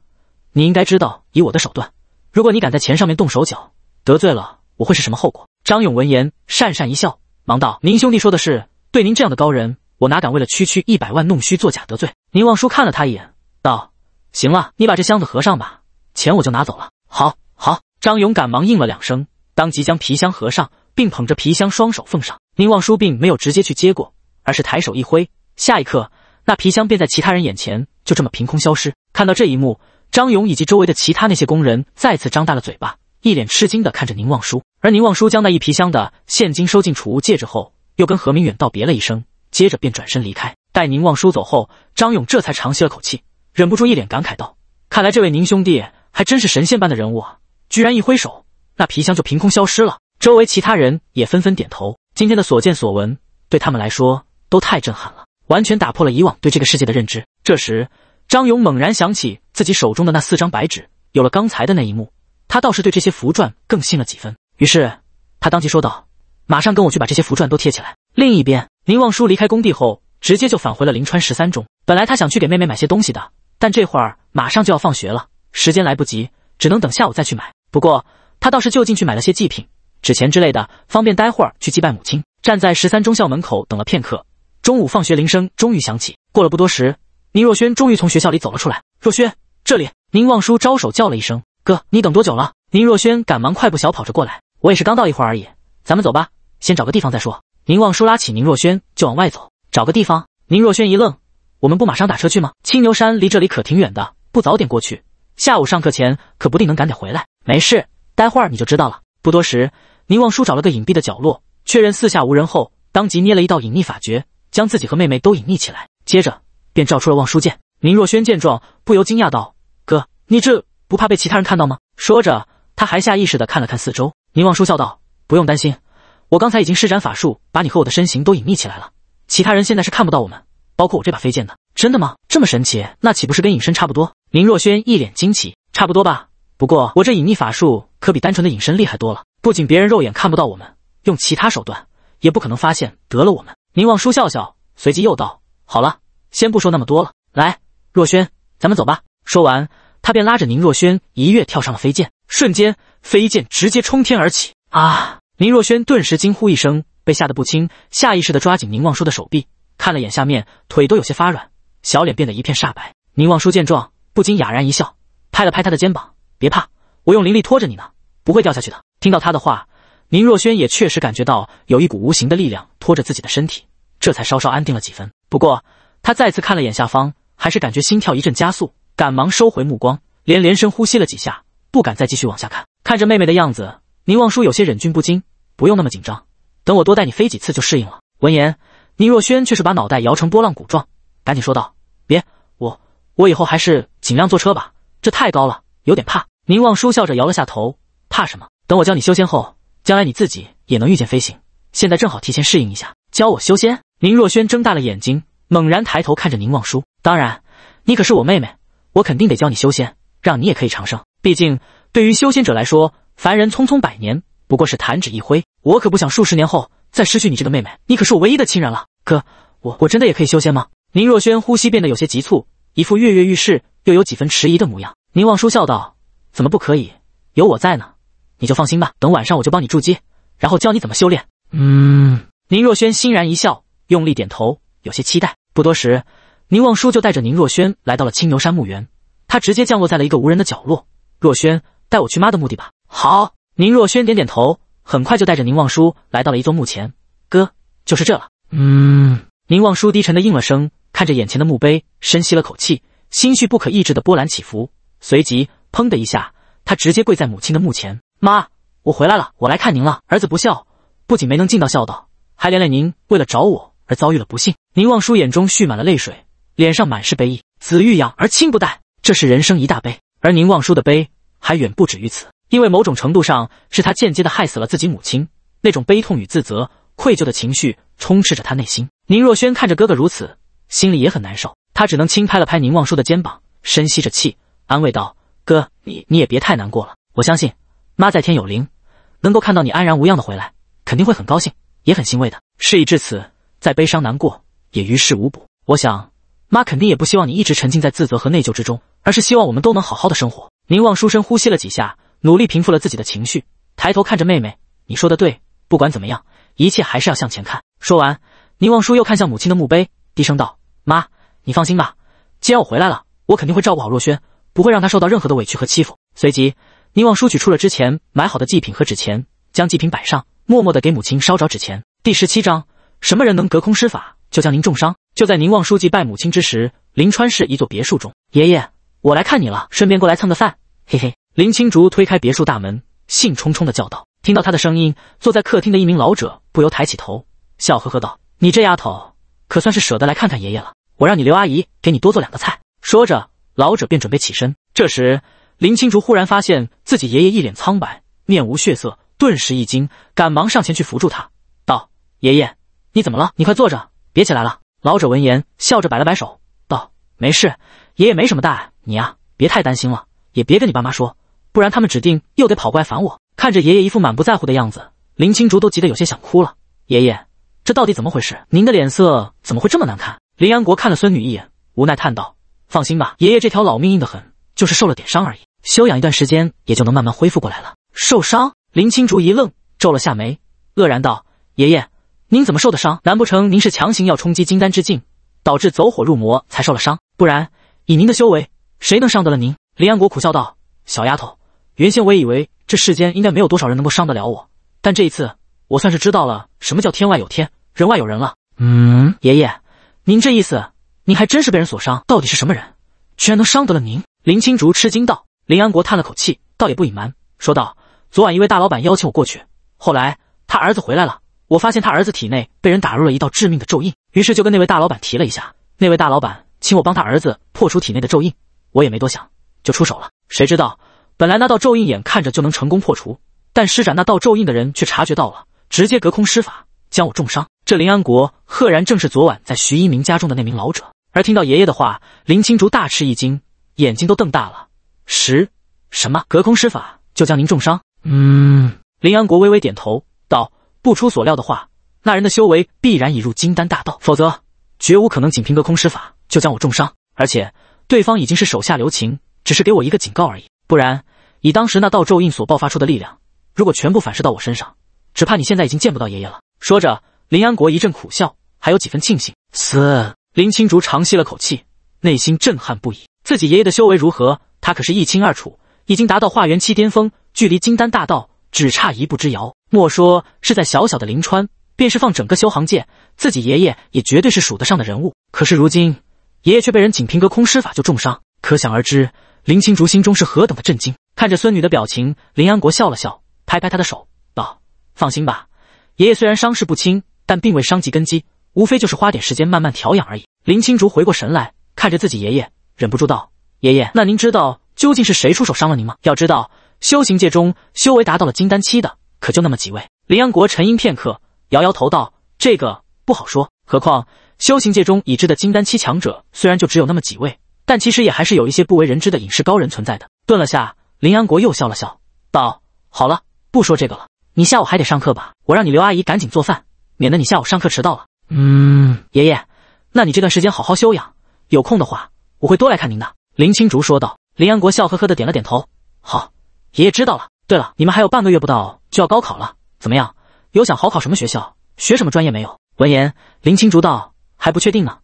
你应该知道，以我的手段，如果你敢在钱上面动手脚，得罪了我会是什么后果？”张勇闻言讪讪一笑，忙道：“宁兄弟说的是，对您这样的高人，我哪敢为了区区一百万弄虚作假得罪？”宁望舒看了他一眼，道：“行了，你把这箱子合上吧，钱我就拿走了。”“好，好。”张勇赶忙应了两声，当即将皮箱合上，并捧着皮箱双手奉上。宁望舒并没有直接去接过，而是抬手一挥，下一刻那皮箱便在其他人眼前就这么凭空消失。看到这一幕，张勇以及周围的其他那些工人再次张大了嘴巴，一脸吃惊的看着宁望舒。而宁望舒将那一皮箱的现金收进储物戒指后，又跟何明远道别了一声，接着便转身离开。待宁望舒走后，张勇这才长吸了口气，忍不住一脸感慨道：“看来这位宁兄弟还真是神仙般的人物啊！”居然一挥手，那皮箱就凭空消失了。周围其他人也纷纷点头。今天的所见所闻对他们来说都太震撼了，完全打破了以往对这个世界的认知。这时，张勇猛然想起自己手中的那四张白纸。有了刚才的那一幕，他倒是对这些符篆更信了几分。于是，他当即说道：“马上跟我去把这些符篆都贴起来。”另一边，宁望舒离开工地后，直接就返回了临川十三中。本来他想去给妹妹买些东西的，但这会儿马上就要放学了，时间来不及，只能等下午再去买。不过他倒是就近去买了些祭品、纸钱之类的，方便待会儿去祭拜母亲。站在十三中校门口等了片刻，中午放学铃声终于响起。过了不多时，宁若轩终于从学校里走了出来。若轩，这里！宁望舒招手叫了一声：“哥，你等多久了？”宁若轩赶忙快步小跑着过来：“我也是刚到一会儿而已，咱们走吧，先找个地方再说。”宁望舒拉起宁若轩就往外走：“找个地方。”宁若轩一愣：“我们不马上打车去吗？青牛山离这里可挺远的，不早点过去，下午上课前可不定能赶点回来。”没事，待会儿你就知道了。不多时，宁望舒找了个隐蔽的角落，确认四下无人后，当即捏了一道隐匿法诀，将自己和妹妹都隐匿起来。接着便照出了望舒剑。宁若轩见状，不由惊讶道：“哥，你这不怕被其他人看到吗？”说着，他还下意识的看了看四周。宁望舒笑道：“不用担心，我刚才已经施展法术，把你和我的身形都隐匿起来了。其他人现在是看不到我们，包括我这把飞剑的。”“真的吗？这么神奇？那岂不是跟隐身差不多？”宁若轩一脸惊奇。“差不多吧。”不过我这隐匿法术可比单纯的隐身厉害多了，不仅别人肉眼看不到我们，用其他手段也不可能发现得了我们。宁望舒笑笑，随即又道：“好了，先不说那么多了，来，若轩，咱们走吧。”说完，他便拉着宁若轩一跃跳上了飞剑，瞬间飞剑直接冲天而起。啊！宁若轩顿时惊呼一声，被吓得不轻，下意识地抓紧宁望舒的手臂，看了眼下面，腿都有些发软，小脸变得一片煞白。宁望舒见状，不禁哑然一笑，拍了拍他的肩膀。别怕，我用灵力拖着你呢，不会掉下去的。听到他的话，宁若轩也确实感觉到有一股无形的力量拖着自己的身体，这才稍稍安定了几分。不过他再次看了眼下方，还是感觉心跳一阵加速，赶忙收回目光，连连深呼吸了几下，不敢再继续往下看。看着妹妹的样子，宁望舒有些忍俊不禁。不用那么紧张，等我多带你飞几次就适应了。闻言，宁若轩却是把脑袋摇成波浪鼓状，赶紧说道：“别，我我以后还是尽量坐车吧，这太高了，有点怕。”宁望舒笑着摇了下头，怕什么？等我教你修仙后，将来你自己也能御剑飞行。现在正好提前适应一下。教我修仙？宁若轩睁大了眼睛，猛然抬头看着宁望舒。当然，你可是我妹妹，我肯定得教你修仙，让你也可以长生。毕竟对于修仙者来说，凡人匆匆百年不过是弹指一挥。我可不想数十年后再失去你这个妹妹。你可是我唯一的亲人了。哥，我我真的也可以修仙吗？宁若轩呼吸变得有些急促，一副跃跃欲试又有几分迟疑的模样。宁望舒笑道。怎么不可以？有我在呢，你就放心吧。等晚上我就帮你筑基，然后教你怎么修炼。
嗯，
宁若轩欣然一笑，用力点头，有些期待。不多时，宁望舒就带着宁若轩来到了青牛山墓园，他直接降落在了一个无人的角落。若轩，带我去妈的墓地吧。好。宁若轩点点头，很快就带着宁望舒来到了一座墓前。哥，就是这了。
嗯，
宁望舒低沉的应了声，看着眼前的墓碑，深吸了口气，心绪不可抑制的波澜起伏，随即。砰的一下，他直接跪在母亲的墓前。妈，我回来了，我来看您了。儿子不孝，不仅没能尽到孝道，还连累您为了找我而遭遇了不幸。宁望舒眼中蓄满了泪水，脸上满是悲意。子欲养而亲不待，这是人生一大悲。而宁望舒的悲还远不止于此，因为某种程度上是他间接的害死了自己母亲。那种悲痛与自责、愧疚的情绪充斥着他内心。宁若轩看着哥哥如此，心里也很难受。他只能轻拍了拍宁望舒的肩膀，深吸着气，安慰道。哥，你你也别太难过了。我相信妈在天有灵，能够看到你安然无恙的回来，肯定会很高兴，也很欣慰的。事已至此，再悲伤难过也于事无补。我想妈肯定也不希望你一直沉浸在自责和内疚之中，而是希望我们都能好好的生活。宁望书深呼吸了几下，努力平复了自己的情绪，抬头看着妹妹：“你说的对，不管怎么样，一切还是要向前看。”说完，宁望书又看向母亲的墓碑，低声道：“妈，你放心吧，既然我回来了，我肯定会照顾好若萱。”不会让他受到任何的委屈和欺负。随即，宁望叔取出了之前买好的祭品和纸钱，将祭品摆上，默默的给母亲烧着纸钱。第十七章：什么人能隔空施法，就将您重伤。就在宁望叔祭拜母亲之时，临川市一座别墅中，爷爷，我来看你了，顺便过来蹭个饭，嘿嘿。林青竹推开别墅大门，兴冲冲的叫道。听到他的声音，坐在客厅的一名老者不由抬起头，笑呵呵道：“你这丫头，可算是舍得来看看爷爷了。我让你刘阿姨给你多做两个菜。”说着。老者便准备起身，这时林青竹忽然发现自己爷爷一脸苍白，面无血色，顿时一惊，赶忙上前去扶住他，道：“爷爷，你怎么了？你快坐着，别起来了。”老者闻言笑着摆了摆手，道：“没事，爷爷没什么大碍，你呀，别太担心了，也别跟你爸妈说，不然他们指定又得跑过来烦我。”看着爷爷一副满不在乎的样子，林青竹都急得有些想哭了。爷爷，这到底怎么回事？您的脸色怎么会这么难看？林安国看了孙女一眼，无奈叹道。放心吧，爷爷这条老命硬得很，就是受了点伤而已，休养一段时间也就能慢慢恢复过来了。受伤？林青竹一愣，皱了下眉，愕然道：“爷爷，您怎么受的伤？难不成您是强行要冲击金丹之境，导致走火入魔才受了伤？不然，以您的修为，谁能伤得了您？”林安国苦笑道：“小丫头，原先我也以为这世间应该没有多少人能够伤得了我，但这一次，我算是知道了什么叫天外有天，人外有人了。”
嗯，
爷爷，您这意思？您还真是被人所伤，到底是什么人，居然能伤得了您？林青竹吃惊道。林安国叹了口气，倒也不隐瞒，说道：“昨晚一位大老板邀请我过去，后来他儿子回来了，我发现他儿子体内被人打入了一道致命的咒印，于是就跟那位大老板提了一下。那位大老板请我帮他儿子破除体内的咒印，我也没多想，就出手了。谁知道，本来那道咒印眼看着就能成功破除，但施展那道咒印的人却察觉到了，直接隔空施法。”将我重伤，这林安国赫然正是昨晚在徐一鸣家中的那名老者。而听到爷爷的话，林青竹大吃一惊，眼睛都瞪大了。十什么？隔空施法就将您重伤？
嗯，
林安国微微点头道：“不出所料的话，那人的修为必然已入金丹大道，否则绝无可能仅凭隔空施法就将我重伤。而且对方已经是手下留情，只是给我一个警告而已。不然以当时那道咒印所爆发出的力量，如果全部反噬到我身上，只怕你现在已经见不到爷爷了。”说着，林安国一阵苦笑，还有几分庆幸。嘶！林青竹长吸了口气，内心震撼不已。自己爷爷的修为如何，他可是一清二楚，已经达到化元期巅峰，距离金丹大道只差一步之遥。莫说是在小小的林川，便是放整个修行界，自己爷爷也绝对是数得上的人物。可是如今，爷爷却被人仅凭隔空施法就重伤，可想而知，林青竹心中是何等的震惊。看着孙女的表情，林安国笑了笑，拍拍她的手，道：“放心吧。”爷爷虽然伤势不轻，但并未伤及根基，无非就是花点时间慢慢调养而已。林青竹回过神来，看着自己爷爷，忍不住道：“爷爷，那您知道究竟是谁出手伤了您吗？要知道，修行界中修为达到了金丹期的，可就那么几位。”林安国沉吟片刻，摇摇头道：“这个不好说。何况，修行界中已知的金丹期强者，虽然就只有那么几位，但其实也还是有一些不为人知的隐世高人存在的。”顿了下，林安国又笑了笑，道：“好了，不说这个了。”你下午还得上课吧？我让你刘阿姨赶紧做饭，免得你下午上课迟到了。
嗯，
爷爷，那你这段时间好好休养，有空的话我会多来看您的。林青竹说道。林安国笑呵呵的点了点头。好，爷爷知道了。对了，你们还有半个月不到就要高考了，怎么样？有想好考什么学校、学什么专业没有？闻言，林青竹道：“还不确定呢，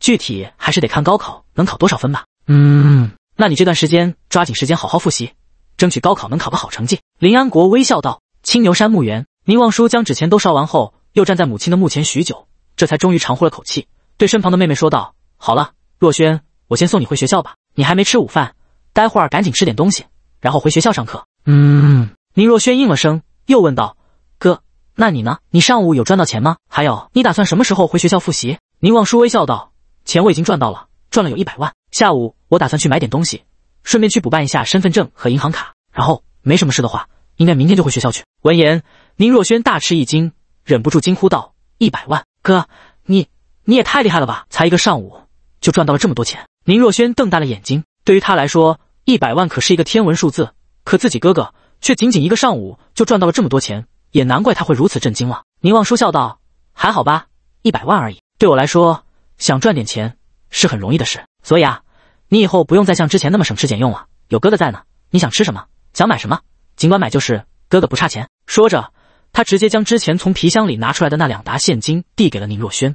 具体还是得看高考能考多少分吧。”
嗯，
那你这段时间抓紧时间好好复习，争取高考能考个好成绩。林安国微笑道。青牛山墓园，宁望叔将纸钱都烧完后，又站在母亲的墓前许久，这才终于长呼了口气，对身旁的妹妹说道：“好了，若轩，我先送你回学校吧。你还没吃午饭，待会儿赶紧吃点东西，然后回学校上课。”
嗯，
宁若轩应了声，又问道：“哥，那你呢？你上午有赚到钱吗？还有，你打算什么时候回学校复习？”宁望叔微笑道：“钱我已经赚到了，赚了有一百万。下午我打算去买点东西，顺便去补办一下身份证和银行卡。然后没什么事的话，应该明天就回学校去。”闻言，宁若轩大吃一惊，忍不住惊呼道：“一百万，哥，你你也太厉害了吧！才一个上午就赚到了这么多钱！”宁若轩瞪大了眼睛，对于他来说，一百万可是一个天文数字。可自己哥哥却仅仅一个上午就赚到了这么多钱，也难怪他会如此震惊了。宁望舒笑道：“还好吧，一百万而已，对我来说，想赚点钱是很容易的事。所以啊，你以后不用再像之前那么省吃俭用了，有哥哥在呢，你想吃什么，想买什么，尽管买就是。”哥哥不差钱。说着，他直接将之前从皮箱里拿出来的那两沓现金递给了宁若轩。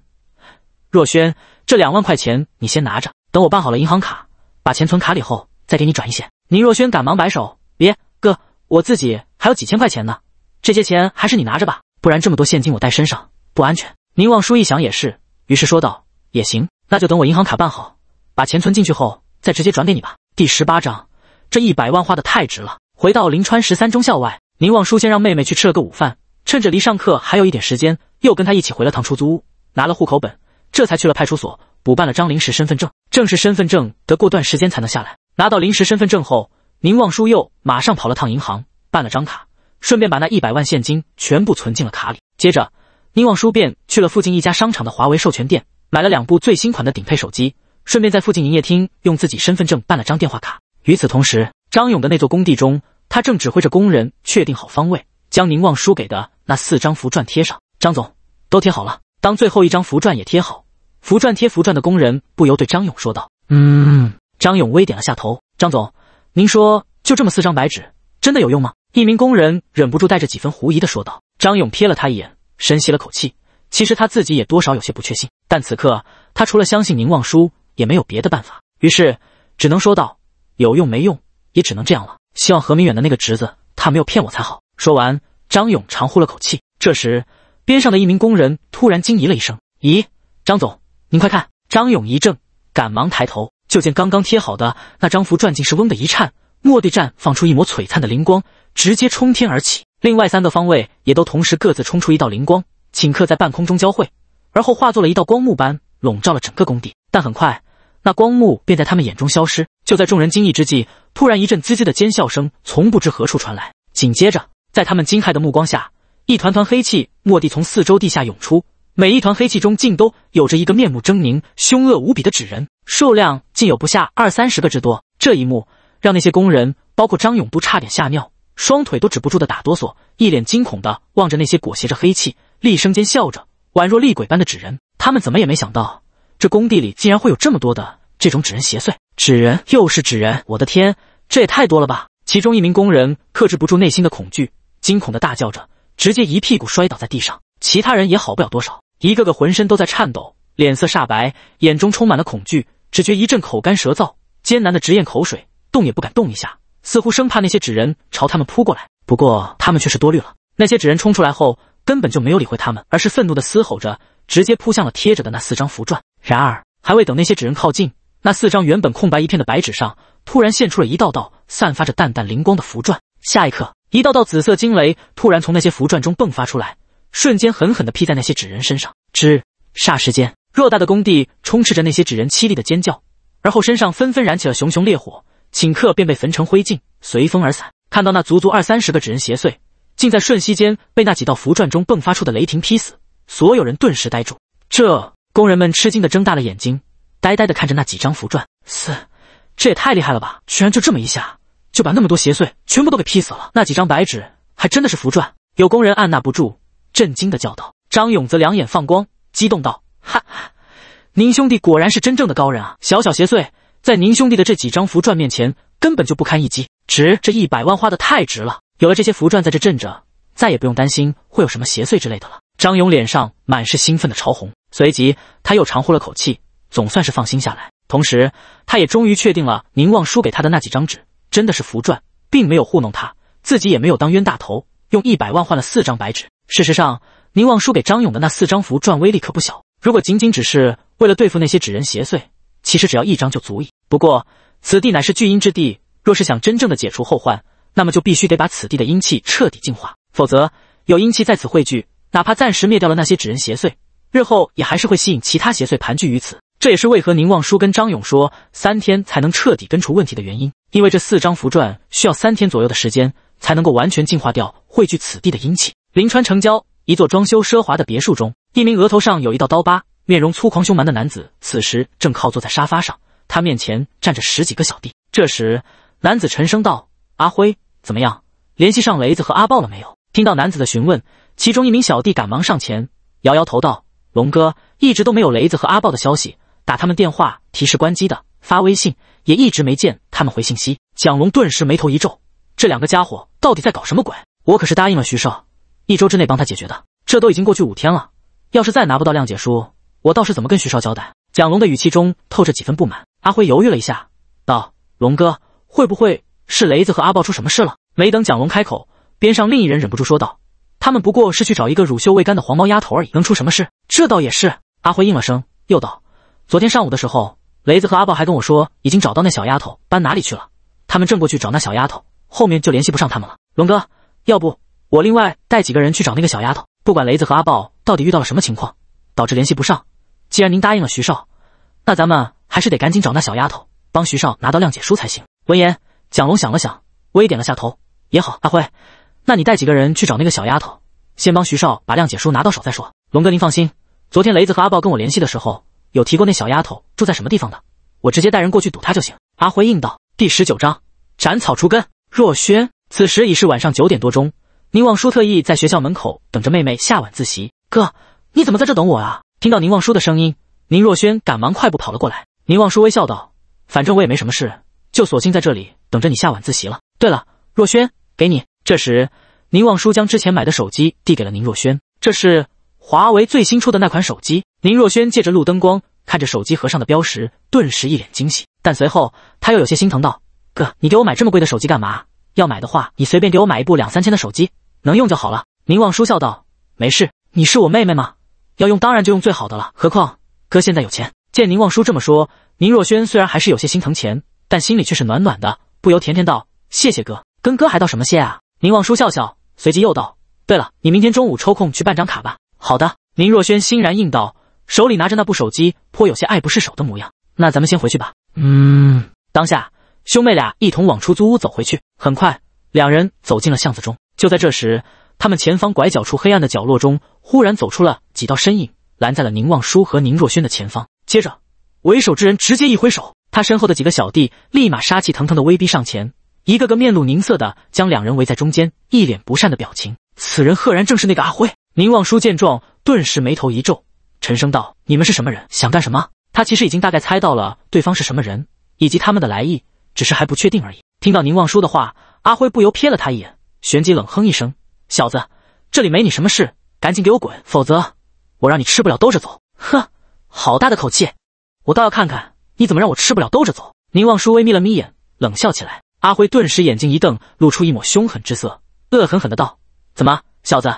若轩，这两万块钱你先拿着，等我办好了银行卡，把钱存卡里后，再给你转一些。宁若轩赶忙摆手：“别，哥，我自己还有几千块钱呢，这些钱还是你拿着吧，不然这么多现金我带身上不安全。”宁望舒一想也是，于是说道：“也行，那就等我银行卡办好，把钱存进去后，再直接转给你吧。”第十八章，这一百万花的太值了。回到临川十三中校外。宁望舒先让妹妹去吃了个午饭，趁着离上课还有一点时间，又跟她一起回了趟出租屋，拿了户口本，这才去了派出所补办了张临时身份证。正式身份证得过段时间才能下来。拿到临时身份证后，宁望舒又马上跑了趟银行，办了张卡，顺便把那一百万现金全部存进了卡里。接着，宁望舒便去了附近一家商场的华为授权店，买了两部最新款的顶配手机，顺便在附近营业厅用自己身份证办了张电话卡。与此同时，张勇的那座工地中。他正指挥着工人确定好方位，将宁望舒给的那四张符篆贴上。张总，都贴好了。当最后一张符篆也贴好，符篆贴符篆的工人不由对张勇说道：“
嗯。”
张勇微点了下头。张总，您说就这么四张白纸，真的有用吗？一名工人忍不住带着几分狐疑的说道。张勇瞥了他一眼，深吸了口气。其实他自己也多少有些不确信，但此刻他除了相信宁望舒，也没有别的办法，于是只能说道：“有用没用，也只能这样了。”希望何明远的那个侄子他没有骗我才好。说完，张勇长呼了口气。这时，边上的一名工人突然惊疑了一声：“咦，张总，您快看！”张勇一怔，赶忙抬头，就见刚刚贴好的那张符转劲是嗡的一颤，末地站放出一抹璀璨的灵光，直接冲天而起。另外三个方位也都同时各自冲出一道灵光，顷刻在半空中交汇，而后化作了一道光幕般笼罩了整个工地。但很快。那光幕便在他们眼中消失。就在众人惊异之际，突然一阵滋滋的尖笑声从不知何处传来。紧接着，在他们惊骇的目光下，一团团黑气蓦地从四周地下涌出，每一团黑气中竟都有着一个面目狰狞、凶恶无比的纸人，数量竟有不下二三十个之多。这一幕让那些工人，包括张勇，都差点吓尿，双腿都止不住的打哆嗦，一脸惊恐的望着那些裹挟着黑气、厉声尖笑着、宛若厉鬼般的纸人。他们怎么也没想到。这工地里竟然会有这么多的这种纸人邪祟，纸人又是纸人，我的天，这也太多了吧！其中一名工人克制不住内心的恐惧，惊恐的大叫着，直接一屁股摔倒在地上。其他人也好不了多少，一个个浑身都在颤抖，脸色煞白，眼中充满了恐惧，只觉一阵口干舌燥，艰难的直咽口水，动也不敢动一下，似乎生怕那些纸人朝他们扑过来。不过他们却是多虑了，那些纸人冲出来后，根本就没有理会他们，而是愤怒的嘶吼着，直接扑向了贴着的那四张符篆。然而，还未等那些纸人靠近，那四张原本空白一片的白纸上，突然现出了一道道散发着淡淡灵光的符篆。下一刻，一道道紫色惊雷突然从那些符篆中迸发出来，瞬间狠狠的劈在那些纸人身上。吱，霎时间，偌大的工地充斥着那些纸人凄厉的尖叫，而后身上纷纷燃起了熊熊烈火，顷刻便被焚成灰烬，随风而散。看到那足足二三十个纸人邪祟，竟在瞬息间被那几道符篆中迸发出的雷霆劈死，所有人顿时呆住。这。工人们吃惊的睁大了眼睛，呆呆的看着那几张符篆。嘶，这也太厉害了吧！居然就这么一下就把那么多邪祟全部都给劈死了。那几张白纸还真的是符篆。有工人按捺不住，震惊的叫道：“张勇则两眼放光，激动道：‘哈哈，您兄弟果然是真正的高人啊！小小邪祟在您兄弟的这几张符篆面前根本就不堪一击，值！这一百万花的太值了！有了这些符篆在这镇着，再也不用担心会有什么邪祟之类的了。’张勇脸上满是兴奋的潮红。”随即，他又长呼了口气，总算是放心下来。同时，他也终于确定了宁望输给他的那几张纸真的是符篆，并没有糊弄他，自己也没有当冤大头，用一百万换了四张白纸。事实上，宁望输给张勇的那四张符篆威力可不小。如果仅仅只是为了对付那些纸人邪祟，其实只要一张就足以。不过，此地乃是聚阴之地，若是想真正的解除后患，那么就必须得把此地的阴气彻底净化，否则有阴气在此汇聚，哪怕暂时灭掉了那些纸人邪祟。日后也还是会吸引其他邪祟盘踞于此，这也是为何宁望舒跟张勇说三天才能彻底根除问题的原因。因为这四张符篆需要三天左右的时间才能够完全净化掉汇聚此地的阴气。临川城郊一座装修奢华的别墅中，一名额头上有一道刀疤、面容粗狂凶蛮的男子，此时正靠坐在沙发上。他面前站着十几个小弟。这时，男子沉声道：“阿辉，怎么样？联系上雷子和阿豹了没有？”听到男子的询问，其中一名小弟赶忙上前，摇摇头道。龙哥一直都没有雷子和阿豹的消息，打他们电话提示关机的，发微信也一直没见他们回信息。蒋龙顿时眉头一皱，这两个家伙到底在搞什么鬼？我可是答应了徐少，一周之内帮他解决的，这都已经过去五天了，要是再拿不到谅解书，我倒是怎么跟徐少交代？蒋龙的语气中透着几分不满。阿辉犹豫了一下，道：“龙哥，会不会是雷子和阿豹出什么事了？”没等蒋龙开口，边上另一人忍不住说道。他们不过是去找一个乳臭未干的黄毛丫头而已，能出什么事？这倒也是。阿辉应了声，又道：“昨天上午的时候，雷子和阿豹还跟我说，已经找到那小丫头，搬哪里去了？他们正过去找那小丫头，后面就联系不上他们了。”龙哥，要不我另外带几个人去找那个小丫头？不管雷子和阿豹到底遇到了什么情况，导致联系不上。既然您答应了徐少，那咱们还是得赶紧找那小丫头，帮徐少拿到谅解书才行。闻言，蒋龙想了想，微点了下头：“也好，阿辉。”那你带几个人去找那个小丫头，先帮徐少把谅解书拿到手再说。龙哥，您放心，昨天雷子和阿豹跟我联系的时候，有提过那小丫头住在什么地方的，我直接带人过去堵她就行。阿辉应道。第十九章斩草除根。若轩，此时已是晚上九点多钟，宁望舒特意在学校门口等着妹妹下晚自习。哥，你怎么在这等我啊？听到宁望舒的声音，宁若轩赶忙快步跑了过来。宁望舒微笑道：“反正我也没什么事，就索性在这里等着你下晚自习了。对了，若轩，给你。”这时，宁望舒将之前买的手机递给了宁若轩。这是华为最新出的那款手机。宁若轩借着路灯光看着手机盒上的标识，顿时一脸惊喜。但随后他又有些心疼道：“哥，你给我买这么贵的手机干嘛？要买的话，你随便给我买一部两三千的手机，能用就好了。”宁望舒笑道：“没事，你是我妹妹吗？要用当然就用最好的了。何况哥现在有钱。”见宁望舒这么说，宁若轩虽然还是有些心疼钱，但心里却是暖暖的，不由甜甜道：“谢谢哥，跟哥还道什么谢啊？”宁望舒笑笑，随即又道：“对了，你明天中午抽空去办张卡吧。”“好的。”宁若轩欣然应道，手里拿着那部手机，颇有些爱不释手的模样。“那咱们先回去吧。”“
嗯。”
当下，兄妹俩一同往出租屋走回去。很快，两人走进了巷子中。就在这时，他们前方拐角处黑暗的角落中，忽然走出了几道身影，拦在了宁望舒和宁若轩的前方。接着，为首之人直接一挥手，他身后的几个小弟立马杀气腾腾的威逼上前。一个个面露凝色的将两人围在中间，一脸不善的表情。此人赫然正是那个阿辉。宁望舒见状，顿时眉头一皱，沉声道：“你们是什么人？想干什么？”他其实已经大概猜到了对方是什么人，以及他们的来意，只是还不确定而已。听到宁望舒的话，阿辉不由瞥了他一眼，旋即冷哼一声：“小子，这里没你什么事，赶紧给我滚，否则我让你吃不了兜着走。”“呵，好大的口气！我倒要看看你怎么让我吃不了兜着走。”宁望舒微眯了眯眼，冷笑起来。阿辉顿时眼睛一瞪，露出一抹凶狠之色，恶狠狠地道：“怎么，小子，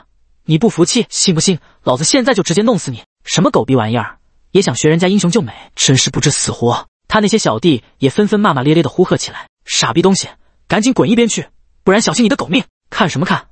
你不服气？信不信老子现在就直接弄死你？什么狗逼玩意儿，也想学人家英雄救美，真是不知死活！”他那些小弟也纷纷骂骂咧咧的呼喝起来：“傻逼东西，赶紧滚一边去，不然小心你的狗命！看什么看？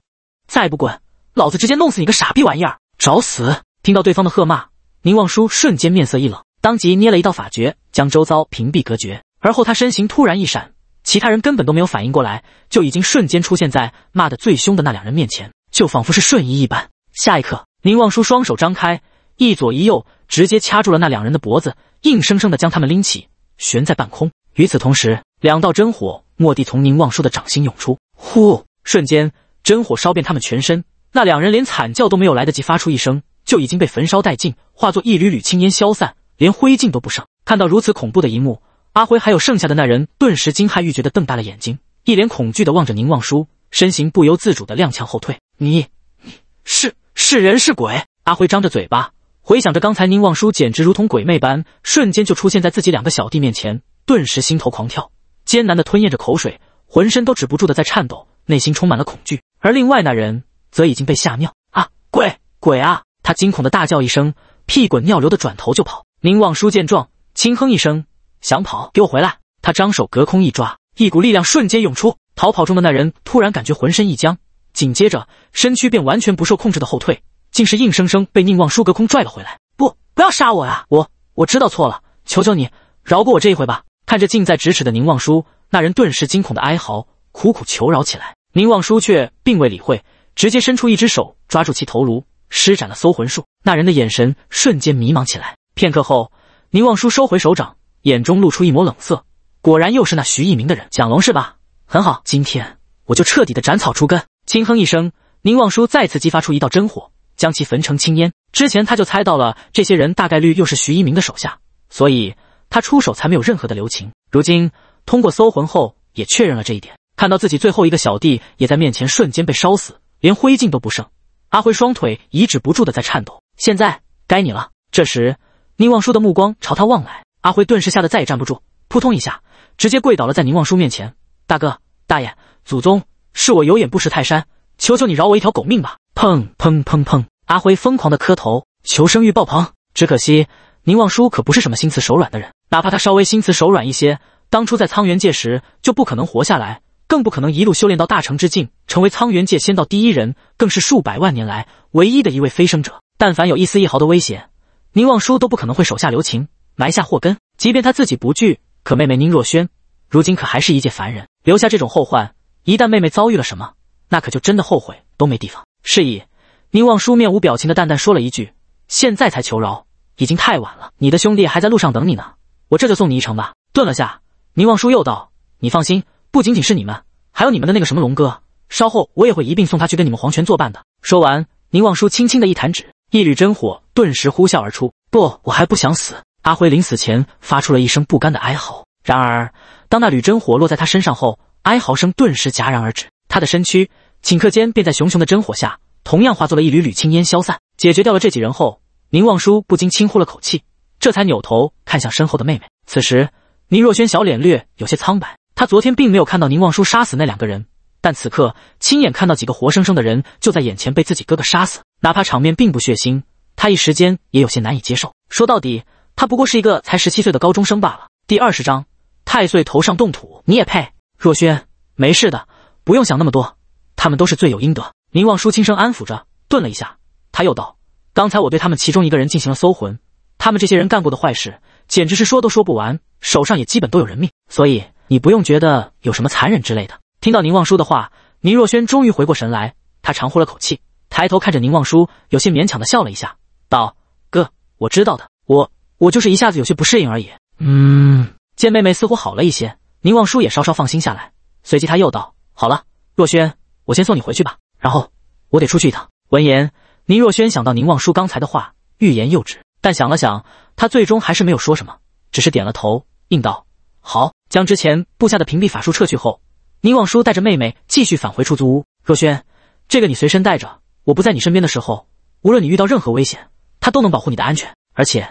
再不滚，老子直接弄死你个傻逼玩意儿，找死！”听到对方的喝骂，宁望舒瞬间面色一冷，当即捏了一道法诀，将周遭屏蔽隔绝。而后他身形突然一闪。其他人根本都没有反应过来，就已经瞬间出现在骂得最凶的那两人面前，就仿佛是瞬移一般。下一刻，宁望舒双手张开，一左一右，直接掐住了那两人的脖子，硬生生的将他们拎起，悬在半空。与此同时，两道真火蓦地从宁望舒的掌心涌出，呼，瞬间真火烧遍他们全身。那两人连惨叫都没有来得及发出一声，就已经被焚烧殆尽，化作一缕缕青烟消散，连灰烬都不剩。看到如此恐怖的一幕。阿辉还有剩下的那人，顿时惊骇欲绝的瞪大了眼睛，一脸恐惧的望着宁望舒，身形不由自主的踉跄后退。你，你是是人是鬼？阿辉张着嘴巴，回想着刚才宁望舒简直如同鬼魅般，瞬间就出现在自己两个小弟面前，顿时心头狂跳，艰难的吞咽着口水，浑身都止不住的在颤抖，内心充满了恐惧。而另外那人则已经被吓尿，啊，鬼鬼啊！他惊恐的大叫一声，屁滚尿流的转头就跑。宁望舒见状，轻哼一声。想跑，给我回来！他张手隔空一抓，一股力量瞬间涌出。逃跑中的那人突然感觉浑身一僵，紧接着身躯便完全不受控制的后退，竟是硬生生被宁望舒隔空拽了回来。不，不要杀我啊！我，我知道错了，求求你，饶过我这一回吧！看着近在咫尺的宁望舒，那人顿时惊恐的哀嚎，苦苦求饶起来。宁望舒却并未理会，直接伸出一只手抓住其头颅，施展了搜魂术。那人的眼神瞬间迷茫起来。片刻后，宁望舒收回手掌。眼中露出一抹冷色，果然又是那徐一鸣的人，蒋龙是吧？很好，今天我就彻底的斩草除根。轻哼一声，宁望舒再次激发出一道真火，将其焚成青烟。之前他就猜到了这些人大概率又是徐一鸣的手下，所以他出手才没有任何的留情。如今通过搜魂后也确认了这一点。看到自己最后一个小弟也在面前瞬间被烧死，连灰烬都不剩，阿辉双腿已止不住的在颤抖。现在该你了。这时，宁望舒的目光朝他望来。阿辉顿时吓得再也站不住，扑通一下直接跪倒了在宁望叔面前。大哥、大爷、祖宗，是我有眼不识泰山，求求你饶我一条狗命吧！砰砰砰砰，阿辉疯狂的磕头，求生欲爆棚。只可惜，宁望叔可不是什么心慈手软的人，哪怕他稍微心慈手软一些，当初在苍元界时就不可能活下来，更不可能一路修炼到大成之境，成为苍元界仙道第一人，更是数百万年来唯一的一位飞升者。但凡有一丝一毫的威胁，宁望叔都不可能会手下留情。埋下祸根，即便他自己不惧，可妹妹宁若萱如今可还是一介凡人，留下这种后患，一旦妹妹遭遇了什么，那可就真的后悔都没地方。是以，宁望舒面无表情的淡淡说了一句：“现在才求饶，已经太晚了。你的兄弟还在路上等你呢，我这就送你一程吧。”顿了下，宁望舒又道：“你放心，不仅仅是你们，还有你们的那个什么龙哥，稍后我也会一并送他去跟你们黄泉作伴的。”说完，宁望舒轻轻的一弹指，一缕真火顿时呼啸而出。不，我还不想死。阿辉临死前发出了一声不甘的哀嚎，然而当那缕真火落在他身上后，哀嚎声顿时戛然而止，他的身躯顷刻间便在熊熊的真火下，同样化作了一缕缕青烟消散。解决掉了这几人后，宁望舒不禁轻呼了口气，这才扭头看向身后的妹妹。此时，宁若萱小脸略有些苍白。他昨天并没有看到宁望舒杀死那两个人，但此刻亲眼看到几个活生生的人就在眼前被自己哥哥杀死，哪怕场面并不血腥，他一时间也有些难以接受。说到底。他不过是一个才十七岁的高中生罢了。第二十章，太岁头上动土，你也配？若轩，没事的，不用想那么多。他们都是罪有应得。宁望舒轻声安抚着，顿了一下，他又道：“刚才我对他们其中一个人进行了搜魂，他们这些人干过的坏事简直是说都说不完，手上也基本都有人命，所以你不用觉得有什么残忍之类的。”听到宁望舒的话，宁若轩终于回过神来，他长呼了口气，抬头看着宁望舒，有些勉强的笑了一下，道：“哥，我知道的，我。”我就是一下子有些不适应而已。
嗯，
见妹妹似乎好了一些，宁望舒也稍稍放心下来。随即他又道：“好了，若轩，我先送你回去吧。然后我得出去一趟。”闻言，宁若轩想到宁望舒刚才的话，欲言又止。但想了想，他最终还是没有说什么，只是点了头，应道：“好。”将之前布下的屏蔽法术撤去后，宁望舒带着妹妹继续返回出租屋。若轩，这个你随身带着。我不在你身边的时候，无论你遇到任何危险，他都能保护你的安全。而且。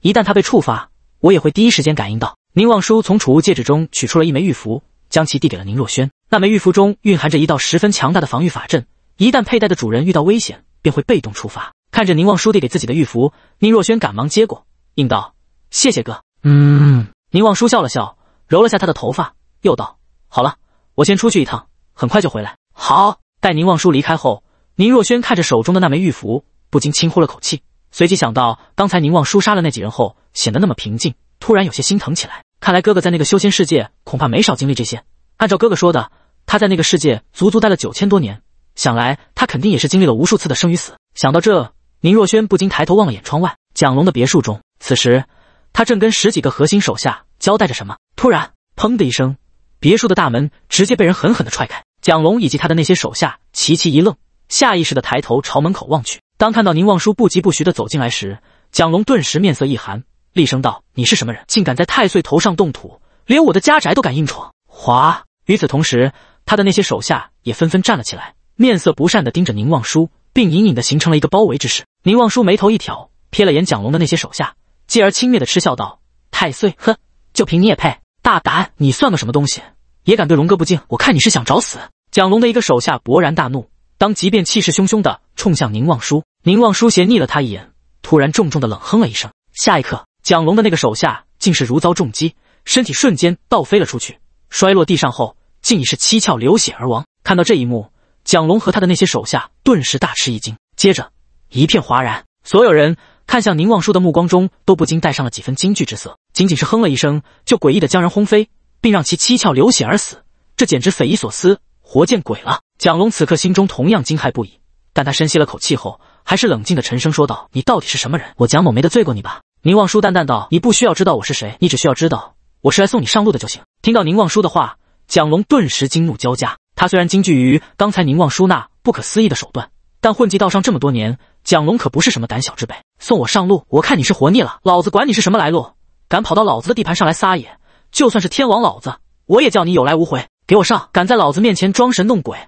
一旦他被触发，我也会第一时间感应到。宁望舒从储物戒指中取出了一枚玉符，将其递给了宁若轩。那枚玉符中蕴含着一道十分强大的防御法阵，一旦佩戴的主人遇到危险，便会被动触发。看着宁望舒递给自己的玉符，宁若轩赶忙接过，应道：“谢谢哥。”
嗯。
宁望舒笑了笑，揉了下他的头发，又道：“好了，我先出去一趟，很快就回来。”好。待宁望舒离开后，宁若轩看着手中的那枚玉符，不禁轻呼了口气。随即想到，刚才宁望叔杀了那几人后，显得那么平静，突然有些心疼起来。看来哥哥在那个修仙世界，恐怕没少经历这些。按照哥哥说的，他在那个世界足足待了九千多年，想来他肯定也是经历了无数次的生与死。想到这，宁若轩不禁抬头望了眼窗外。蒋龙的别墅中，此时他正跟十几个核心手下交代着什么。突然，砰的一声，别墅的大门直接被人狠狠的踹开。蒋龙以及他的那些手下齐齐一愣，下意识的抬头朝门口望去。当看到宁望舒不疾不徐的走进来时，蒋龙顿时面色一寒，厉声道：“你是什么人？竟敢在太岁头上动土，连我的家宅都敢硬闯！”哗，与此同时，他的那些手下也纷纷站了起来，面色不善的盯着宁望舒，并隐隐的形成了一个包围之势。宁望舒眉头一挑，瞥了眼蒋龙的那些手下，继而轻蔑的嗤笑道：“太岁，呵，就凭你也配？大胆，你算个什么东西？也敢对龙哥不敬？我看你是想找死！”蒋龙的一个手下勃然大怒，当即便气势汹汹的冲向宁望舒。宁望书斜睨了他一眼，突然重重的冷哼了一声。下一刻，蒋龙的那个手下竟是如遭重击，身体瞬间倒飞了出去，摔落地上后，竟已是七窍流血而亡。看到这一幕，蒋龙和他的那些手下顿时大吃一惊，接着一片哗然。所有人看向宁望书的目光中都不禁带上了几分惊惧之色。仅仅是哼了一声，就诡异的将人轰飞，并让其七窍流血而死，这简直匪夷所思，活见鬼了！蒋龙此刻心中同样惊骇不已，但他深吸了口气后。还是冷静的，沉声说道：“你到底是什么人？我蒋某没得罪过你吧？”宁望舒淡淡道：“你不需要知道我是谁，你只需要知道我是来送你上路的就行。”听到宁望舒的话，蒋龙顿时惊怒交加。他虽然惊惧于刚才宁望舒那不可思议的手段，但混迹道上这么多年，蒋龙可不是什么胆小之辈。送我上路，我看你是活腻了。老子管你是什么来路，敢跑到老子的地盘上来撒野，就算是天王老子，我也叫你有来无回。给我上！敢在老子面前装神弄鬼，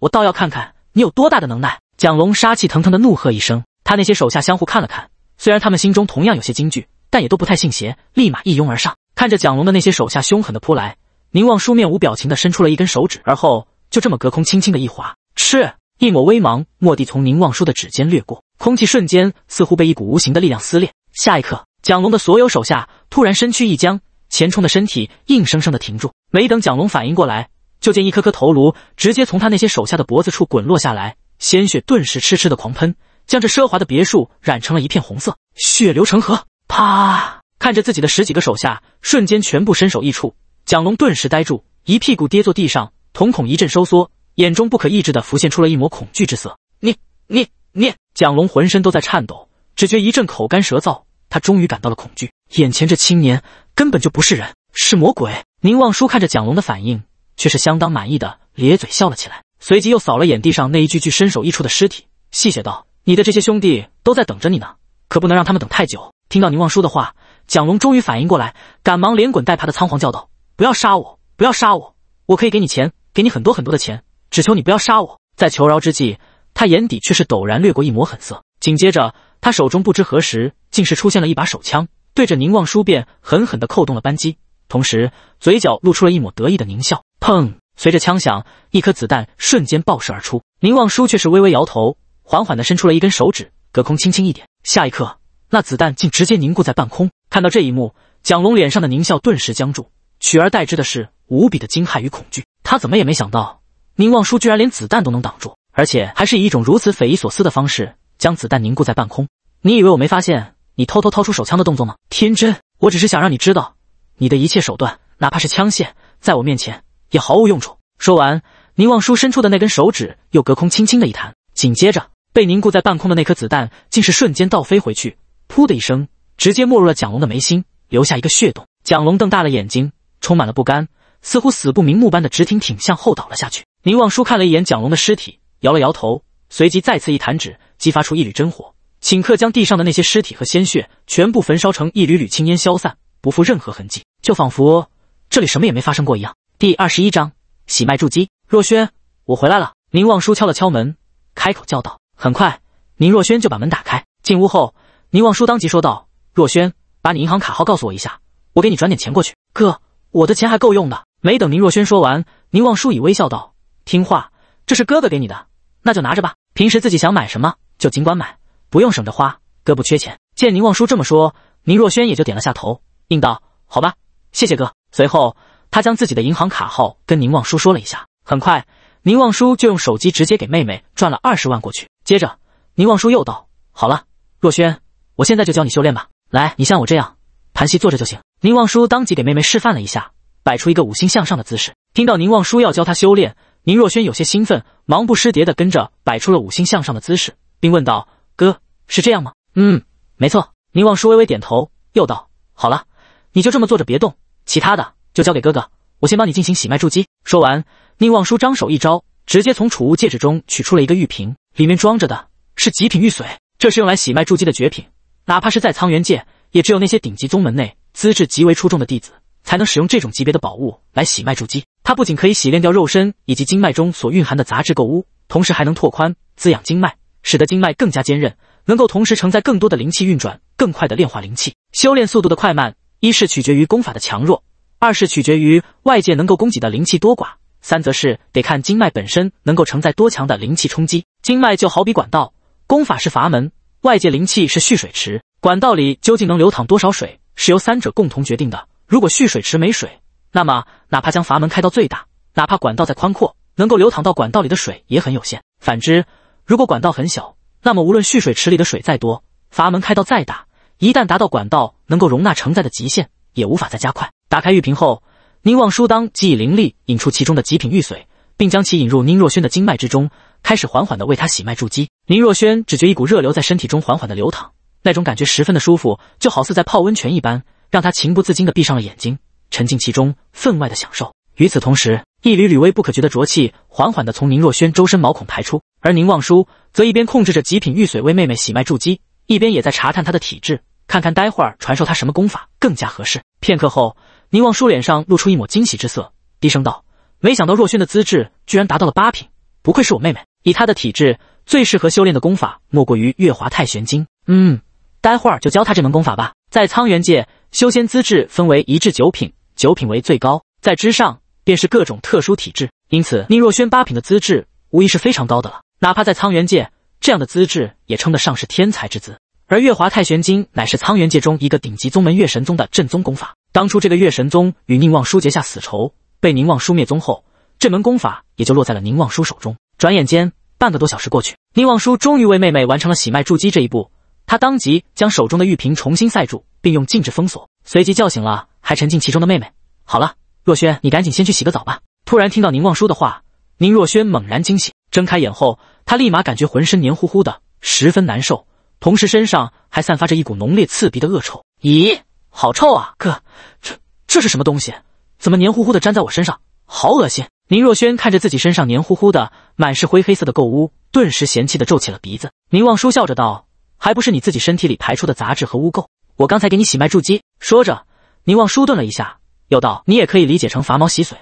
我倒要看看你有多大的能耐。蒋龙杀气腾腾的怒喝一声，他那些手下相互看了看，虽然他们心中同样有些惊惧，但也都不太信邪，立马一拥而上。看着蒋龙的那些手下凶狠的扑来，宁望舒面无表情的伸出了一根手指，而后就这么隔空轻轻的一划，吃一抹微芒蓦地从宁望舒的指尖掠过，空气瞬间似乎被一股无形的力量撕裂。下一刻，蒋龙的所有手下突然身躯一僵，前冲的身体硬生生的停住。没等蒋龙反应过来，就见一颗颗头颅直接从他那些手下的脖子处滚落下来。鲜血顿时痴痴的狂喷，将这奢华的别墅染成了一片红色，血流成河。啪！看着自己的十几个手下瞬间全部身首异处，蒋龙顿时呆住，一屁股跌坐地上，瞳孔一阵收缩，眼中不可抑制的浮现出了一抹恐惧之色。你、你、你！蒋龙浑身都在颤抖，只觉一阵口干舌燥，他终于感到了恐惧。眼前这青年根本就不是人，是魔鬼。宁望舒看着蒋龙的反应，却是相当满意的，咧嘴笑了起来。随即又扫了眼地上那一具具身首异处的尸体，细谑道：“你的这些兄弟都在等着你呢，可不能让他们等太久。”听到宁望舒的话，蒋龙终于反应过来，赶忙连滚带爬的仓皇叫道：“不要杀我！不要杀我！我可以给你钱，给你很多很多的钱，只求你不要杀我！”在求饶之际，他眼底却是陡然掠过一抹狠色，紧接着他手中不知何时竟是出现了一把手枪，对着宁望舒便狠狠的扣动了扳机，同时嘴角露出了一抹得意的狞笑。砰！随着枪响，一颗子弹瞬间爆射而出。宁望舒却是微微摇头，缓缓的伸出了一根手指，隔空轻轻一点。下一刻，那子弹竟直接凝固在半空。看到这一幕，蒋龙脸上的狞笑顿时僵住，取而代之的是无比的惊骇与恐惧。他怎么也没想到，宁望舒居然连子弹都能挡住，而且还是以一种如此匪夷所思的方式将子弹凝固在半空。你以为我没发现你偷偷掏出手枪的动作吗？天真，我只是想让你知道，你的一切手段，哪怕是枪械，在我面前。也毫无用处。说完，宁望舒伸出的那根手指又隔空轻轻的一弹，紧接着被凝固在半空的那颗子弹，竟是瞬间倒飞回去，噗的一声，直接没入了蒋龙的眉心，留下一个血洞。蒋龙瞪大了眼睛，充满了不甘，似乎死不瞑目般的直挺挺向后倒了下去。宁望舒看了一眼蒋龙的尸体，摇了摇头，随即再次一弹指，激发出一缕真火，顷刻将地上的那些尸体和鲜血全部焚烧成一缕缕青烟消散，不复任何痕迹，就仿佛这里什么也没发生过一样。第二十一章喜脉筑基。若轩，我回来了。宁望舒敲了敲门，开口叫道。很快，宁若轩就把门打开。进屋后，宁望舒当即说道：“若轩，把你银行卡号告诉我一下，我给你转点钱过去。”哥，我的钱还够用的。没等宁若轩说完，宁望舒已微笑道：“听话，这是哥哥给你的，那就拿着吧。平时自己想买什么就尽管买，不用省着花，哥不缺钱。”见宁望舒这么说，宁若轩也就点了下头，应道：“好吧，谢谢哥。”随后。他将自己的银行卡号跟宁望叔说了一下，很快宁望叔就用手机直接给妹妹转了二十万过去。接着，宁望叔又道：“好了，若轩，我现在就教你修炼吧。来，你像我这样盘膝坐着就行。”宁望叔当即给妹妹示范了一下，摆出一个五星向上的姿势。听到宁望叔要教他修炼，宁若轩有些兴奋，忙不迭地跟着摆出了五星向上的姿势，并问道：“哥，是这样吗？”“嗯，没错。”宁望叔微微点头，又道：“好了，你就这么坐着别动，其他的。”就交给哥哥，我先帮你进行洗脉筑基。说完，宁望舒张手一招，直接从储物戒指中取出了一个玉瓶，里面装着的是极品玉髓，这是用来洗脉筑基的绝品。哪怕是在苍元界，也只有那些顶级宗门内资质极为出众的弟子，才能使用这种级别的宝物来洗脉筑基。它不仅可以洗炼掉肉身以及经脉中所蕴含的杂质垢污，同时还能拓宽滋养经脉，使得经脉更加坚韧，能够同时承载更多的灵气运转，更快的炼化灵气。修炼速度的快慢，一是取决于功法的强弱。二是取决于外界能够供给的灵气多寡，三则是得看经脉本身能够承载多强的灵气冲击。经脉就好比管道，功法是阀门，外界灵气是蓄水池。管道里究竟能流淌多少水，是由三者共同决定的。如果蓄水池没水，那么哪怕将阀门开到最大，哪怕管道再宽阔，能够流淌到管道里的水也很有限。反之，如果管道很小，那么无论蓄水池里的水再多，阀门开到再大，一旦达到管道能够容纳承载的极限。也无法再加快。打开玉瓶后，宁望舒当即以灵力引出其中的极品玉髓，并将其引入宁若轩的经脉之中，开始缓缓的为他洗脉筑基。宁若轩只觉一股热流在身体中缓缓的流淌，那种感觉十分的舒服，就好似在泡温泉一般，让他情不自禁的闭上了眼睛，沉浸其中，分外的享受。与此同时，一缕缕微不可觉的浊气缓缓的从宁若轩周身毛孔排出，而宁望舒则一边控制着极品玉髓为妹妹洗脉筑基，一边也在查探她的体质。看看待会儿传授他什么功法更加合适。片刻后，宁望舒脸上露出一抹惊喜之色，低声道：“没想到若萱的资质居然达到了八品，不愧是我妹妹。以她的体质，最适合修炼的功法莫过于月华太玄经。嗯，待会儿就教他这门功法吧。在苍元界，修仙资质分为一至九品，九品为最高，在之上便是各种特殊体质。因此，宁若萱八品的资质无疑是非常高的了。哪怕在苍元界，这样的资质也称得上是天才之资。”而月华太玄经乃是苍元界中一个顶级宗门月神宗的正宗功法。当初这个月神宗与宁望书结下死仇，被宁望书灭宗后，这门功法也就落在了宁望书手中。转眼间，半个多小时过去，宁望书终于为妹妹完成了洗脉筑基这一步。他当即将手中的玉瓶重新塞住，并用禁制封锁，随即叫醒了还沉浸其中的妹妹。好了，若萱，你赶紧先去洗个澡吧。突然听到宁望书的话，宁若萱猛然惊醒，睁开眼后，她立马感觉浑身黏糊糊的，十分难受。同时，身上还散发着一股浓烈刺鼻的恶臭。咦，好臭啊，哥，这这是什么东西？怎么黏糊糊的粘在我身上？好恶心！宁若轩看着自己身上黏糊糊的、满是灰黑色的垢污，顿时嫌弃的皱起了鼻子。宁望舒笑着道：“还不是你自己身体里排出的杂质和污垢。我刚才给你洗脉筑基。”说着，宁望舒顿了一下，又道：“你也可以理解成伐毛洗髓。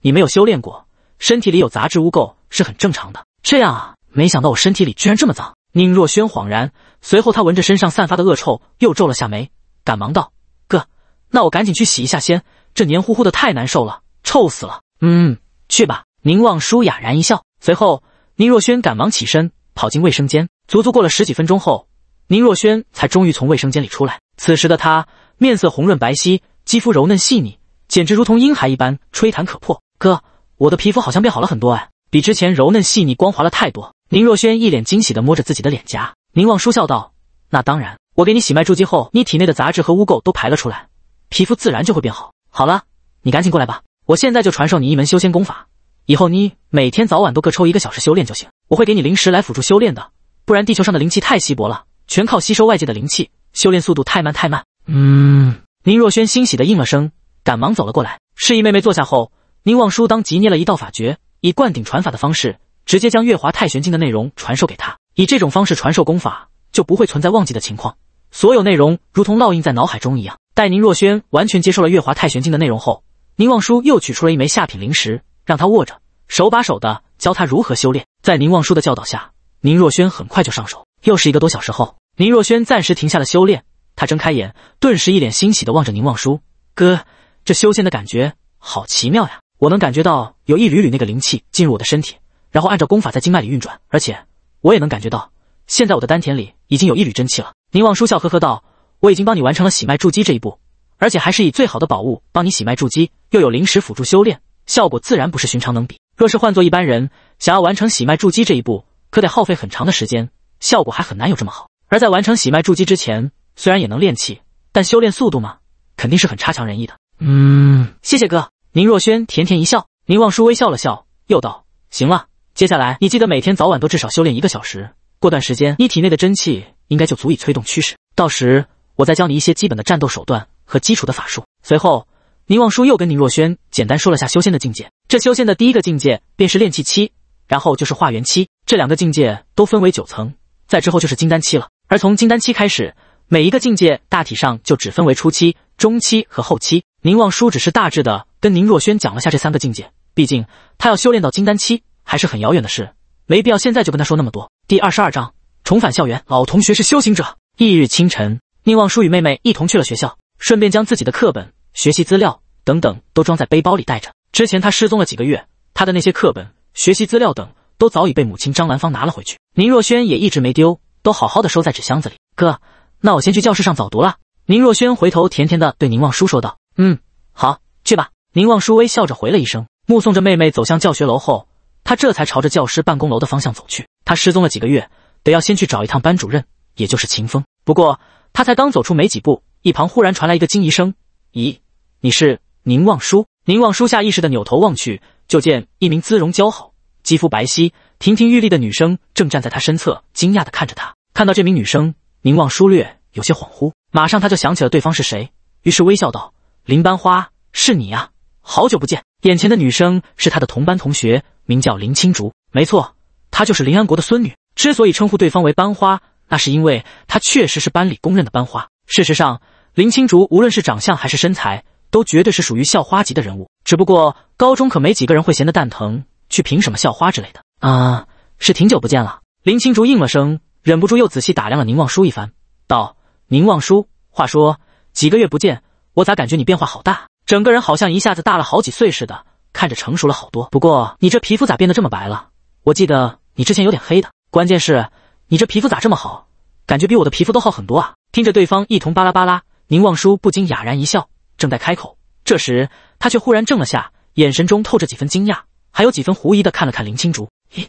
你没有修炼过，身体里有杂质污垢是很正常的。这样啊，没想到我身体里居然这么脏。”宁若轩恍然，随后他闻着身上散发的恶臭，又皱了下眉，赶忙道：“哥，那我赶紧去洗一下先，这黏糊糊的太难受了，臭死了。”“嗯，去吧。”宁望舒哑然一笑，随后宁若轩赶忙起身跑进卫生间。足足过了十几分钟后，宁若轩才终于从卫生间里出来。此时的他面色红润白皙，肌肤柔嫩细腻，简直如同婴孩一般，吹弹可破。哥，我的皮肤好像变好了很多哎，比之前柔嫩细腻、光滑了太多。林若轩一脸惊喜地摸着自己的脸颊，宁望舒笑道：“那当然，我给你洗脉筑基后，你体内的杂质和污垢都排了出来，皮肤自然就会变好。好了，你赶紧过来吧，我现在就传授你一门修仙功法，以后你每天早晚都各抽一个小时修炼就行，我会给你灵石来辅助修炼的，不然地球上的灵气太稀薄了，全靠吸收外界的灵气，修炼速度太慢太慢。”嗯，林若轩欣喜地应了声，赶忙走了过来，示意妹妹坐下后，宁望舒当即捏了一道法诀，以灌顶传法的方式。直接将《月华太玄经》的内容传授给他，以这种方式传授功法，就不会存在忘记的情况。所有内容如同烙印在脑海中一样。待宁若轩完全接受了《月华太玄经》的内容后，宁望舒又取出了一枚下品灵石，让他握着，手把手的教他如何修炼。在宁望舒的教导下，宁若轩很快就上手。又是一个多小时后，宁若轩暂时停下了修炼，他睁开眼，顿时一脸欣喜的望着宁望舒：“哥，这修仙的感觉好奇妙呀！我能感觉到有一缕缕那个灵气进入我的身体。”然后按照功法在经脉里运转，而且我也能感觉到，现在我的丹田里已经有一缕真气了。宁望舒笑呵呵道：“我已经帮你完成了洗脉筑基这一步，而且还是以最好的宝物帮你洗脉筑基，又有灵石辅助修炼，效果自然不是寻常能比。若是换做一般人，想要完成洗脉筑基这一步，可得耗费很长的时间，效果还很难有这么好。而在完成洗脉筑基之前，虽然也能练气，但修炼速度嘛，肯定是很差强人意的。”
嗯，
谢谢哥。宁若轩甜甜一笑，宁望舒微笑了笑，又道：“行了。”接下来，你记得每天早晚都至少修炼一个小时。过段时间，你体内的真气应该就足以催动驱使。到时，我再教你一些基本的战斗手段和基础的法术。随后，宁望舒又跟宁若轩简单说了下修仙的境界。这修仙的第一个境界便是炼气期，然后就是化元期。这两个境界都分为九层，再之后就是金丹期了。而从金丹期开始，每一个境界大体上就只分为初期、中期和后期。宁望舒只是大致的跟宁若轩讲了下这三个境界，毕竟他要修炼到金丹期。还是很遥远的事，没必要现在就跟他说那么多。第二十二章重返校园，老同学是修行者。翌日清晨，宁望舒与妹妹一同去了学校，顺便将自己的课本、学习资料等等都装在背包里带着。之前他失踪了几个月，他的那些课本、学习资料等都早已被母亲张兰芳拿了回去。宁若轩也一直没丢，都好好的收在纸箱子里。哥，那我先去教室上早读了。宁若轩回头甜甜的对宁望舒说道：“嗯，好，去吧。”宁望舒微笑着回了一声，目送着妹妹走向教学楼后。他这才朝着教师办公楼的方向走去。他失踪了几个月，得要先去找一趟班主任，也就是秦风。不过他才刚走出没几步，一旁忽然传来一个惊疑声：“咦，你是宁望舒？”宁望舒下意识的扭头望去，就见一名姿容姣好、肌肤白皙、亭亭玉立的女生正站在他身侧，惊讶的看着他。看到这名女生，宁望舒略有些恍惚，马上他就想起了对方是谁，于是微笑道：“林班花，是你呀。”好久不见，眼前的女生是他的同班同学，名叫林青竹。没错，她就是林安国的孙女。之所以称呼对方为班花，那是因为她确实是班里公认的班花。事实上，林青竹无论是长相还是身材，都绝对是属于校花级的人物。只不过高中可没几个人会闲得蛋疼去评什么校花之类的啊。是挺久不见了。林青竹应了声，忍不住又仔细打量了宁望舒一番，道：“宁望舒，话说几个月不见，我咋感觉你变化好大？”整个人好像一下子大了好几岁似的，看着成熟了好多。不过你这皮肤咋变得这么白了？我记得你之前有点黑的。关键是你这皮肤咋这么好？感觉比我的皮肤都好很多啊！听着对方一同巴拉巴拉，宁望舒不禁哑然一笑，正在开口，这时他却忽然怔了下，眼神中透着几分惊讶，还有几分狐疑的看了看林青竹。咦，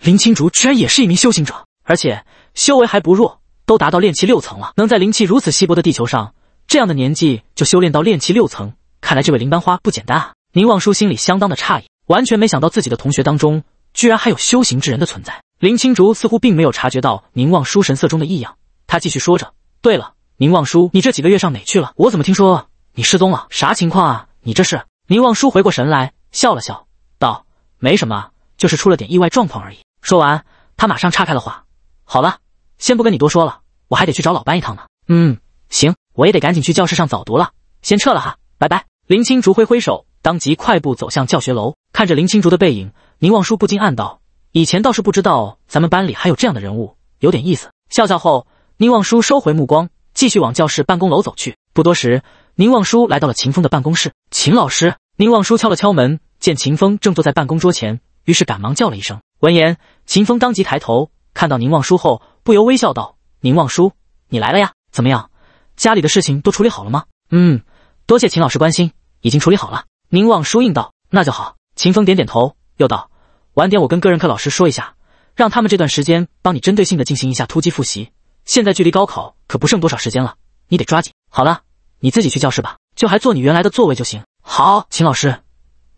林青竹居然也是一名修行者，而且修为还不弱，都达到炼气六层了，能在灵气如此稀薄的地球上，这样的年纪就修炼到炼气六层。看来这位林班花不简单啊！宁望舒心里相当的诧异，完全没想到自己的同学当中居然还有修行之人的存在。林青竹似乎并没有察觉到宁望舒神色中的异样，他继续说着：“对了，宁望舒，你这几个月上哪去了？我怎么听说你失踪了？啥情况啊？你这是？”宁望舒回过神来，笑了笑，道：“没什么，就是出了点意外状况而已。”说完，他马上岔开了话：“好了，先不跟你多说了，我还得去找老班一趟呢。”“嗯，行，我也得赶紧去教室上早读了，先撤了哈，拜拜。”林青竹挥挥手，当即快步走向教学楼。看着林青竹的背影，宁望舒不禁暗道：以前倒是不知道咱们班里还有这样的人物，有点意思。笑笑后，宁望舒收回目光，继续往教室办公楼走去。不多时，宁望舒来到了秦风的办公室。秦老师，宁望舒敲了敲门，见秦风正坐在办公桌前，于是赶忙叫了一声。闻言，秦风当即抬头，看到宁望舒后，不由微笑道：“宁望舒，你来了呀？怎么样，家里的事情都处理好了吗？”“嗯。”多谢秦老师关心，已经处理好了。宁望舒应道：“那就好。”秦风点点头，又道：“晚点我跟个人课老师说一下，让他们这段时间帮你针对性的进行一下突击复习。现在距离高考可不剩多少时间了，你得抓紧。”好了，你自己去教室吧，就还坐你原来的座位就行。好，秦老师，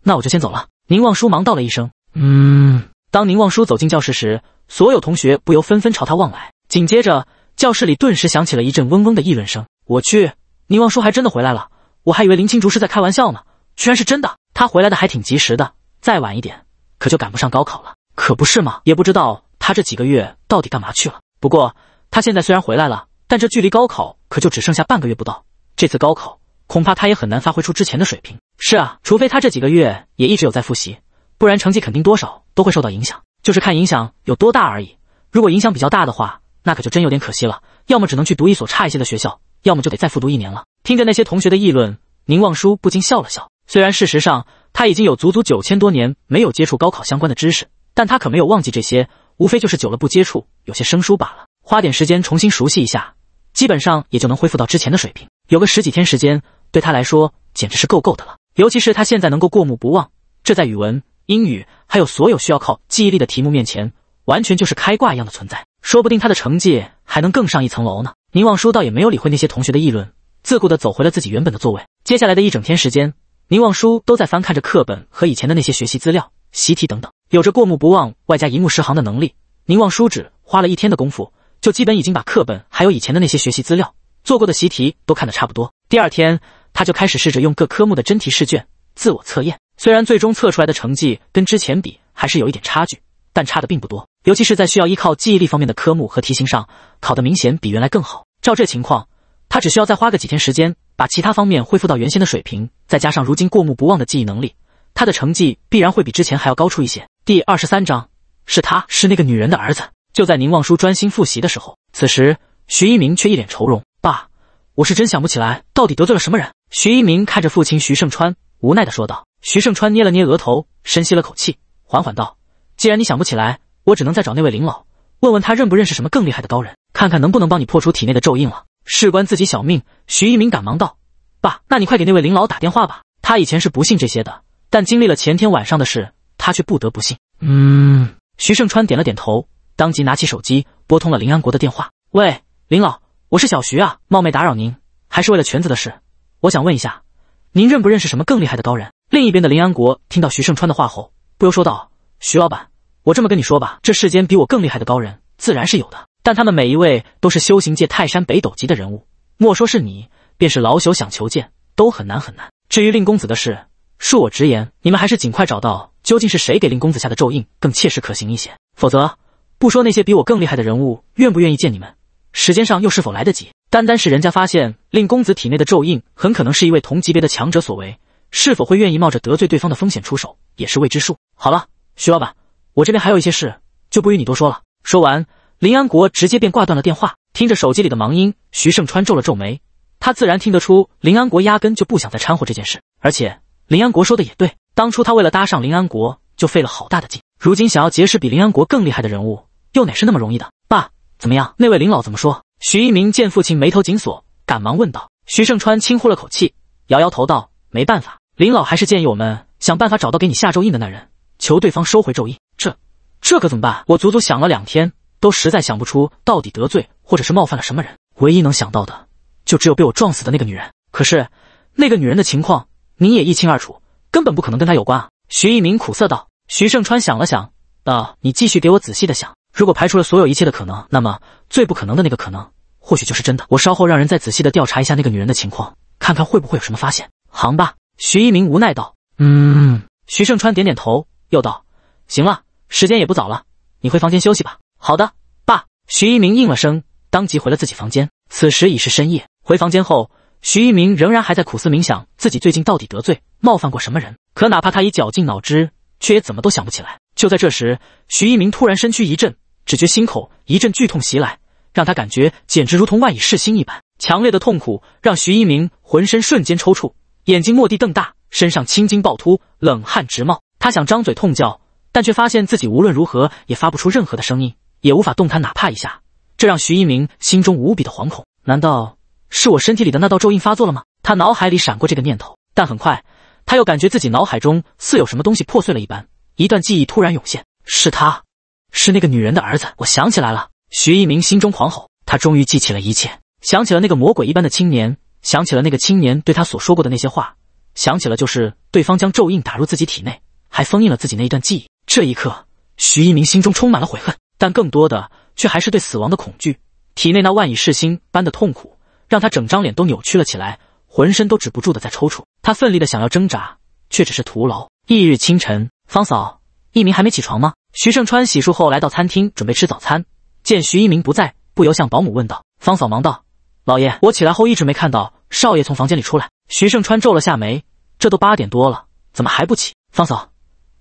那我就先走了。”宁望舒忙道了一声：“
嗯。”
当宁望舒走进教室时，所有同学不由纷纷朝他望来，紧接着教室里顿时响起了一阵嗡嗡的议论声：“我去，宁望舒还真的回来了！”我还以为林青竹是在开玩笑呢，居然是真的。他回来的还挺及时的，再晚一点可就赶不上高考了，可不是吗？也不知道他这几个月到底干嘛去了。不过他现在虽然回来了，但这距离高考可就只剩下半个月不到。这次高考恐怕他也很难发挥出之前的水平。是啊，除非他这几个月也一直有在复习，不然成绩肯定多少都会受到影响，就是看影响有多大而已。如果影响比较大的话，那可就真有点可惜了，要么只能去读一所差一些的学校。要么就得再复读一年了。听着那些同学的议论，宁望舒不禁笑了笑。虽然事实上他已经有足足九千多年没有接触高考相关的知识，但他可没有忘记这些，无非就是久了不接触，有些生疏罢了。花点时间重新熟悉一下，基本上也就能恢复到之前的水平。有个十几天时间，对他来说简直是够够的了。尤其是他现在能够过目不忘，这在语文、英语还有所有需要靠记忆力的题目面前。完全就是开挂一样的存在，说不定他的成绩还能更上一层楼呢。宁望书倒也没有理会那些同学的议论，自顾的走回了自己原本的座位。接下来的一整天时间，宁望书都在翻看着课本和以前的那些学习资料、习题等等，有着过目不忘外加一目十行的能力。宁望书只花了一天的功夫，就基本已经把课本还有以前的那些学习资料做过的习题都看得差不多。第二天，他就开始试着用各科目的真题试卷自我测验，虽然最终测出来的成绩跟之前比还是有一点差距，但差的并不多。尤其是在需要依靠记忆力方面的科目和题型上，考得明显比原来更好。照这情况，他只需要再花个几天时间，把其他方面恢复到原先的水平，再加上如今过目不忘的记忆能力，他的成绩必然会比之前还要高出一些。第二十三章，是他是那个女人的儿子。就在宁望舒专心复习的时候，此时徐一鸣却一脸愁容：“爸，我是真想不起来到底得罪了什么人。”徐一鸣看着父亲徐胜川，无奈地说道。徐胜川捏了捏额头，深吸了口气，缓缓道：“既然你想不起来。”我只能再找那位林老，问问他认不认识什么更厉害的高人，看看能不能帮你破除体内的咒印了。事关自己小命，徐一鸣赶忙道：“爸，那你快给那位林老打电话吧。他以前是不信这些的，但经历了前天晚上的事，他却不得不信。”
嗯，
徐胜川点了点头，当即拿起手机拨通了林安国的电话：“喂，林老，我是小徐啊，冒昧打扰您，还是为了全子的事，我想问一下，您认不认识什么更厉害的高人？”另一边的林安国听到徐胜川的话后，不由说道：“徐老板。”我这么跟你说吧，这世间比我更厉害的高人自然是有的，但他们每一位都是修行界泰山北斗级的人物，莫说是你，便是老朽想求见都很难很难。至于令公子的事，恕我直言，你们还是尽快找到究竟是谁给令公子下的咒印，更切实可行一些。否则，不说那些比我更厉害的人物愿不愿意见你们，时间上又是否来得及？单单是人家发现令公子体内的咒印，很可能是一位同级别的强者所为，是否会愿意冒着得罪对方的风险出手，也是未知数。好了，徐老板。我这边还有一些事，就不与你多说了。说完，林安国直接便挂断了电话。听着手机里的忙音，徐胜川皱了皱眉。他自然听得出林安国压根就不想再掺和这件事。而且林安国说的也对，当初他为了搭上林安国，就费了好大的劲。如今想要结识比林安国更厉害的人物，又哪是那么容易的？爸，怎么样？那位林老怎么说？徐一鸣见父亲眉头紧锁，赶忙问道。徐胜川轻呼了口气，摇摇头道：“没办法，林老还是建议我们想办法找到给你下咒印的那人，求对方收回咒印。”这可怎么办？我足足想了两天，都实在想不出到底得罪或者是冒犯了什么人。唯一能想到的，就只有被我撞死的那个女人。可是那个女人的情况，您也一清二楚，根本不可能跟她有关啊！徐一鸣苦涩道。徐胜川想了想，道：“你继续给我仔细的想，如果排除了所有一切的可能，那么最不可能的那个可能，或许就是真的。我稍后让人再仔细的调查一下那个女人的情况，看看会不会有什么发现。”行吧，徐一鸣无奈道。
嗯，
徐胜川点点头，又道：“行了。”时间也不早了，你回房间休息吧。好的，爸。徐一鸣应了声，当即回了自己房间。此时已是深夜。回房间后，徐一鸣仍然还在苦思冥想自己最近到底得罪冒犯过什么人，可哪怕他已绞尽脑汁，却也怎么都想不起来。就在这时，徐一鸣突然身躯一震，只觉心口一阵剧痛袭来，让他感觉简直如同万蚁噬心一般。强烈的痛苦让徐一鸣浑身瞬间抽搐，眼睛蓦地瞪大，身上青筋暴突，冷汗直冒。他想张嘴痛叫。但却发现自己无论如何也发不出任何的声音，也无法动弹哪怕一下，这让徐一鸣心中无比的惶恐。难道是我身体里的那道咒印发作了吗？他脑海里闪过这个念头，但很快他又感觉自己脑海中似有什么东西破碎了一般，一段记忆突然涌现。是他，是那个女人的儿子，我想起来了！徐一鸣心中狂吼，他终于记起了一切，想起了那个魔鬼一般的青年，想起了那个青年对他所说过的那些话，想起了就是对方将咒印打入自己体内，还封印了自己那一段记忆。这一刻，徐一鸣心中充满了悔恨，但更多的却还是对死亡的恐惧。体内那万蚁噬心般的痛苦，让他整张脸都扭曲了起来，浑身都止不住的在抽搐。他奋力的想要挣扎，却只是徒劳。翌日清晨，方嫂，一鸣还没起床吗？徐胜川洗漱后，来到餐厅准备吃早餐，见徐一鸣不在，不由向保姆问道。方嫂忙道：“老爷，我起来后一直没看到少爷从房间里出来。”徐胜川皱了下眉：“这都八点多了，怎么还不起？方嫂，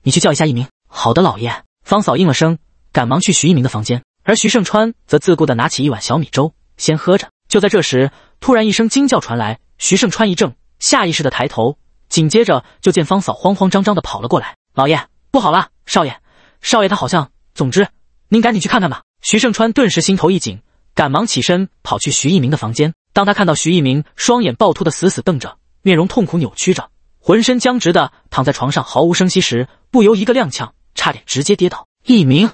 你去叫一下一鸣。好的，老爷。方嫂应了声，赶忙去徐一明的房间，而徐盛川则自顾地拿起一碗小米粥，先喝着。就在这时，突然一声惊叫传来，徐盛川一怔，下意识的抬头，紧接着就见方嫂慌慌张张的跑了过来：“老爷，不好了，少爷，少爷他好像……总之，您赶紧去看看吧。”徐盛川顿时心头一紧，赶忙起身跑去徐一明的房间。当他看到徐一明双眼暴突的死死瞪着，面容痛苦扭曲着，浑身僵直的躺在床上毫无声息时，不由一个踉跄。差点直接跌倒。一鸣，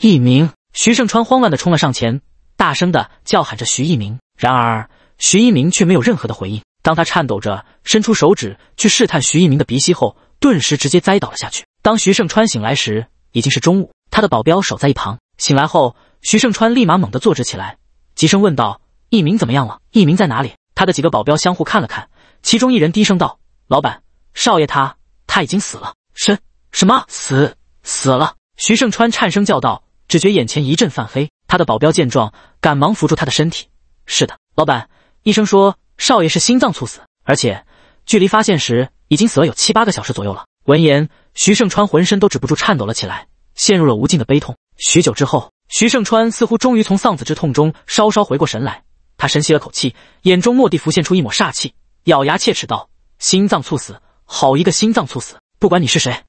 一鸣！徐胜川慌乱地冲了上前，大声地叫喊着：“徐一鸣！”然而，徐一鸣却没有任何的回应。当他颤抖着伸出手指去试探徐一鸣的鼻息后，顿时直接栽倒了下去。当徐胜川醒来时，已经是中午。他的保镖守在一旁。醒来后，徐胜川立马猛地坐直起来，急声问道：“一鸣怎么样了？一鸣在哪里？”他的几个保镖相互看了看，其中一人低声道：“老板，少爷他他已经死了。”什什么死？死了！徐胜川颤声叫道，只觉眼前一阵泛黑。他的保镖见状，赶忙扶住他的身体。是的，老板，医生说少爷是心脏猝死，而且距离发现时已经死了有七八个小时左右了。闻言，徐胜川浑身都止不住颤抖了起来，陷入了无尽的悲痛。许久之后，徐胜川似乎终于从丧子之痛中稍稍回过神来，他深吸了口气，眼中蓦地浮现出一抹煞气，咬牙切齿道：“心脏猝死，好一个心脏猝死！不管你是谁。”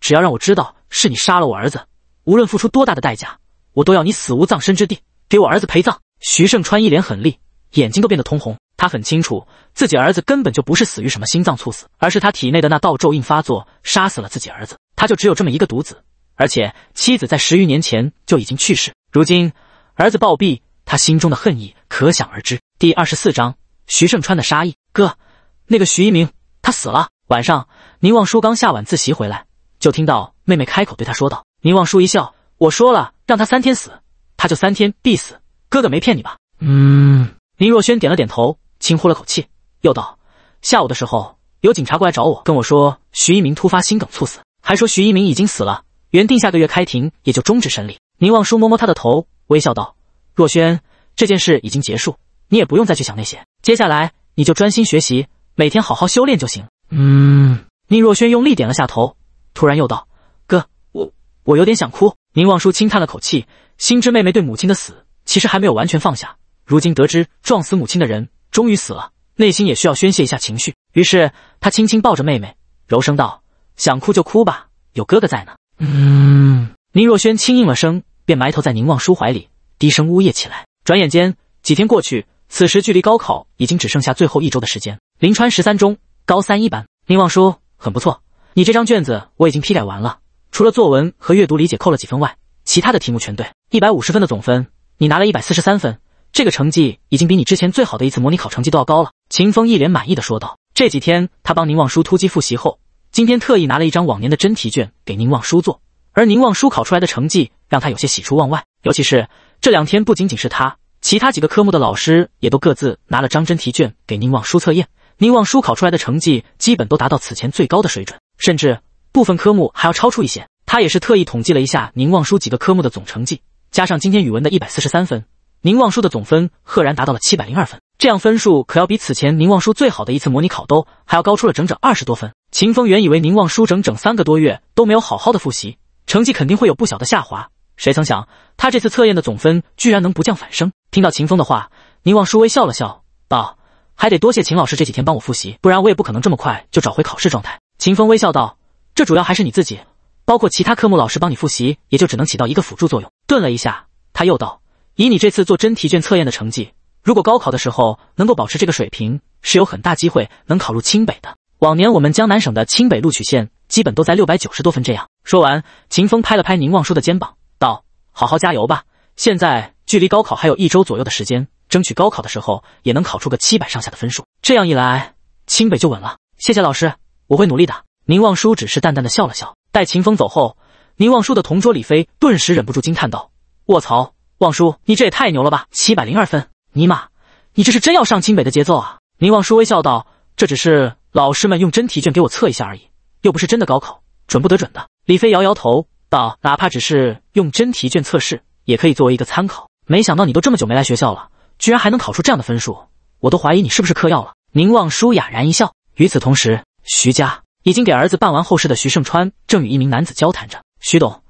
只要让我知道是你杀了我儿子，无论付出多大的代价，我都要你死无葬身之地，给我儿子陪葬。徐胜川一脸狠厉，眼睛都变得通红。他很清楚，自己儿子根本就不是死于什么心脏猝死，而是他体内的那道咒印发作，杀死了自己儿子。他就只有这么一个独子，而且妻子在十余年前就已经去世，如今儿子暴毙，他心中的恨意可想而知。第二十四章：徐胜川的杀意。哥，那个徐一鸣，他死了。晚上，宁望舒刚下晚自习回来。就听到妹妹开口对他说道：“宁望舒一笑，我说了让他三天死，他就三天必死。哥哥没骗你吧？”
嗯，
宁若轩点了点头，轻呼了口气，又道：“下午的时候有警察过来找我，跟我说徐一鸣突发心梗猝死，还说徐一鸣已经死了。原定下个月开庭也就终止审理。”宁望舒摸摸他的头，微笑道：“若轩，这件事已经结束，你也不用再去想那些。接下来你就专心学习，每天好好修炼就行。”
嗯，
宁若轩用力点了下头。突然又道：“哥，我我有点想哭。”宁望舒轻叹了口气，心知妹妹对母亲的死其实还没有完全放下，如今得知撞死母亲的人终于死了，内心也需要宣泄一下情绪。于是他轻轻抱着妹妹，柔声道：“想哭就哭吧，有哥哥在呢。”
嗯，
宁若轩轻应了声，便埋头在宁望舒怀里，低声呜咽起来。转眼间几天过去，此时距离高考已经只剩下最后一周的时间。临川十三中高三一班，宁望舒很不错。你这张卷子我已经批改完了，除了作文和阅读理解扣了几分外，其他的题目全对。一百五十分的总分，你拿了一百四十三分，这个成绩已经比你之前最好的一次模拟考成绩都要高了。秦风一脸满意的说道。这几天他帮宁望舒突击复习后，今天特意拿了一张往年的真题卷给宁望舒做，而宁望书考出来的成绩让他有些喜出望外。尤其是这两天，不仅仅是他，其他几个科目的老师也都各自拿了张真题卷给宁望舒测验，宁望书考出来的成绩基本都达到此前最高的水准。甚至部分科目还要超出一些。他也是特意统计了一下宁望书几个科目的总成绩，加上今天语文的一百四十三分，宁望书的总分赫然达到了七百零二分。这样分数可要比此前宁望书最好的一次模拟考都还要高出了整整二十多分。秦风原以为宁望书整整三个多月都没有好好的复习，成绩肯定会有不小的下滑。谁曾想他这次测验的总分居然能不降反升。听到秦风的话，宁望书微笑了笑，道：“还得多谢秦老师这几天帮我复习，不然我也不可能这么快就找回考试状态。”秦风微笑道：“这主要还是你自己，包括其他科目老师帮你复习，也就只能起到一个辅助作用。”顿了一下，他又道：“以你这次做真题卷测验的成绩，如果高考的时候能够保持这个水平，是有很大机会能考入清北的。往年我们江南省的清北录取线基本都在六百九十多分。”这样说完，秦风拍了拍宁望舒的肩膀，道：“好好加油吧！现在距离高考还有一周左右的时间，争取高考的时候也能考出个七百上下的分数，这样一来，清北就稳了。”谢谢老师。我会努力的。宁望舒只是淡淡的笑了笑。待秦风走后，宁望舒的同桌李飞顿时忍不住惊叹道：“卧槽，望舒，你这也太牛了吧！七百零二分，尼玛，你这是真要上清北的节奏啊！”宁望舒微笑道：“这只是老师们用真题卷给我测一下而已，又不是真的高考，准不得准的。”李飞摇摇头道：“哪怕只是用真题卷测试，也可以作为一个参考。没想到你都这么久没来学校了，居然还能考出这样的分数，我都怀疑你是不是嗑药了。”宁望舒哑然一笑。与此同时。徐家已经给儿子办完后事的徐胜川正与一名男子交谈着。徐董，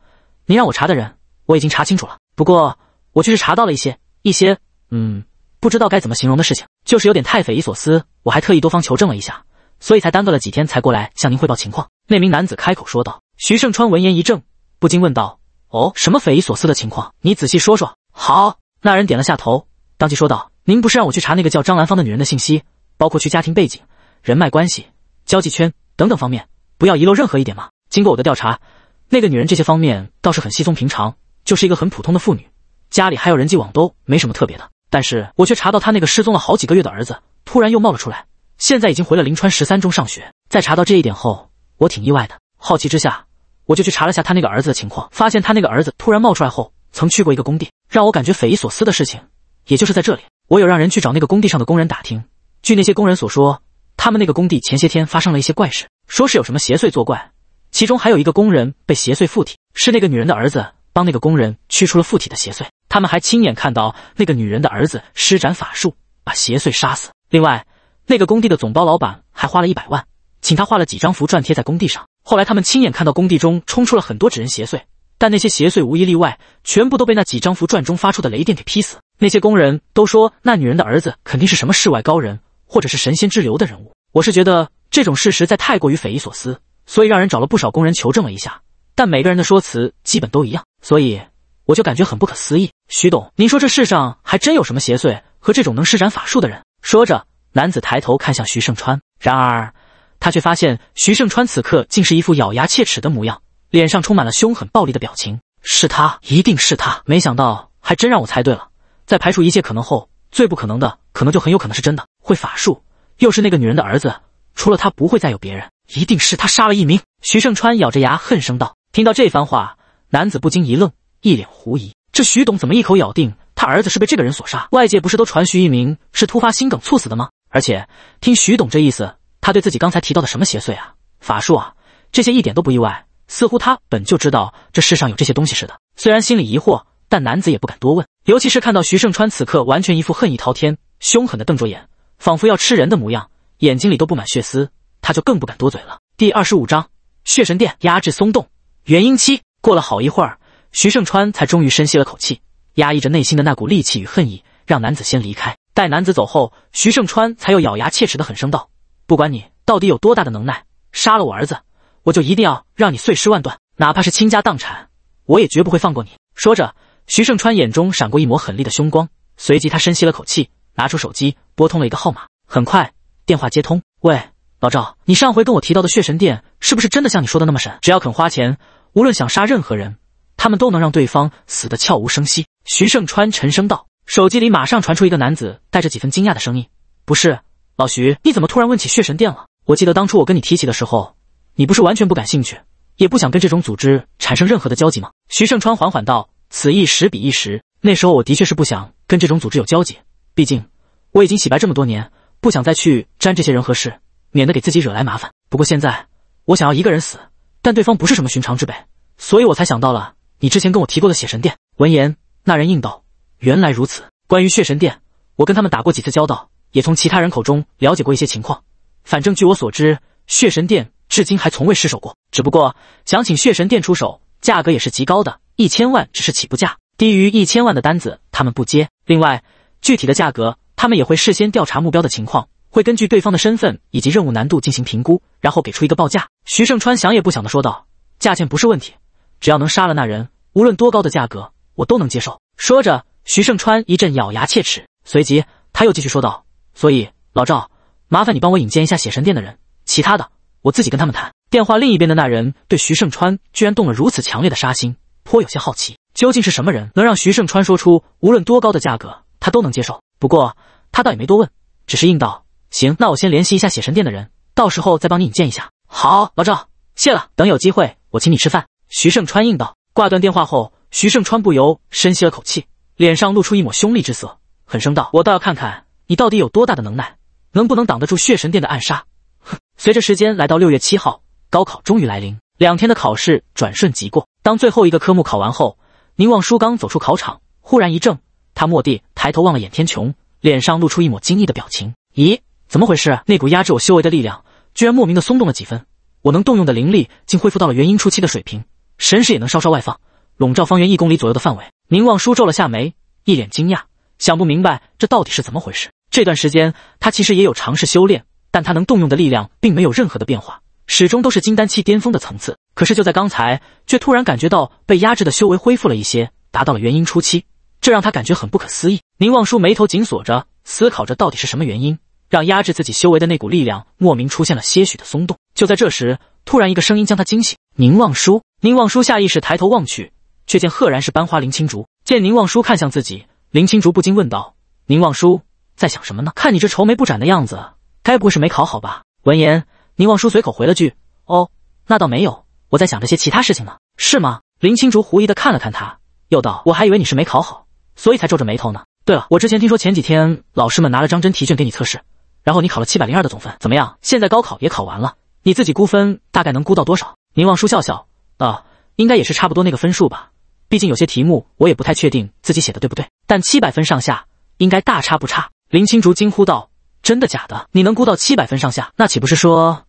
您让我查的人，我已经查清楚了。不过我却是查到了一些一些，嗯，不知道该怎么形容的事情，就是有点太匪夷所思。我还特意多方求证了一下，所以才耽搁了几天才过来向您汇报情况。那名男子开口说道。徐胜川闻言一怔，不禁问道：“哦，什么匪夷所思的情况？你仔细说说。”好，那人点了下头，当即说道：“您不是让我去查那个叫张兰芳的女人的信息，包括去家庭背景、人脉关系？”交际圈等等方面，不要遗漏任何一点嘛。经过我的调查，那个女人这些方面倒是很稀松平常，就是一个很普通的妇女，家里还有人际网都没什么特别的。但是我却查到她那个失踪了好几个月的儿子突然又冒了出来，现在已经回了临川十三中上学。在查到这一点后，我挺意外的，好奇之下我就去查了下她那个儿子的情况，发现他那个儿子突然冒出来后曾去过一个工地，让我感觉匪夷所思的事情，也就是在这里，我有让人去找那个工地上的工人打听，据那些工人所说。他们那个工地前些天发生了一些怪事，说是有什么邪祟作怪，其中还有一个工人被邪祟附体，是那个女人的儿子帮那个工人驱除了附体的邪祟。他们还亲眼看到那个女人的儿子施展法术，把邪祟杀死。另外，那个工地的总包老板还花了一百万，请他画了几张符篆贴在工地上。后来他们亲眼看到工地中冲出了很多纸人邪祟，但那些邪祟无一例外，全部都被那几张符篆中发出的雷电给劈死。那些工人都说，那女人的儿子肯定是什么世外高人。或者是神仙之流的人物，我是觉得这种事实在太过于匪夷所思，所以让人找了不少工人求证了一下，但每个人的说辞基本都一样，所以我就感觉很不可思议。徐董，您说这世上还真有什么邪祟和这种能施展法术的人？说着，男子抬头看向徐胜川，然而他却发现徐胜川此刻竟是一副咬牙切齿的模样，脸上充满了凶狠暴力的表情。是他，一定是他！没想到，还真让我猜对了。在排除一切可能后，最不可能的可能就很有可能是真的。会法术，又是那个女人的儿子，除了他不会再有别人，一定是他杀了一名。徐胜川咬着牙恨声道。听到这番话，男子不禁一愣，一脸狐疑：这徐董怎么一口咬定他儿子是被这个人所杀？外界不是都传徐一鸣是突发心梗猝死的吗？而且听徐董这意思，他对自己刚才提到的什么邪祟啊、法术啊这些一点都不意外，似乎他本就知道这世上有这些东西似的。虽然心里疑惑，但男子也不敢多问，尤其是看到徐胜川此刻完全一副恨意滔天、凶狠的瞪着眼。仿佛要吃人的模样，眼睛里都布满血丝，他就更不敢多嘴了。第二十五章：血神殿压制松动，元婴期。过了好一会儿，徐胜川才终于深吸了口气，压抑着内心的那股戾气与恨意，让男子先离开。待男子走后，徐胜川才又咬牙切齿的狠声道：“不管你到底有多大的能耐，杀了我儿子，我就一定要让你碎尸万段，哪怕是倾家荡产，我也绝不会放过你。”说着，徐胜川眼中闪过一抹狠厉的凶光，随即他深吸了口气。拿出手机拨通了一个号码，很快电话接通。喂，老赵，你上回跟我提到的血神殿，是不是真的像你说的那么神？只要肯花钱，无论想杀任何人，他们都能让对方死得悄无声息。徐胜川沉声道。手机里马上传出一个男子带着几分惊讶的声音：“不是，老徐，你怎么突然问起血神殿了？我记得当初我跟你提起的时候，你不是完全不感兴趣，也不想跟这种组织产生任何的交集吗？”徐胜川缓缓道：“此一时，彼一时。那时候我的确是不想跟这种组织有交集。”毕竟我已经洗白这么多年，不想再去沾这些人和事，免得给自己惹来麻烦。不过现在我想要一个人死，但对方不是什么寻常之辈，所以我才想到了你之前跟我提过的血神殿。闻言，那人应道：“原来如此。关于血神殿，我跟他们打过几次交道，也从其他人口中了解过一些情况。反正据我所知，血神殿至今还从未失手过。只不过想请血神殿出手，价格也是极高的，一千万只是起步价，低于一千万的单子他们不接。另外……”具体的价格，他们也会事先调查目标的情况，会根据对方的身份以及任务难度进行评估，然后给出一个报价。徐胜川想也不想的说道：“价钱不是问题，只要能杀了那人，无论多高的价格，我都能接受。”说着，徐胜川一阵咬牙切齿，随即他又继续说道：“所以老赵，麻烦你帮我引荐一下血神殿的人，其他的我自己跟他们谈。”电话另一边的那人对徐胜川居然动了如此强烈的杀心，颇有些好奇，究竟是什么人能让徐胜川说出无论多高的价格？他都能接受，不过他倒也没多问，只是应道：“行，那我先联系一下血神殿的人，到时候再帮你引荐一下。”好，老赵，谢了。等有机会，我请你吃饭。”徐胜川应道。挂断电话后，徐胜川不由深吸了口气，脸上露出一抹凶厉之色，狠声道：“我倒要看看你到底有多大的能耐，能不能挡得住血神殿的暗杀！” [laughs] 哼。随着时间来到六月七号，高考终于来临。两天的考试转瞬即过，当最后一个科目考完后，宁望舒刚走出考场，忽然一怔。他蓦地抬头望了眼天穹，脸上露出一抹惊异的表情。咦，怎么回事？那股压制我修为的力量，居然莫名的松动了几分。我能动用的灵力，竟恢复到了元婴初期的水平，神识也能稍稍外放，笼罩方圆一公里左右的范围。宁望舒皱了下眉，一脸惊讶，想不明白这到底是怎么回事。这段时间，他其实也有尝试修炼，但他能动用的力量并没有任何的变化，始终都是金丹期巅峰的层次。可是就在刚才，却突然感觉到被压制的修为恢复了一些，达到了元婴初期。这让他感觉很不可思议。宁望舒眉头紧锁着，思考着到底是什么原因让压制自己修为的那股力量莫名出现了些许的松动。就在这时，突然一个声音将他惊醒。宁望舒，宁望舒下意识抬头望去，却见赫然是班花林青竹。见宁望舒看向自己，林青竹不禁问道：“宁望舒，在想什么呢？看你这愁眉不展的样子，该不会是没考好吧？”闻言，宁望舒随口回了句：“哦，那倒没有，我在想着些其他事情呢，是吗？”林青竹狐疑的看了看他，又道：“我还以为你是没考好。”所以才皱着眉头呢。对了，我之前听说前几天老师们拿了张真题卷给你测试，然后你考了七百零二的总分，怎么样？现在高考也考完了，你自己估分大概能估到多少？宁望舒笑笑道：“应该也是差不多那个分数吧，毕竟有些题目我也不太确定自己写的对不对。但七百分上下应该大差不差。”林青竹惊呼道：“真的假的？你能估到七百分上下？那岂不是说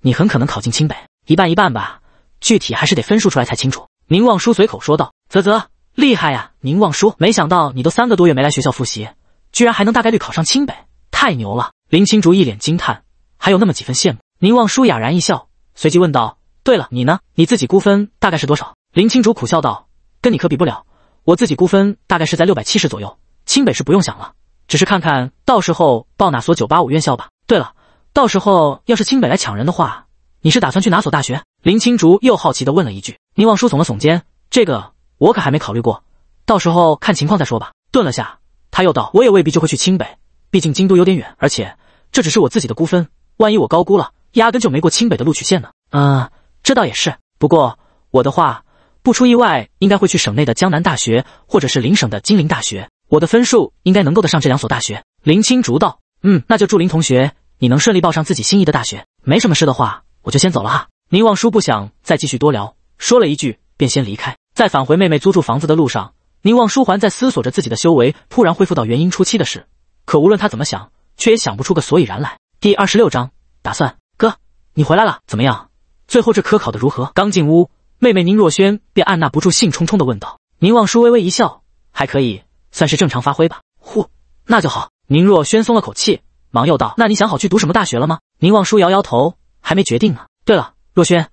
你很可能考进清北？一半一半吧，具体还是得分数出来才清楚。”宁望舒随口说道：“啧啧。”厉害呀，宁望舒！没想到你都三个多月没来学校复习，居然还能大概率考上清北，太牛了！林青竹一脸惊叹，还有那么几分羡慕。宁望舒哑然一笑，随即问道：“对了，你呢？你自己估分大概是多少？”林青竹苦笑道：“跟你可比不了，我自己估分大概是在六百七十左右。清北是不用想了，只是看看到时候报哪所九八五院校吧。对了，到时候要是清北来抢人的话，你是打算去哪所大学？”林青竹又好奇地问了一句。宁望舒耸了耸肩：“这个。”我可还没考虑过，到时候看情况再说吧。顿了下，他又道：“我也未必就会去清北，毕竟京都有点远，而且这只是我自己的估分，万一我高估了，压根就没过清北的录取线呢。”嗯，这倒也是。不过我的话，不出意外，应该会去省内的江南大学，或者是邻省的金陵大学。我的分数应该能够得上这两所大学。”林青竹道：“嗯，那就祝林同学你能顺利报上自己心仪的大学。没什么事的话，我就先走了哈。”宁望舒不想再继续多聊，说了一句，便先离开。在返回妹妹租住房子的路上，宁望舒环在思索着自己的修为突然恢复到元婴初期的事，可无论他怎么想，却也想不出个所以然来。第二十六章打算。哥，你回来了，怎么样？最后这科考的如何？刚进屋，妹妹宁若萱便按捺不住，兴冲冲的问道。宁望舒微微一笑，还可以，算是正常发挥吧。呼，那就好。宁若萱松了口气，忙又道，那你想好去读什么大学了吗？宁望舒摇摇头，还没决定呢。对了，若萱，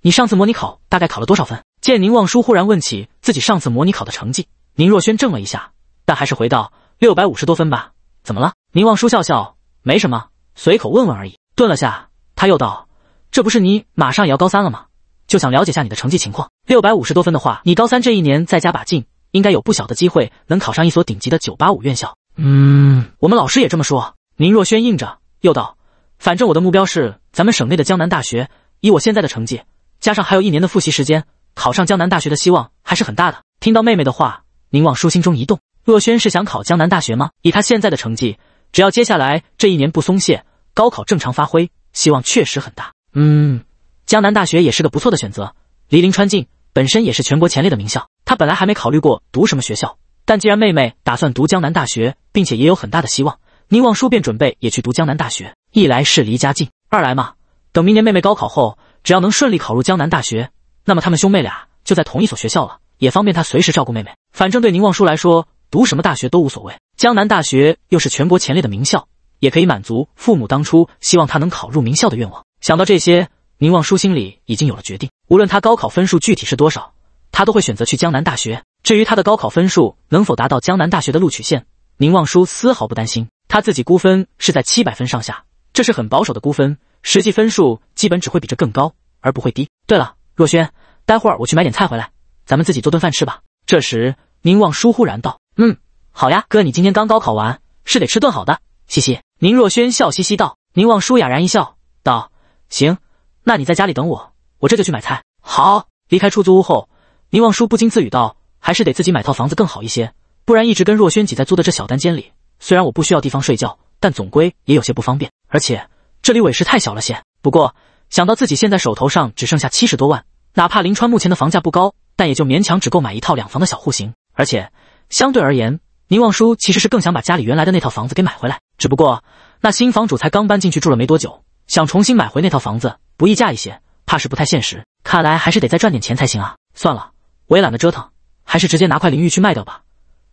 你上次模拟考大概考了多少分？见宁望舒忽然问起自己上次模拟考的成绩，宁若轩怔了一下，但还是回到六百五十多分吧，怎么了？”宁望舒笑笑：“没什么，随口问问而已。”顿了下，他又道：“这不是你马上也要高三了吗？就想了解下你的成绩情况。六百五十多分的话，你高三这一年再加把劲，应该有不小的机会能考上一所顶级的九八五院校。”“
嗯，
我们老师也这么说。”宁若轩应着，又道：“反正我的目标是咱们省内的江南大学。以我现在的成绩，加上还有一年的复习时间。”考上江南大学的希望还是很大的。听到妹妹的话，宁望舒心中一动。若轩是想考江南大学吗？以她现在的成绩，只要接下来这一年不松懈，高考正常发挥，希望确实很大。嗯，江南大学也是个不错的选择，离临川近，本身也是全国前列的名校。他本来还没考虑过读什么学校，但既然妹妹打算读江南大学，并且也有很大的希望，宁望舒便准备也去读江南大学。一来是离家近，二来嘛，等明年妹妹高考后，只要能顺利考入江南大学。那么他们兄妹俩就在同一所学校了，也方便他随时照顾妹妹。反正对宁望舒来说，读什么大学都无所谓。江南大学又是全国前列的名校，也可以满足父母当初希望他能考入名校的愿望。想到这些，宁望舒心里已经有了决定。无论他高考分数具体是多少，他都会选择去江南大学。至于他的高考分数能否达到江南大学的录取线，宁望舒丝毫不担心。他自己估分是在七百分上下，这是很保守的估分，实际分数基本只会比这更高，而不会低。对了。若轩，待会儿我去买点菜回来，咱们自己做顿饭吃吧。这时，宁望舒忽然道：“嗯，好呀，哥，你今天刚高考完，是得吃顿好的。”嘻嘻，宁若轩笑嘻嘻道。宁望舒哑然一笑，道：“行，那你在家里等我，我这就去买菜。”好。离开出租屋后，宁望舒不禁自语道：“还是得自己买套房子更好一些，不然一直跟若轩挤在租的这小单间里，虽然我不需要地方睡觉，但总归也有些不方便。而且这里委实太小了些。不过……”想到自己现在手头上只剩下七十多万，哪怕临川目前的房价不高，但也就勉强只够买一套两房的小户型。而且相对而言，宁望舒其实是更想把家里原来的那套房子给买回来。只不过那新房主才刚搬进去住了没多久，想重新买回那套房子，不议价一些，怕是不太现实。看来还是得再赚点钱才行啊！算了，我也懒得折腾，还是直接拿块淋浴去卖掉吧，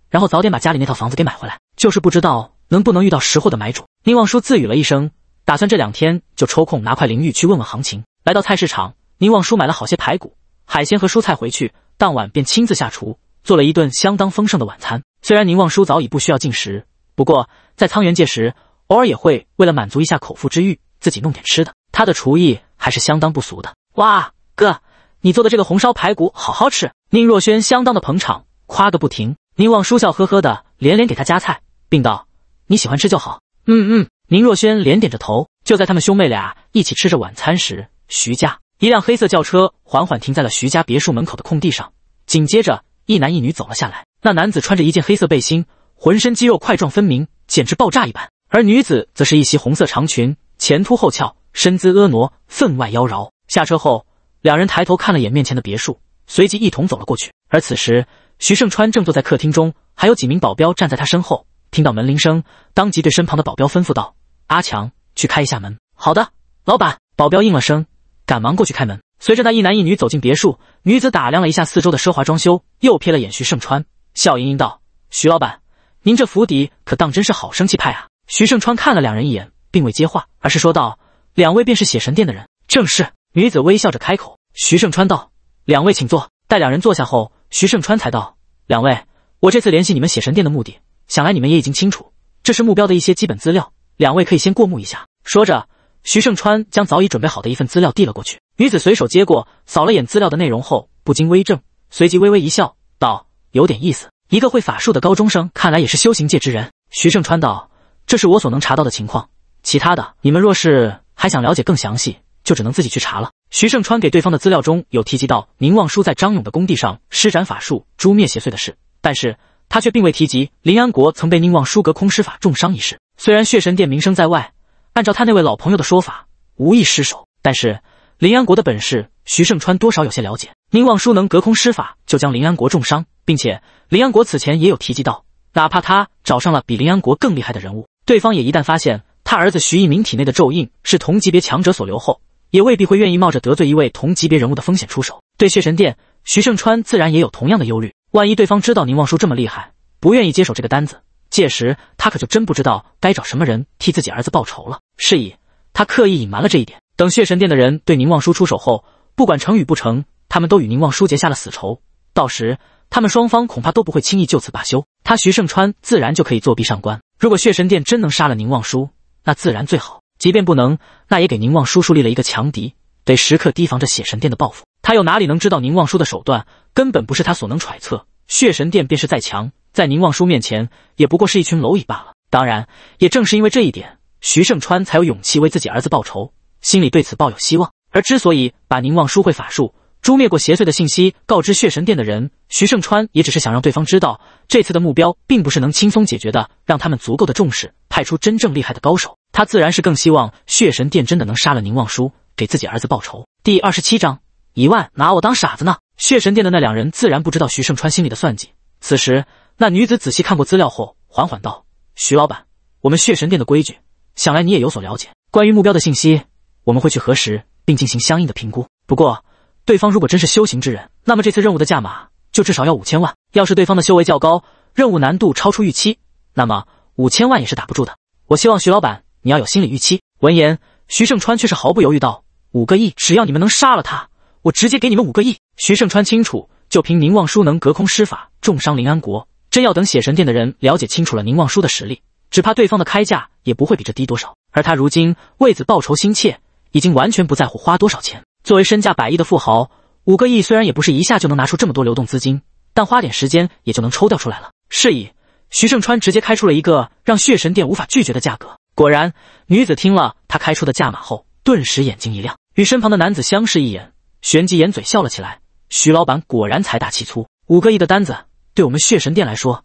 然后早点把家里那套房子给买回来。就是不知道能不能遇到识货的买主。宁望舒自语了一声。打算这两天就抽空拿块灵玉去问问行情。来到菜市场，宁望叔买了好些排骨、海鲜和蔬菜回去，当晚便亲自下厨做了一顿相当丰盛的晚餐。虽然宁望叔早已不需要进食，不过在苍源界时，偶尔也会为了满足一下口腹之欲，自己弄点吃的。他的厨艺还是相当不俗的。哇，哥，你做的这个红烧排骨好好吃！宁若轩相当的捧场，夸个不停。宁望叔笑呵呵的连连给他夹菜，并道：“你喜欢吃就好。”嗯嗯。宁若轩连点着头。就在他们兄妹俩一起吃着晚餐时，徐家一辆黑色轿车缓缓停在了徐家别墅门口的空地上。紧接着，一男一女走了下来。那男子穿着一件黑色背心，浑身肌肉块状分明，简直爆炸一般；而女子则是一袭红色长裙，前凸后翘，身姿婀娜，分外妖娆。下车后，两人抬头看了眼面前的别墅，随即一同走了过去。而此时，徐胜川正坐在客厅中，还有几名保镖站在他身后。听到门铃声，当即对身旁的保镖吩咐道。阿强，去开一下门。好的，老板。保镖应了声，赶忙过去开门。随着那一男一女走进别墅，女子打量了一下四周的奢华装修，又瞥了眼徐盛川，笑盈盈道：“徐老板，您这府邸可当真是好生气派啊。”徐盛川看了两人一眼，并未接话，而是说道：“两位便是血神殿的人？”正是。女子微笑着开口。徐盛川道：“两位请坐。”待两人坐下后，徐盛川才道：“两位，我这次联系你们血神殿的目的，想来你们也已经清楚。这是目标的一些基本资料。”两位可以先过目一下。说着，徐胜川将早已准备好的一份资料递了过去。女子随手接过，扫了眼资料的内容后，不禁微怔，随即微微一笑，道：“有点意思，一个会法术的高中生，看来也是修行界之人。”徐胜川道：“这是我所能查到的情况，其他的你们若是还想了解更详细，就只能自己去查了。”徐胜川给对方的资料中有提及到宁望舒在张勇的工地上施展法术诛灭邪祟的事，但是他却并未提及林安国曾被宁望舒隔空施法重伤一事。虽然血神殿名声在外，按照他那位老朋友的说法，无意失手。但是林安国的本事，徐胜川多少有些了解。宁望舒能隔空施法，就将林安国重伤，并且林安国此前也有提及到，哪怕他找上了比林安国更厉害的人物，对方也一旦发现他儿子徐逸鸣体内的咒印是同级别强者所留后，也未必会愿意冒着得罪一位同级别人物的风险出手。对血神殿，徐胜川自然也有同样的忧虑。万一对方知道宁望舒这么厉害，不愿意接手这个单子。届时他可就真不知道该找什么人替自己儿子报仇了，是以他刻意隐瞒了这一点。等血神殿的人对宁望舒出手后，不管成与不成，他们都与宁望舒结下了死仇。到时他们双方恐怕都不会轻易就此罢休，他徐胜川自然就可以作弊上官。如果血神殿真能杀了宁望舒，那自然最好；即便不能，那也给宁望舒树立了一个强敌，得时刻提防着血神殿的报复。他又哪里能知道宁望舒的手段根本不是他所能揣测？血神殿便是再强，在宁望舒面前也不过是一群蝼蚁罢了。当然，也正是因为这一点，徐胜川才有勇气为自己儿子报仇，心里对此抱有希望。而之所以把宁望舒会法术、诛灭过邪祟的信息告知血神殿的人，徐胜川也只是想让对方知道，这次的目标并不是能轻松解决的，让他们足够的重视，派出真正厉害的高手。他自然是更希望血神殿真的能杀了宁望舒，给自己儿子报仇。第二十七章：一万拿我当傻子呢。血神殿的那两人自然不知道徐胜川心里的算计。此时，那女子仔细看过资料后，缓缓道：“徐老板，我们血神殿的规矩，想来你也有所了解。关于目标的信息，我们会去核实并进行相应的评估。不过，对方如果真是修行之人，那么这次任务的价码就至少要五千万。要是对方的修为较高，任务难度超出预期，那么五千万也是打不住的。我希望徐老板你要有心理预期。”闻言，徐胜川却是毫不犹豫道：“五个亿，只要你们能杀了他，我直接给你们五个亿。”徐胜川清楚，就凭宁望舒能隔空施法重伤林安国，真要等血神殿的人了解清楚了宁望舒的实力，只怕对方的开价也不会比这低多少。而他如今为子报仇心切，已经完全不在乎花多少钱。作为身价百亿的富豪，五个亿虽然也不是一下就能拿出这么多流动资金，但花点时间也就能抽调出来了。是以，徐胜川直接开出了一个让血神殿无法拒绝的价格。果然，女子听了他开出的价码后，顿时眼睛一亮，与身旁的男子相视一眼，旋即掩嘴笑了起来。徐老板果然财大气粗，五个亿的单子对我们血神殿来说，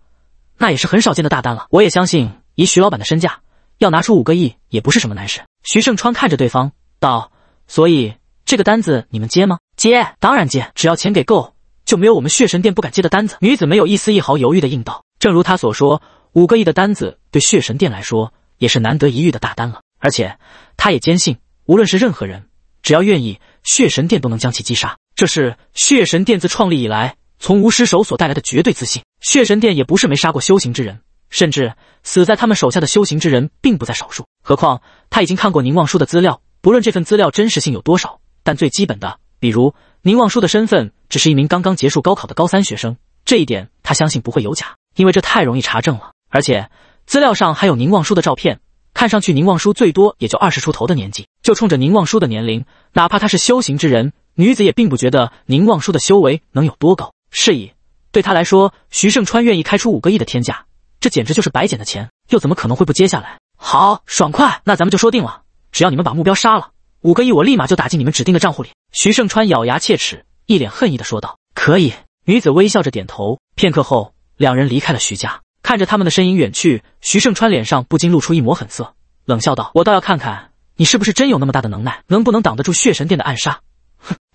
那也是很少见的大单了。我也相信，以徐老板的身价，要拿出五个亿也不是什么难事。徐胜川看着对方道：“所以这个单子你们接吗？”“接，当然接，只要钱给够，就没有我们血神殿不敢接的单子。”女子没有一丝一毫犹豫的应道：“正如他所说，五个亿的单子对血神殿来说也是难得一遇的大单了，而且他也坚信，无论是任何人，只要愿意，血神殿都能将其击杀。”这是血神殿自创立以来从无失手所带来的绝对自信。血神殿也不是没杀过修行之人，甚至死在他们手下的修行之人并不在少数。何况他已经看过宁望舒的资料，不论这份资料真实性有多少，但最基本的，比如宁望舒的身份只是一名刚刚结束高考的高三学生，这一点他相信不会有假，因为这太容易查证了。而且资料上还有宁望舒的照片，看上去宁望舒最多也就二十出头的年纪。就冲着宁望舒的年龄，哪怕他是修行之人。女子也并不觉得宁望舒的修为能有多高，是以对他来说，徐胜川愿意开出五个亿的天价，这简直就是白捡的钱，又怎么可能会不接下来？好，爽快，那咱们就说定了，只要你们把目标杀了，五个亿我立马就打进你们指定的账户里。徐胜川咬牙切齿，一脸恨意的说道：“可以。”女子微笑着点头。片刻后，两人离开了徐家，看着他们的身影远去，徐胜川脸上不禁露出一抹狠色，冷笑道：“我倒要看看你是不是真有那么大的能耐，能不能挡得住血神殿的暗杀。”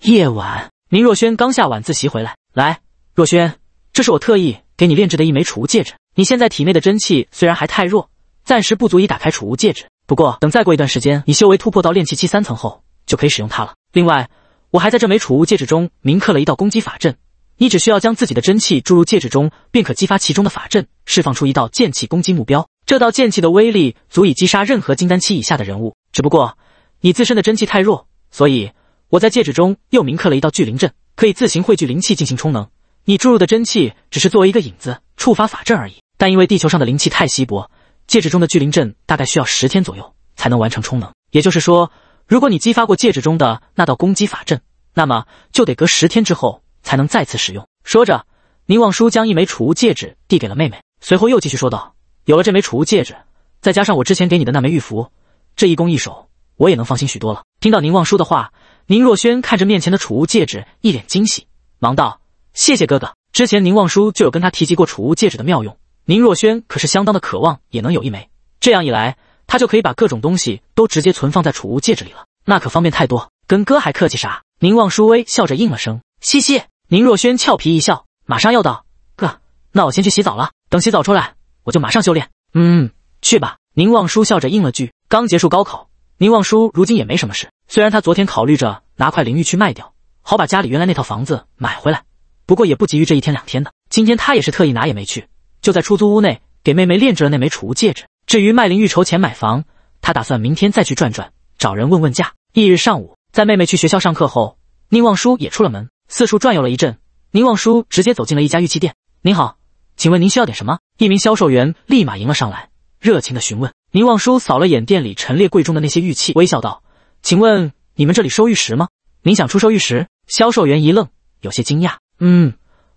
夜晚，宁若轩刚下晚自习回来。来，若轩，这是我特意给你炼制的一枚储物戒指。你现在体内的真气虽然还太弱，暂时不足以打开储物戒指。不过，等再过一段时间，你修为突破到炼气期三层后，就可以使用它了。另外，我还在这枚储物戒指中铭刻了一道攻击法阵。你只需要将自己的真气注入戒指中，便可激发其中的法阵，释放出一道剑气攻击目标。这道剑气的威力足以击杀任何金丹期以下的人物。只不过，你自身的真气太弱，所以。我在戒指中又铭刻了一道聚灵阵，可以自行汇聚灵气进行充能。你注入的真气只是作为一个引子，触发法阵而已。但因为地球上的灵气太稀薄，戒指中的聚灵阵大概需要十天左右才能完成充能。也就是说，如果你激发过戒指中的那道攻击法阵，那么就得隔十天之后才能再次使用。说着，宁望舒将一枚储物戒指递给了妹妹，随后又继续说道：“有了这枚储物戒指，再加上我之前给你的那枚玉符，这一攻一守，我也能放心许多了。”听到宁望舒的话。宁若轩看着面前的储物戒指，一脸惊喜，忙道：“谢谢哥哥。之前宁望舒就有跟他提及过储物戒指的妙用。宁若轩可是相当的渴望，也能有一枚。这样一来，他就可以把各种东西都直接存放在储物戒指里了，那可方便太多。跟哥还客气啥？”宁望舒微笑着应了声：“嘻嘻。”宁若轩俏皮一笑，马上又道：“哥，那我先去洗澡了。等洗澡出来，我就马上修炼。嗯，去吧。”宁望舒笑着应了句：“刚结束高考，宁望舒如今也没什么事。”虽然他昨天考虑着拿块灵玉去卖掉，好把家里原来那套房子买回来，不过也不急于这一天两天的。今天他也是特意哪也没去，就在出租屋内给妹妹炼制了那枚储物戒指。至于卖灵玉筹钱买房，他打算明天再去转转，找人问问价。翌日上午，在妹妹去学校上课后，宁望舒也出了门，四处转悠了一阵。宁望舒直接走进了一家玉器店。“您好，请问您需要点什么？”一名销售员立马迎了上来，热情的询问。宁望舒扫了眼店里陈列柜中的那些玉器，微笑道。请问你们这里收玉石吗？您想出售玉石？销售员一愣，有些惊讶。嗯，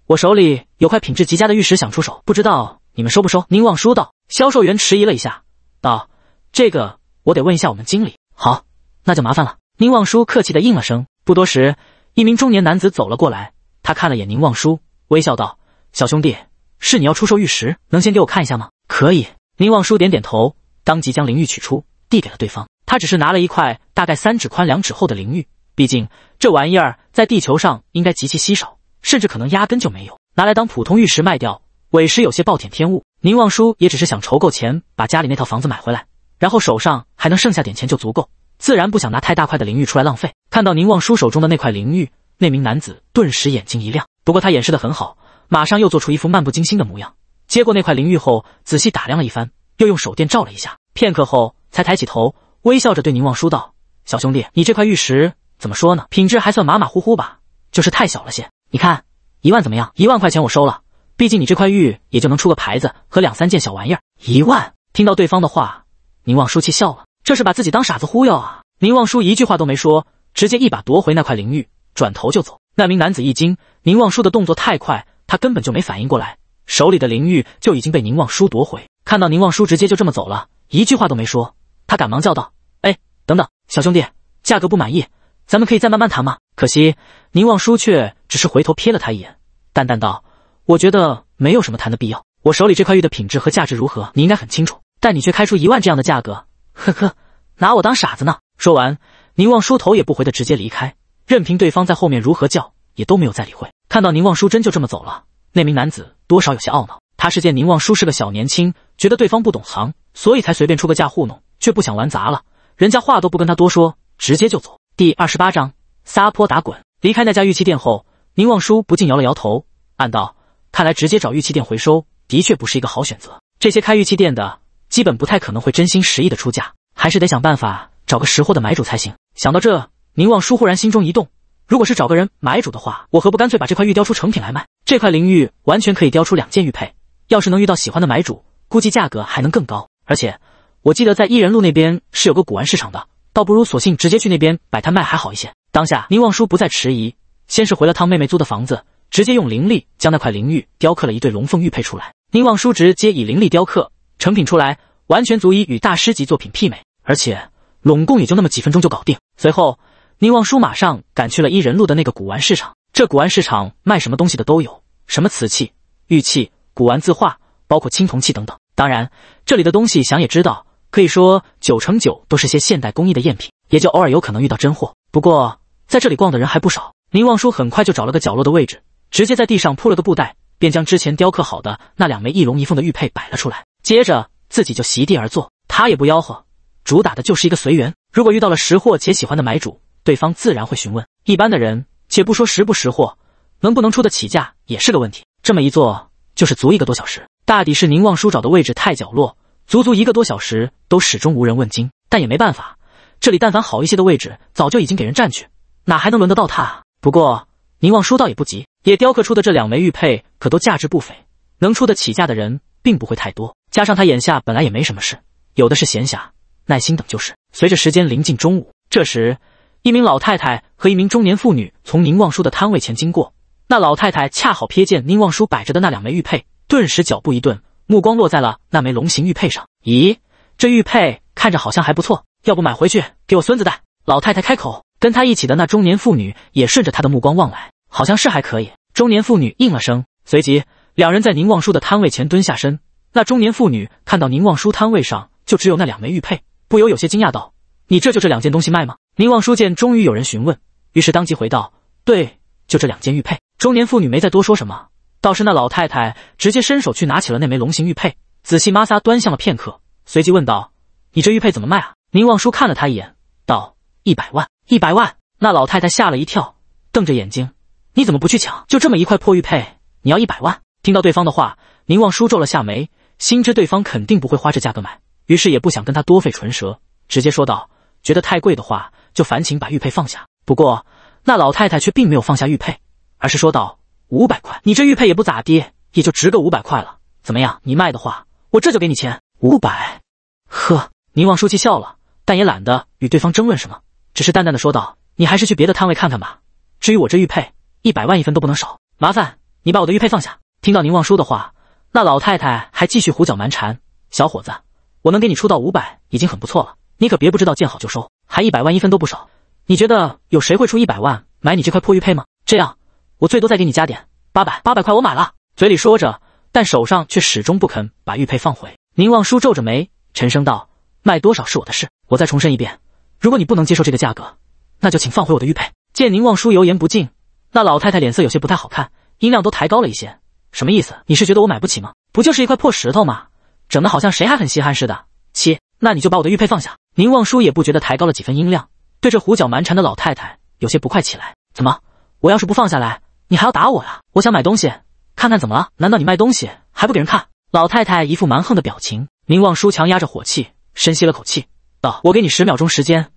我手里有块品质极佳的玉石想出手，不知道你们收不收？宁望叔道。销售员迟疑了一下，道：“这个我得问一下我们经理。”好，那就麻烦了。宁望叔客气的应了声。不多时，一名中年男子走了过来，他看了眼宁望叔，微笑道：“小兄弟，是你要出售玉石？能先给我看一下吗？”可以。宁望叔点点头，当即将灵玉取出，递给了对方。他只是拿了一块大概三指宽、两指厚的灵玉，毕竟这玩意儿在地球上应该极其稀少，甚至可能压根就没有拿来当普通玉石卖掉，委实有些暴殄天物。宁望叔也只是想筹够钱把家里那套房子买回来，然后手上还能剩下点钱就足够，自然不想拿太大块的灵玉出来浪费。看到宁望叔手中的那块灵玉，那名男子顿时眼睛一亮，不过他掩饰的很好，马上又做出一副漫不经心的模样，接过那块灵玉后仔细打量了一番，又用手电照了一下，片刻后才抬起头。微笑着对宁望舒道：“小兄弟，你这块玉石怎么说呢？品质还算马马虎虎吧，就是太小了些。你看，一万怎么样？一万块钱我收了。毕竟你这块玉也就能出个牌子和两三件小玩意儿。”一万，听到对方的话，宁望叔气笑了，这是把自己当傻子忽悠啊！宁望叔一句话都没说，直接一把夺回那块灵玉，转头就走。那名男子一惊，宁望叔的动作太快，他根本就没反应过来，手里的灵玉就已经被宁望叔夺回。看到宁望叔直接就这么走了，一句话都没说。他赶忙叫道：“哎，等等，小兄弟，价格不满意，咱们可以再慢慢谈吗？”可惜，宁望舒却只是回头瞥了他一眼，淡淡道：“我觉得没有什么谈的必要。我手里这块玉的品质和价值如何，你应该很清楚，但你却开出一万这样的价格，呵呵，拿我当傻子呢。”说完，宁望舒头也不回的直接离开，任凭对方在后面如何叫，也都没有再理会。看到宁望舒真就这么走了，那名男子多少有些懊恼。他是见宁望舒是个小年轻，觉得对方不懂行，所以才随便出个价糊弄。却不想玩砸了，人家话都不跟他多说，直接就走。第二十八章撒泼打滚。离开那家玉器店后，宁望舒不禁摇了摇头，暗道：看来直接找玉器店回收的确不是一个好选择。这些开玉器店的，基本不太可能会真心实意的出价，还是得想办法找个识货的买主才行。想到这，宁望舒忽然心中一动：如果是找个人买主的话，我何不干脆把这块玉雕出成品来卖？这块灵玉完全可以雕出两件玉佩，要是能遇到喜欢的买主，估计价格还能更高。而且。我记得在伊人路那边是有个古玩市场的，倒不如索性直接去那边摆摊卖还好一些。当下宁望舒不再迟疑，先是回了趟妹妹租的房子，直接用灵力将那块灵玉雕刻了一对龙凤玉佩出来。宁望舒直接以灵力雕刻成品出来，完全足以与大师级作品媲美，而且拢共也就那么几分钟就搞定。随后宁望舒马上赶去了伊人路的那个古玩市场，这古玩市场卖什么东西的都有，什么瓷器、玉器、古玩字画，包括青铜器等等。当然，这里的东西想也知道。可以说九成九都是些现代工艺的赝品，也就偶尔有可能遇到真货。不过在这里逛的人还不少，宁望舒很快就找了个角落的位置，直接在地上铺了个布袋，便将之前雕刻好的那两枚一龙一凤的玉佩摆了出来。接着自己就席地而坐，他也不吆喝，主打的就是一个随缘。如果遇到了识货且喜欢的买主，对方自然会询问。一般的人，且不说识不识货，能不能出得起价也是个问题。这么一坐就是足一个多小时，大抵是宁望舒找的位置太角落。足足一个多小时都始终无人问津，但也没办法，这里但凡好一些的位置早就已经给人占去，哪还能轮得到他？不过宁望叔倒也不急，也雕刻出的这两枚玉佩可都价值不菲，能出得起价的人并不会太多。加上他眼下本来也没什么事，有的是闲暇，耐心等就是。随着时间临近中午，这时一名老太太和一名中年妇女从宁望叔的摊位前经过，那老太太恰好瞥见宁望叔摆着的那两枚玉佩，顿时脚步一顿。目光落在了那枚龙形玉佩上。咦，这玉佩看着好像还不错，要不买回去给我孙子戴？老太太开口，跟她一起的那中年妇女也顺着她的目光望来，好像是还可以。中年妇女应了声，随即两人在宁望舒的摊位前蹲下身。那中年妇女看到宁望舒摊位上就只有那两枚玉佩，不由有些惊讶道：“你这就这两件东西卖吗？”宁望舒见终于有人询问，于是当即回道：“对，就这两件玉佩。”中年妇女没再多说什么。倒是那老太太直接伸手去拿起了那枚龙形玉佩，仔细摩挲端详了片刻，随即问道：“你这玉佩怎么卖啊？”宁望舒看了他一眼，道：“一百万，一百万。”那老太太吓了一跳，瞪着眼睛：“你怎么不去抢？就这么一块破玉佩，你要一百万？”听到对方的话，宁望舒皱了下眉，心知对方肯定不会花这价格买，于是也不想跟他多费唇舌，直接说道：“觉得太贵的话，就烦请把玉佩放下。”不过那老太太却并没有放下玉佩，而是说道。五百块，你这玉佩也不咋地，也就值个五百块了。怎么样，你卖的话，我这就给你钱。五百？呵，宁望叔气笑了，但也懒得与对方争论什么，只是淡淡的说道：“你还是去别的摊位看看吧。至于我这玉佩，一百万一分都不能少。麻烦你把我的玉佩放下。”听到宁望叔的话，那老太太还继续胡搅蛮缠：“小伙子，我能给你出到五百已经很不错了，你可别不知道见好就收，还一百万一分都不少。你觉得有谁会出一百万买你这块破玉佩吗？这样。”我最多再给你加点，八百八百块我买了。嘴里说着，但手上却始终不肯把玉佩放回。宁望舒皱着眉，沉声道：“卖多少是我的事，我再重申一遍，如果你不能接受这个价格，那就请放回我的玉佩。”见宁望舒油盐不进，那老太太脸色有些不太好看，音量都抬高了一些，什么意思？你是觉得我买不起吗？不就是一块破石头吗？整得好像谁还很稀罕似的。七，那你就把我的玉佩放下。宁望舒也不觉得抬高了几分音量，对这胡搅蛮缠的老太太有些不快起来。怎么？我要是不放下来？你还要打我呀？我想买东西，看看怎么了？难道你卖东西还不给人看？老太太一副蛮横的表情。宁望舒强压着火气，深吸了口气，道：“我给你十秒钟时间，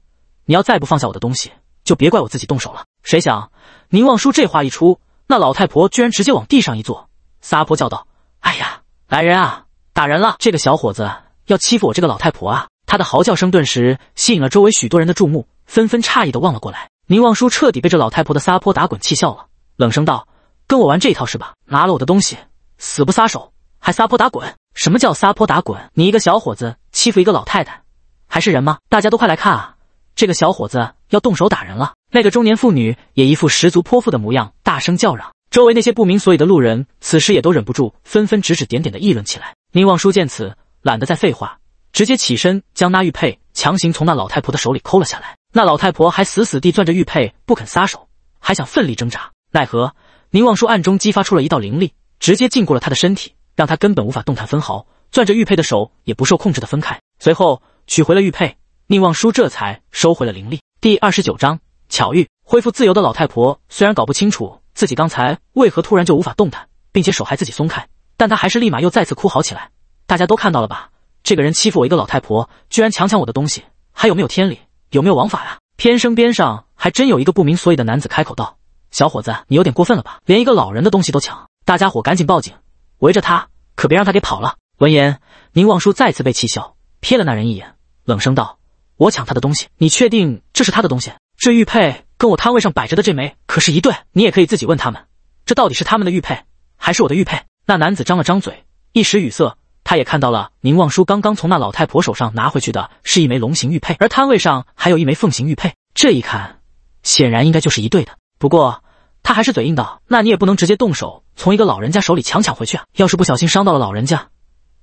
你要再不放下我的东西，就别怪我自己动手了。”谁想宁望舒这话一出，那老太婆居然直接往地上一坐，撒泼叫道：“哎呀，来人啊，打人了！这个小伙子要欺负我这个老太婆啊！”他的嚎叫声顿时吸引了周围许多人的注目，纷纷诧异的望了过来。宁望舒彻底被这老太婆的撒泼打滚气笑了。冷声道：“跟我玩这一套是吧？拿了我的东西，死不撒手，还撒泼打滚。什么叫撒泼打滚？你一个小伙子欺负一个老太太，还是人吗？大家都快来看啊！这个小伙子要动手打人了。”那个中年妇女也一副十足泼妇的模样，大声叫嚷。周围那些不明所以的路人此时也都忍不住，纷纷指指点点的议论起来。宁望舒见此，懒得再废话，直接起身将那玉佩强行从那老太婆的手里抠了下来。那老太婆还死死地攥着玉佩不肯撒手，还想奋力挣扎。奈何宁望舒暗中激发出了一道灵力，直接禁锢了他的身体，让他根本无法动弹分毫。攥着玉佩的手也不受控制的分开，随后取回了玉佩。宁望舒这才收回了灵力。第二十九章巧遇恢复自由的老太婆虽然搞不清楚自己刚才为何突然就无法动弹，并且手还自己松开，但她还是立马又再次哭嚎起来。大家都看到了吧？这个人欺负我一个老太婆，居然强抢我的东西，还有没有天理？有没有王法呀？偏生边上还真有一个不明所以的男子开口道。小伙子，你有点过分了吧？连一个老人的东西都抢！大家伙赶紧报警，围着他，可别让他给跑了。闻言，宁望舒再次被气笑，瞥了那人一眼，冷声道：“我抢他的东西，你确定这是他的东西？这玉佩跟我摊位上摆着的这枚可是一对。你也可以自己问他们，这到底是他们的玉佩，还是我的玉佩？”那男子张了张嘴，一时语塞。他也看到了宁望舒刚刚从那老太婆手上拿回去的是一枚龙形玉佩，而摊位上还有一枚凤形玉佩。这一看，显然应该就是一对的。不过。他还是嘴硬道：“那你也不能直接动手从一个老人家手里强抢回去啊！要是不小心伤到了老人家，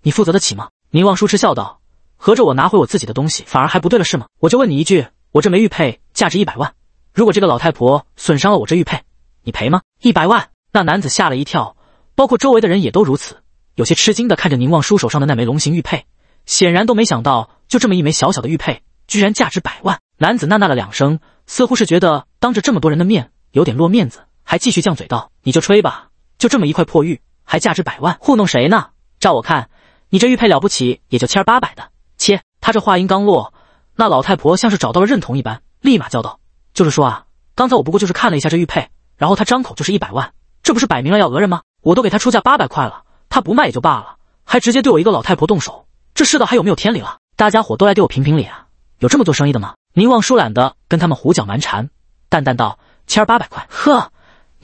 你负责得起吗？”宁望舒嗤笑道：“合着我拿回我自己的东西反而还不对了是吗？我就问你一句，我这枚玉佩价值一百万，如果这个老太婆损伤了我这玉佩，你赔吗？一百万！”那男子吓了一跳，包括周围的人也都如此，有些吃惊的看着宁望舒手上的那枚龙形玉佩，显然都没想到，就这么一枚小小的玉佩，居然价值百万。男子呐呐了两声，似乎是觉得当着这么多人的面有点落面子。还继续犟嘴道：“你就吹吧，就这么一块破玉，还价值百万，糊弄谁呢？照我看，你这玉佩了不起，也就千八百的。”切！他这话音刚落，那老太婆像是找到了认同一般，立马叫道：“就是说啊，刚才我不过就是看了一下这玉佩，然后他张口就是一百万，这不是摆明了要讹人吗？我都给他出价八百块了，他不卖也就罢了，还直接对我一个老太婆动手，这世道还有没有天理了？大家伙都来给我评评理啊！有这么做生意的吗？”宁望舒懒得跟他们胡搅蛮缠，淡淡道：“千八百块，呵。”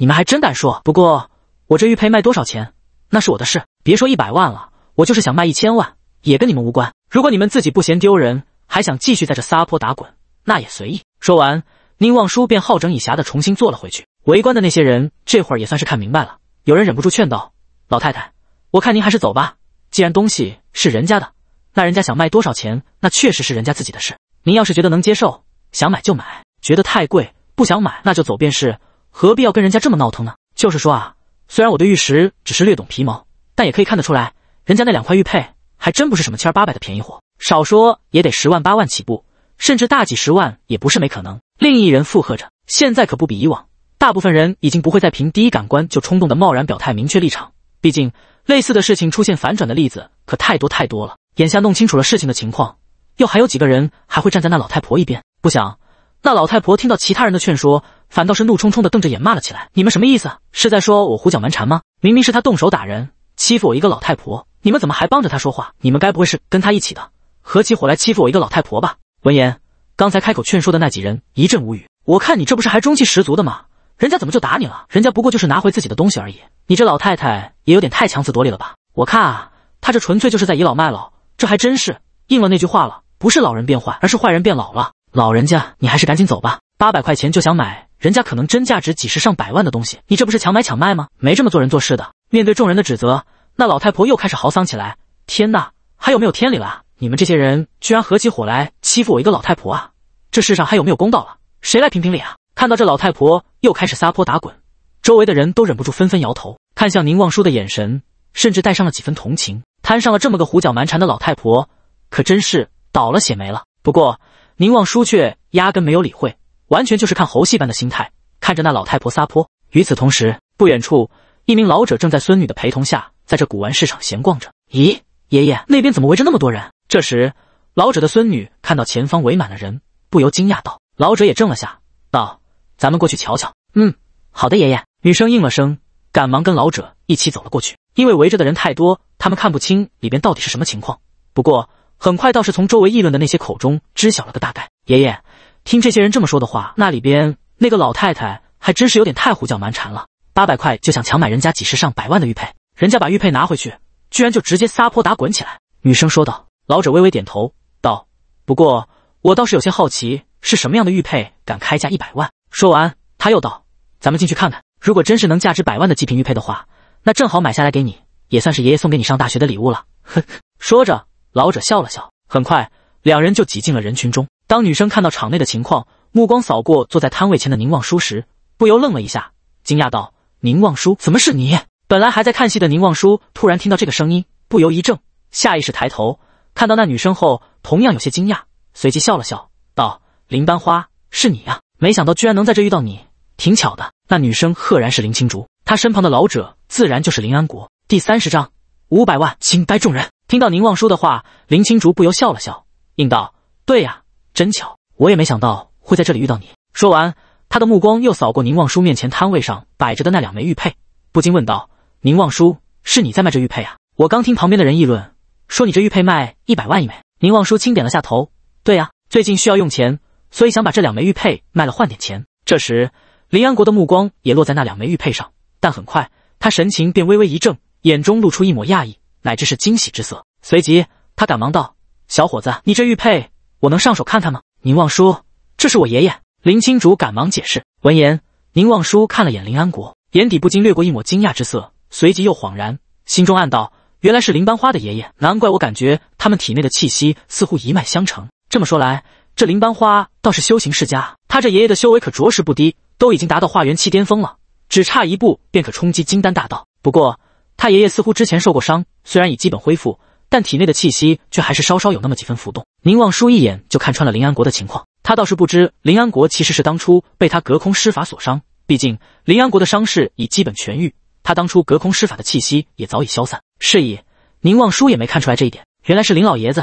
你们还真敢说！不过我这玉佩卖多少钱，那是我的事。别说一百万了，我就是想卖一千万，也跟你们无关。如果你们自己不嫌丢人，还想继续在这撒泼打滚，那也随意。说完，宁望舒便好整以暇的重新坐了回去。围观的那些人这会儿也算是看明白了，有人忍不住劝道：“老太太，我看您还是走吧。既然东西是人家的，那人家想卖多少钱，那确实是人家自己的事。您要是觉得能接受，想买就买；觉得太贵，不想买，那就走便是。”何必要跟人家这么闹腾呢？就是说啊，虽然我对玉石只是略懂皮毛，但也可以看得出来，人家那两块玉佩还真不是什么千儿八百的便宜货，少说也得十万八万起步，甚至大几十万也不是没可能。另一人附和着，现在可不比以往，大部分人已经不会再凭第一感官就冲动的贸然表态明确立场，毕竟类似的事情出现反转的例子可太多太多了。眼下弄清楚了事情的情况，又还有几个人还会站在那老太婆一边？不想那老太婆听到其他人的劝说。反倒是怒冲冲的瞪着眼骂了起来：“你们什么意思？是在说我胡搅蛮缠吗？明明是他动手打人，欺负我一个老太婆，你们怎么还帮着他说话？你们该不会是跟他一起的，合起伙来欺负我一个老太婆吧？”闻言，刚才开口劝说的那几人一阵无语。我看你这不是还中气十足的吗？人家怎么就打你了？人家不过就是拿回自己的东西而已。你这老太太也有点太强词夺理了吧？我看啊，她这纯粹就是在倚老卖老。这还真是应了那句话了：不是老人变坏，而是坏人变老了。老人家，你还是赶紧走吧。八百块钱就想买人家可能真价值几十上百万的东西，你这不是强买强卖吗？没这么做人做事的。面对众人的指责，那老太婆又开始嚎丧起来。天哪，还有没有天理了？你们这些人居然合起伙来欺负我一个老太婆啊！这世上还有没有公道了？谁来评评理啊？看到这老太婆又开始撒泼打滚，周围的人都忍不住纷纷摇头，看向宁望舒的眼神甚至带上了几分同情。摊上了这么个胡搅蛮缠的老太婆，可真是倒了血霉了。不过宁望舒却压根没有理会。完全就是看猴戏般的心态，看着那老太婆撒泼。与此同时，不远处一名老者正在孙女的陪同下，在这古玩市场闲逛着。咦，爷爷，那边怎么围着那么多人？这时，老者的孙女看到前方围满了人，不由惊讶道：“老者也怔了下，道：‘咱们过去瞧瞧。’嗯，好的，爷爷。”女生应了声，赶忙跟老者一起走了过去。因为围着的人太多，他们看不清里边到底是什么情况。不过很快倒是从周围议论的那些口中知晓了个大概。爷爷。听这些人这么说的话，那里边那个老太太还真是有点太胡搅蛮缠了。八百块就想强买人家几十上百万的玉佩，人家把玉佩拿回去，居然就直接撒泼打滚起来。女生说道。老者微微点头道：“不过我倒是有些好奇，是什么样的玉佩敢开价一百万？”说完，他又道：“咱们进去看看，如果真是能价值百万的极品玉佩的话，那正好买下来给你，也算是爷爷送给你上大学的礼物了。[laughs] ”说着，老者笑了笑。很快，两人就挤进了人群中。当女生看到场内的情况，目光扫过坐在摊位前的宁望舒时，不由愣了一下，惊讶道：“宁望舒，怎么是你？”本来还在看戏的宁望舒突然听到这个声音，不由一怔，下意识抬头看到那女生后，同样有些惊讶，随即笑了笑，道：“林班花，是你呀！没想到居然能在这遇到你，挺巧的。”那女生赫然是林青竹，她身旁的老者自然就是林安国。第三十章，五百万惊呆众人。听到宁望舒的话，林青竹不由笑了笑，应道：“对呀。”真巧，我也没想到会在这里遇到你。说完，他的目光又扫过宁望叔面前摊位上摆着的那两枚玉佩，不禁问道：“宁望叔，是你在卖这玉佩啊？”我刚听旁边的人议论，说你这玉佩卖一百万一枚。宁望叔轻点了下头：“对呀，最近需要用钱，所以想把这两枚玉佩卖了换点钱。”这时，林安国的目光也落在那两枚玉佩上，但很快，他神情便微微一怔，眼中露出一抹讶异，乃至是惊喜之色。随即，他赶忙道：“小伙子，你这玉佩……”我能上手看看吗？宁望舒，这是我爷爷。林青竹赶忙解释。闻言，宁望舒看了眼林安国，眼底不禁掠过一抹惊讶之色，随即又恍然，心中暗道，原来是林班花的爷爷，难怪我感觉他们体内的气息似乎一脉相承。这么说来，这林班花倒是修行世家，他这爷爷的修为可着实不低，都已经达到化元气巅峰了，只差一步便可冲击金丹大道。不过，他爷爷似乎之前受过伤，虽然已基本恢复。但体内的气息却还是稍稍有那么几分浮动。宁望舒一眼就看穿了林安国的情况，他倒是不知林安国其实是当初被他隔空施法所伤。毕竟林安国的伤势已基本痊愈，他当初隔空施法的气息也早已消散，是以宁望舒也没看出来这一点。原来是林老爷子，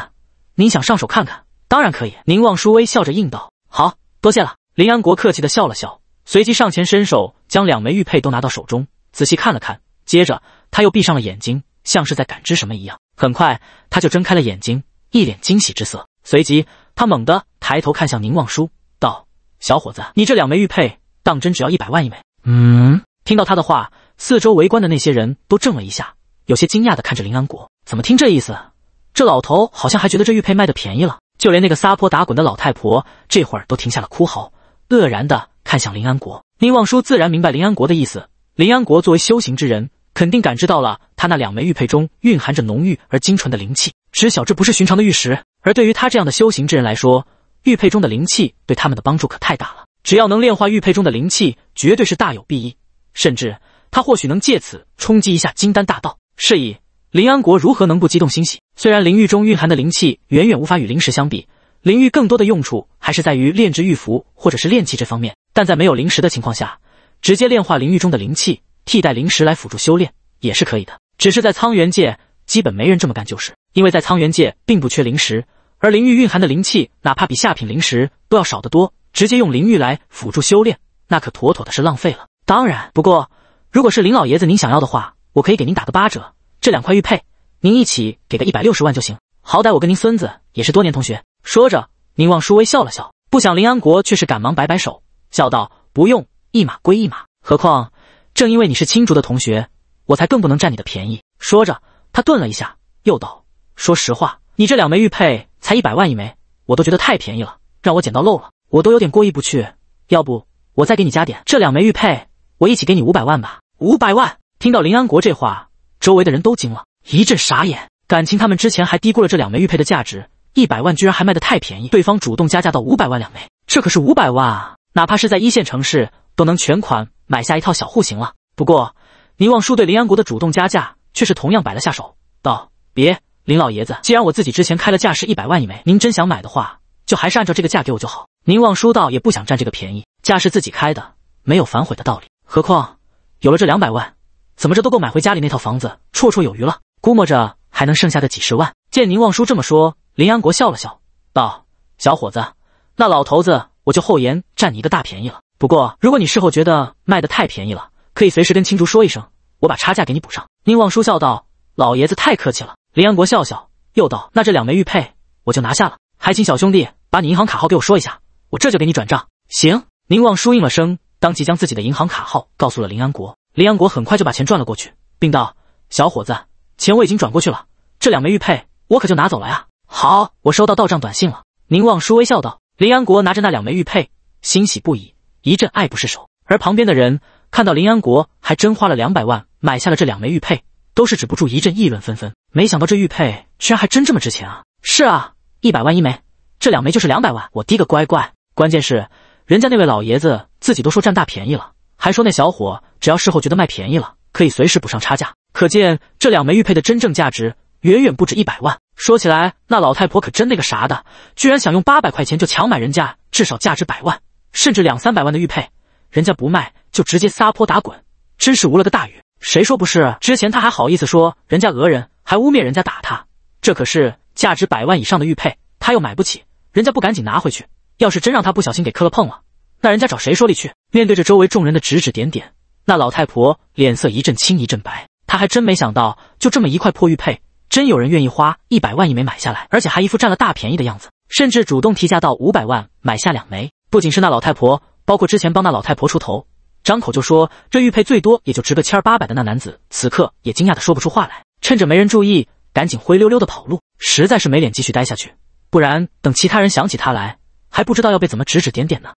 您想上手看看？当然可以。宁望舒微笑着应道：“好，多谢了。”林安国客气的笑了笑，随即上前伸手将两枚玉佩都拿到手中，仔细看了看，接着他又闭上了眼睛。像是在感知什么一样，很快他就睁开了眼睛，一脸惊喜之色。随即，他猛地抬头看向宁望舒，道：“小伙子，你这两枚玉佩，当真只要一百万一枚？”
嗯，
听到他的话，四周围观的那些人都怔了一下，有些惊讶的看着林安国。怎么听这意思，这老头好像还觉得这玉佩卖的便宜了。就连那个撒泼打滚的老太婆，这会儿都停下了哭嚎，愕然的看向林安国。宁望舒自然明白林安国的意思。林安国作为修行之人。肯定感知到了，他那两枚玉佩中蕴含着浓郁而精纯的灵气，知晓这不是寻常的玉石。而对于他这样的修行之人来说，玉佩中的灵气对他们的帮助可太大了。只要能炼化玉佩中的灵气，绝对是大有裨益，甚至他或许能借此冲击一下金丹大道。是以，林安国如何能不激动欣喜？虽然灵玉中蕴含的灵气远远无法与灵石相比，灵玉更多的用处还是在于炼制玉符或者是炼器这方面。但在没有灵石的情况下，直接炼化灵玉中的灵气。替代灵石来辅助修炼也是可以的，只是在苍元界基本没人这么干，就是因为在苍元界并不缺灵石，而灵玉蕴含的灵气哪怕比下品灵石都要少得多，直接用灵玉来辅助修炼，那可妥妥的是浪费了。当然，不过如果是林老爷子您想要的话，我可以给您打个八折，这两块玉佩您一起给个一百六十万就行，好歹我跟您孙子也是多年同学。说着，宁望舒微笑了笑，不想林安国却是赶忙摆摆手，笑道：“不用，一码归一码，何况……”正因为你是青竹的同学，我才更不能占你的便宜。说着，他顿了一下，又道：“说实话，你这两枚玉佩才一百万一枚，我都觉得太便宜了，让我捡到漏了，我都有点过意不去。要不我再给你加点？这两枚玉佩，我一起给你五百万吧。”五百万！听到林安国这话，周围的人都惊了，一阵傻眼。感情他们之前还低估了这两枚玉佩的价值，一百万居然还卖的太便宜，对方主动加价到五百万两枚，这可是五百万啊！哪怕是在一线城市。都能全款买下一套小户型了。不过，宁望舒对林安国的主动加价却是同样摆了下手，道：“别，林老爷子，既然我自己之前开了价是一百万一枚，您真想买的话，就还是按照这个价给我就好。”宁望舒道：“也不想占这个便宜，价是自己开的，没有反悔的道理。何况有了这两百万，怎么着都够买回家里那套房子，绰绰有余了。估摸着还能剩下个几十万。”见宁望舒这么说，林安国笑了笑，道：“小伙子，那老头子我就厚颜占你一个大便宜了。”不过，如果你事后觉得卖的太便宜了，可以随时跟青竹说一声，我把差价给你补上。宁望舒笑道：“老爷子太客气了。”林安国笑笑，又道：“那这两枚玉佩我就拿下了，还请小兄弟把你银行卡号给我说一下，我这就给你转账。”行。宁望舒应了声，当即将自己的银行卡号告诉了林安国。林安国很快就把钱转了过去，并道：“小伙子，钱我已经转过去了，这两枚玉佩我可就拿走了呀。”好，我收到到账短信了。宁望舒微笑道。林安国拿着那两枚玉佩，欣喜不已。一阵爱不释手，而旁边的人看到林安国还真花了两百万买下了这两枚玉佩，都是止不住一阵议论纷纷。没想到这玉佩居然还真这么值钱啊！是啊，一百万一枚，这两枚就是两百万。我滴个乖乖！关键是人家那位老爷子自己都说占大便宜了，还说那小伙只要事后觉得卖便宜了，可以随时补上差价。可见这两枚玉佩的真正价值远远不止一百万。说起来，那老太婆可真那个啥的，居然想用八百块钱就强买人家至少价值百万。甚至两三百万的玉佩，人家不卖就直接撒泼打滚，真是无了个大语。谁说不是？之前他还好意思说人家讹人，还污蔑人家打他。这可是价值百万以上的玉佩，他又买不起，人家不赶紧拿回去。要是真让他不小心给磕了碰了，那人家找谁说理去？面对着周围众人的指指点点，那老太婆脸色一阵青一阵白。她还真没想到，就这么一块破玉佩，真有人愿意花一百万一枚买下来，而且还一副占了大便宜的样子，甚至主动提价到五百万买下两枚。不仅是那老太婆，包括之前帮那老太婆出头，张口就说这玉佩最多也就值个千儿八百的那男子，此刻也惊讶的说不出话来。趁着没人注意，赶紧灰溜溜的跑路，实在是没脸继续待下去，不然等其他人想起他来，还不知道要被怎么指指点点呢。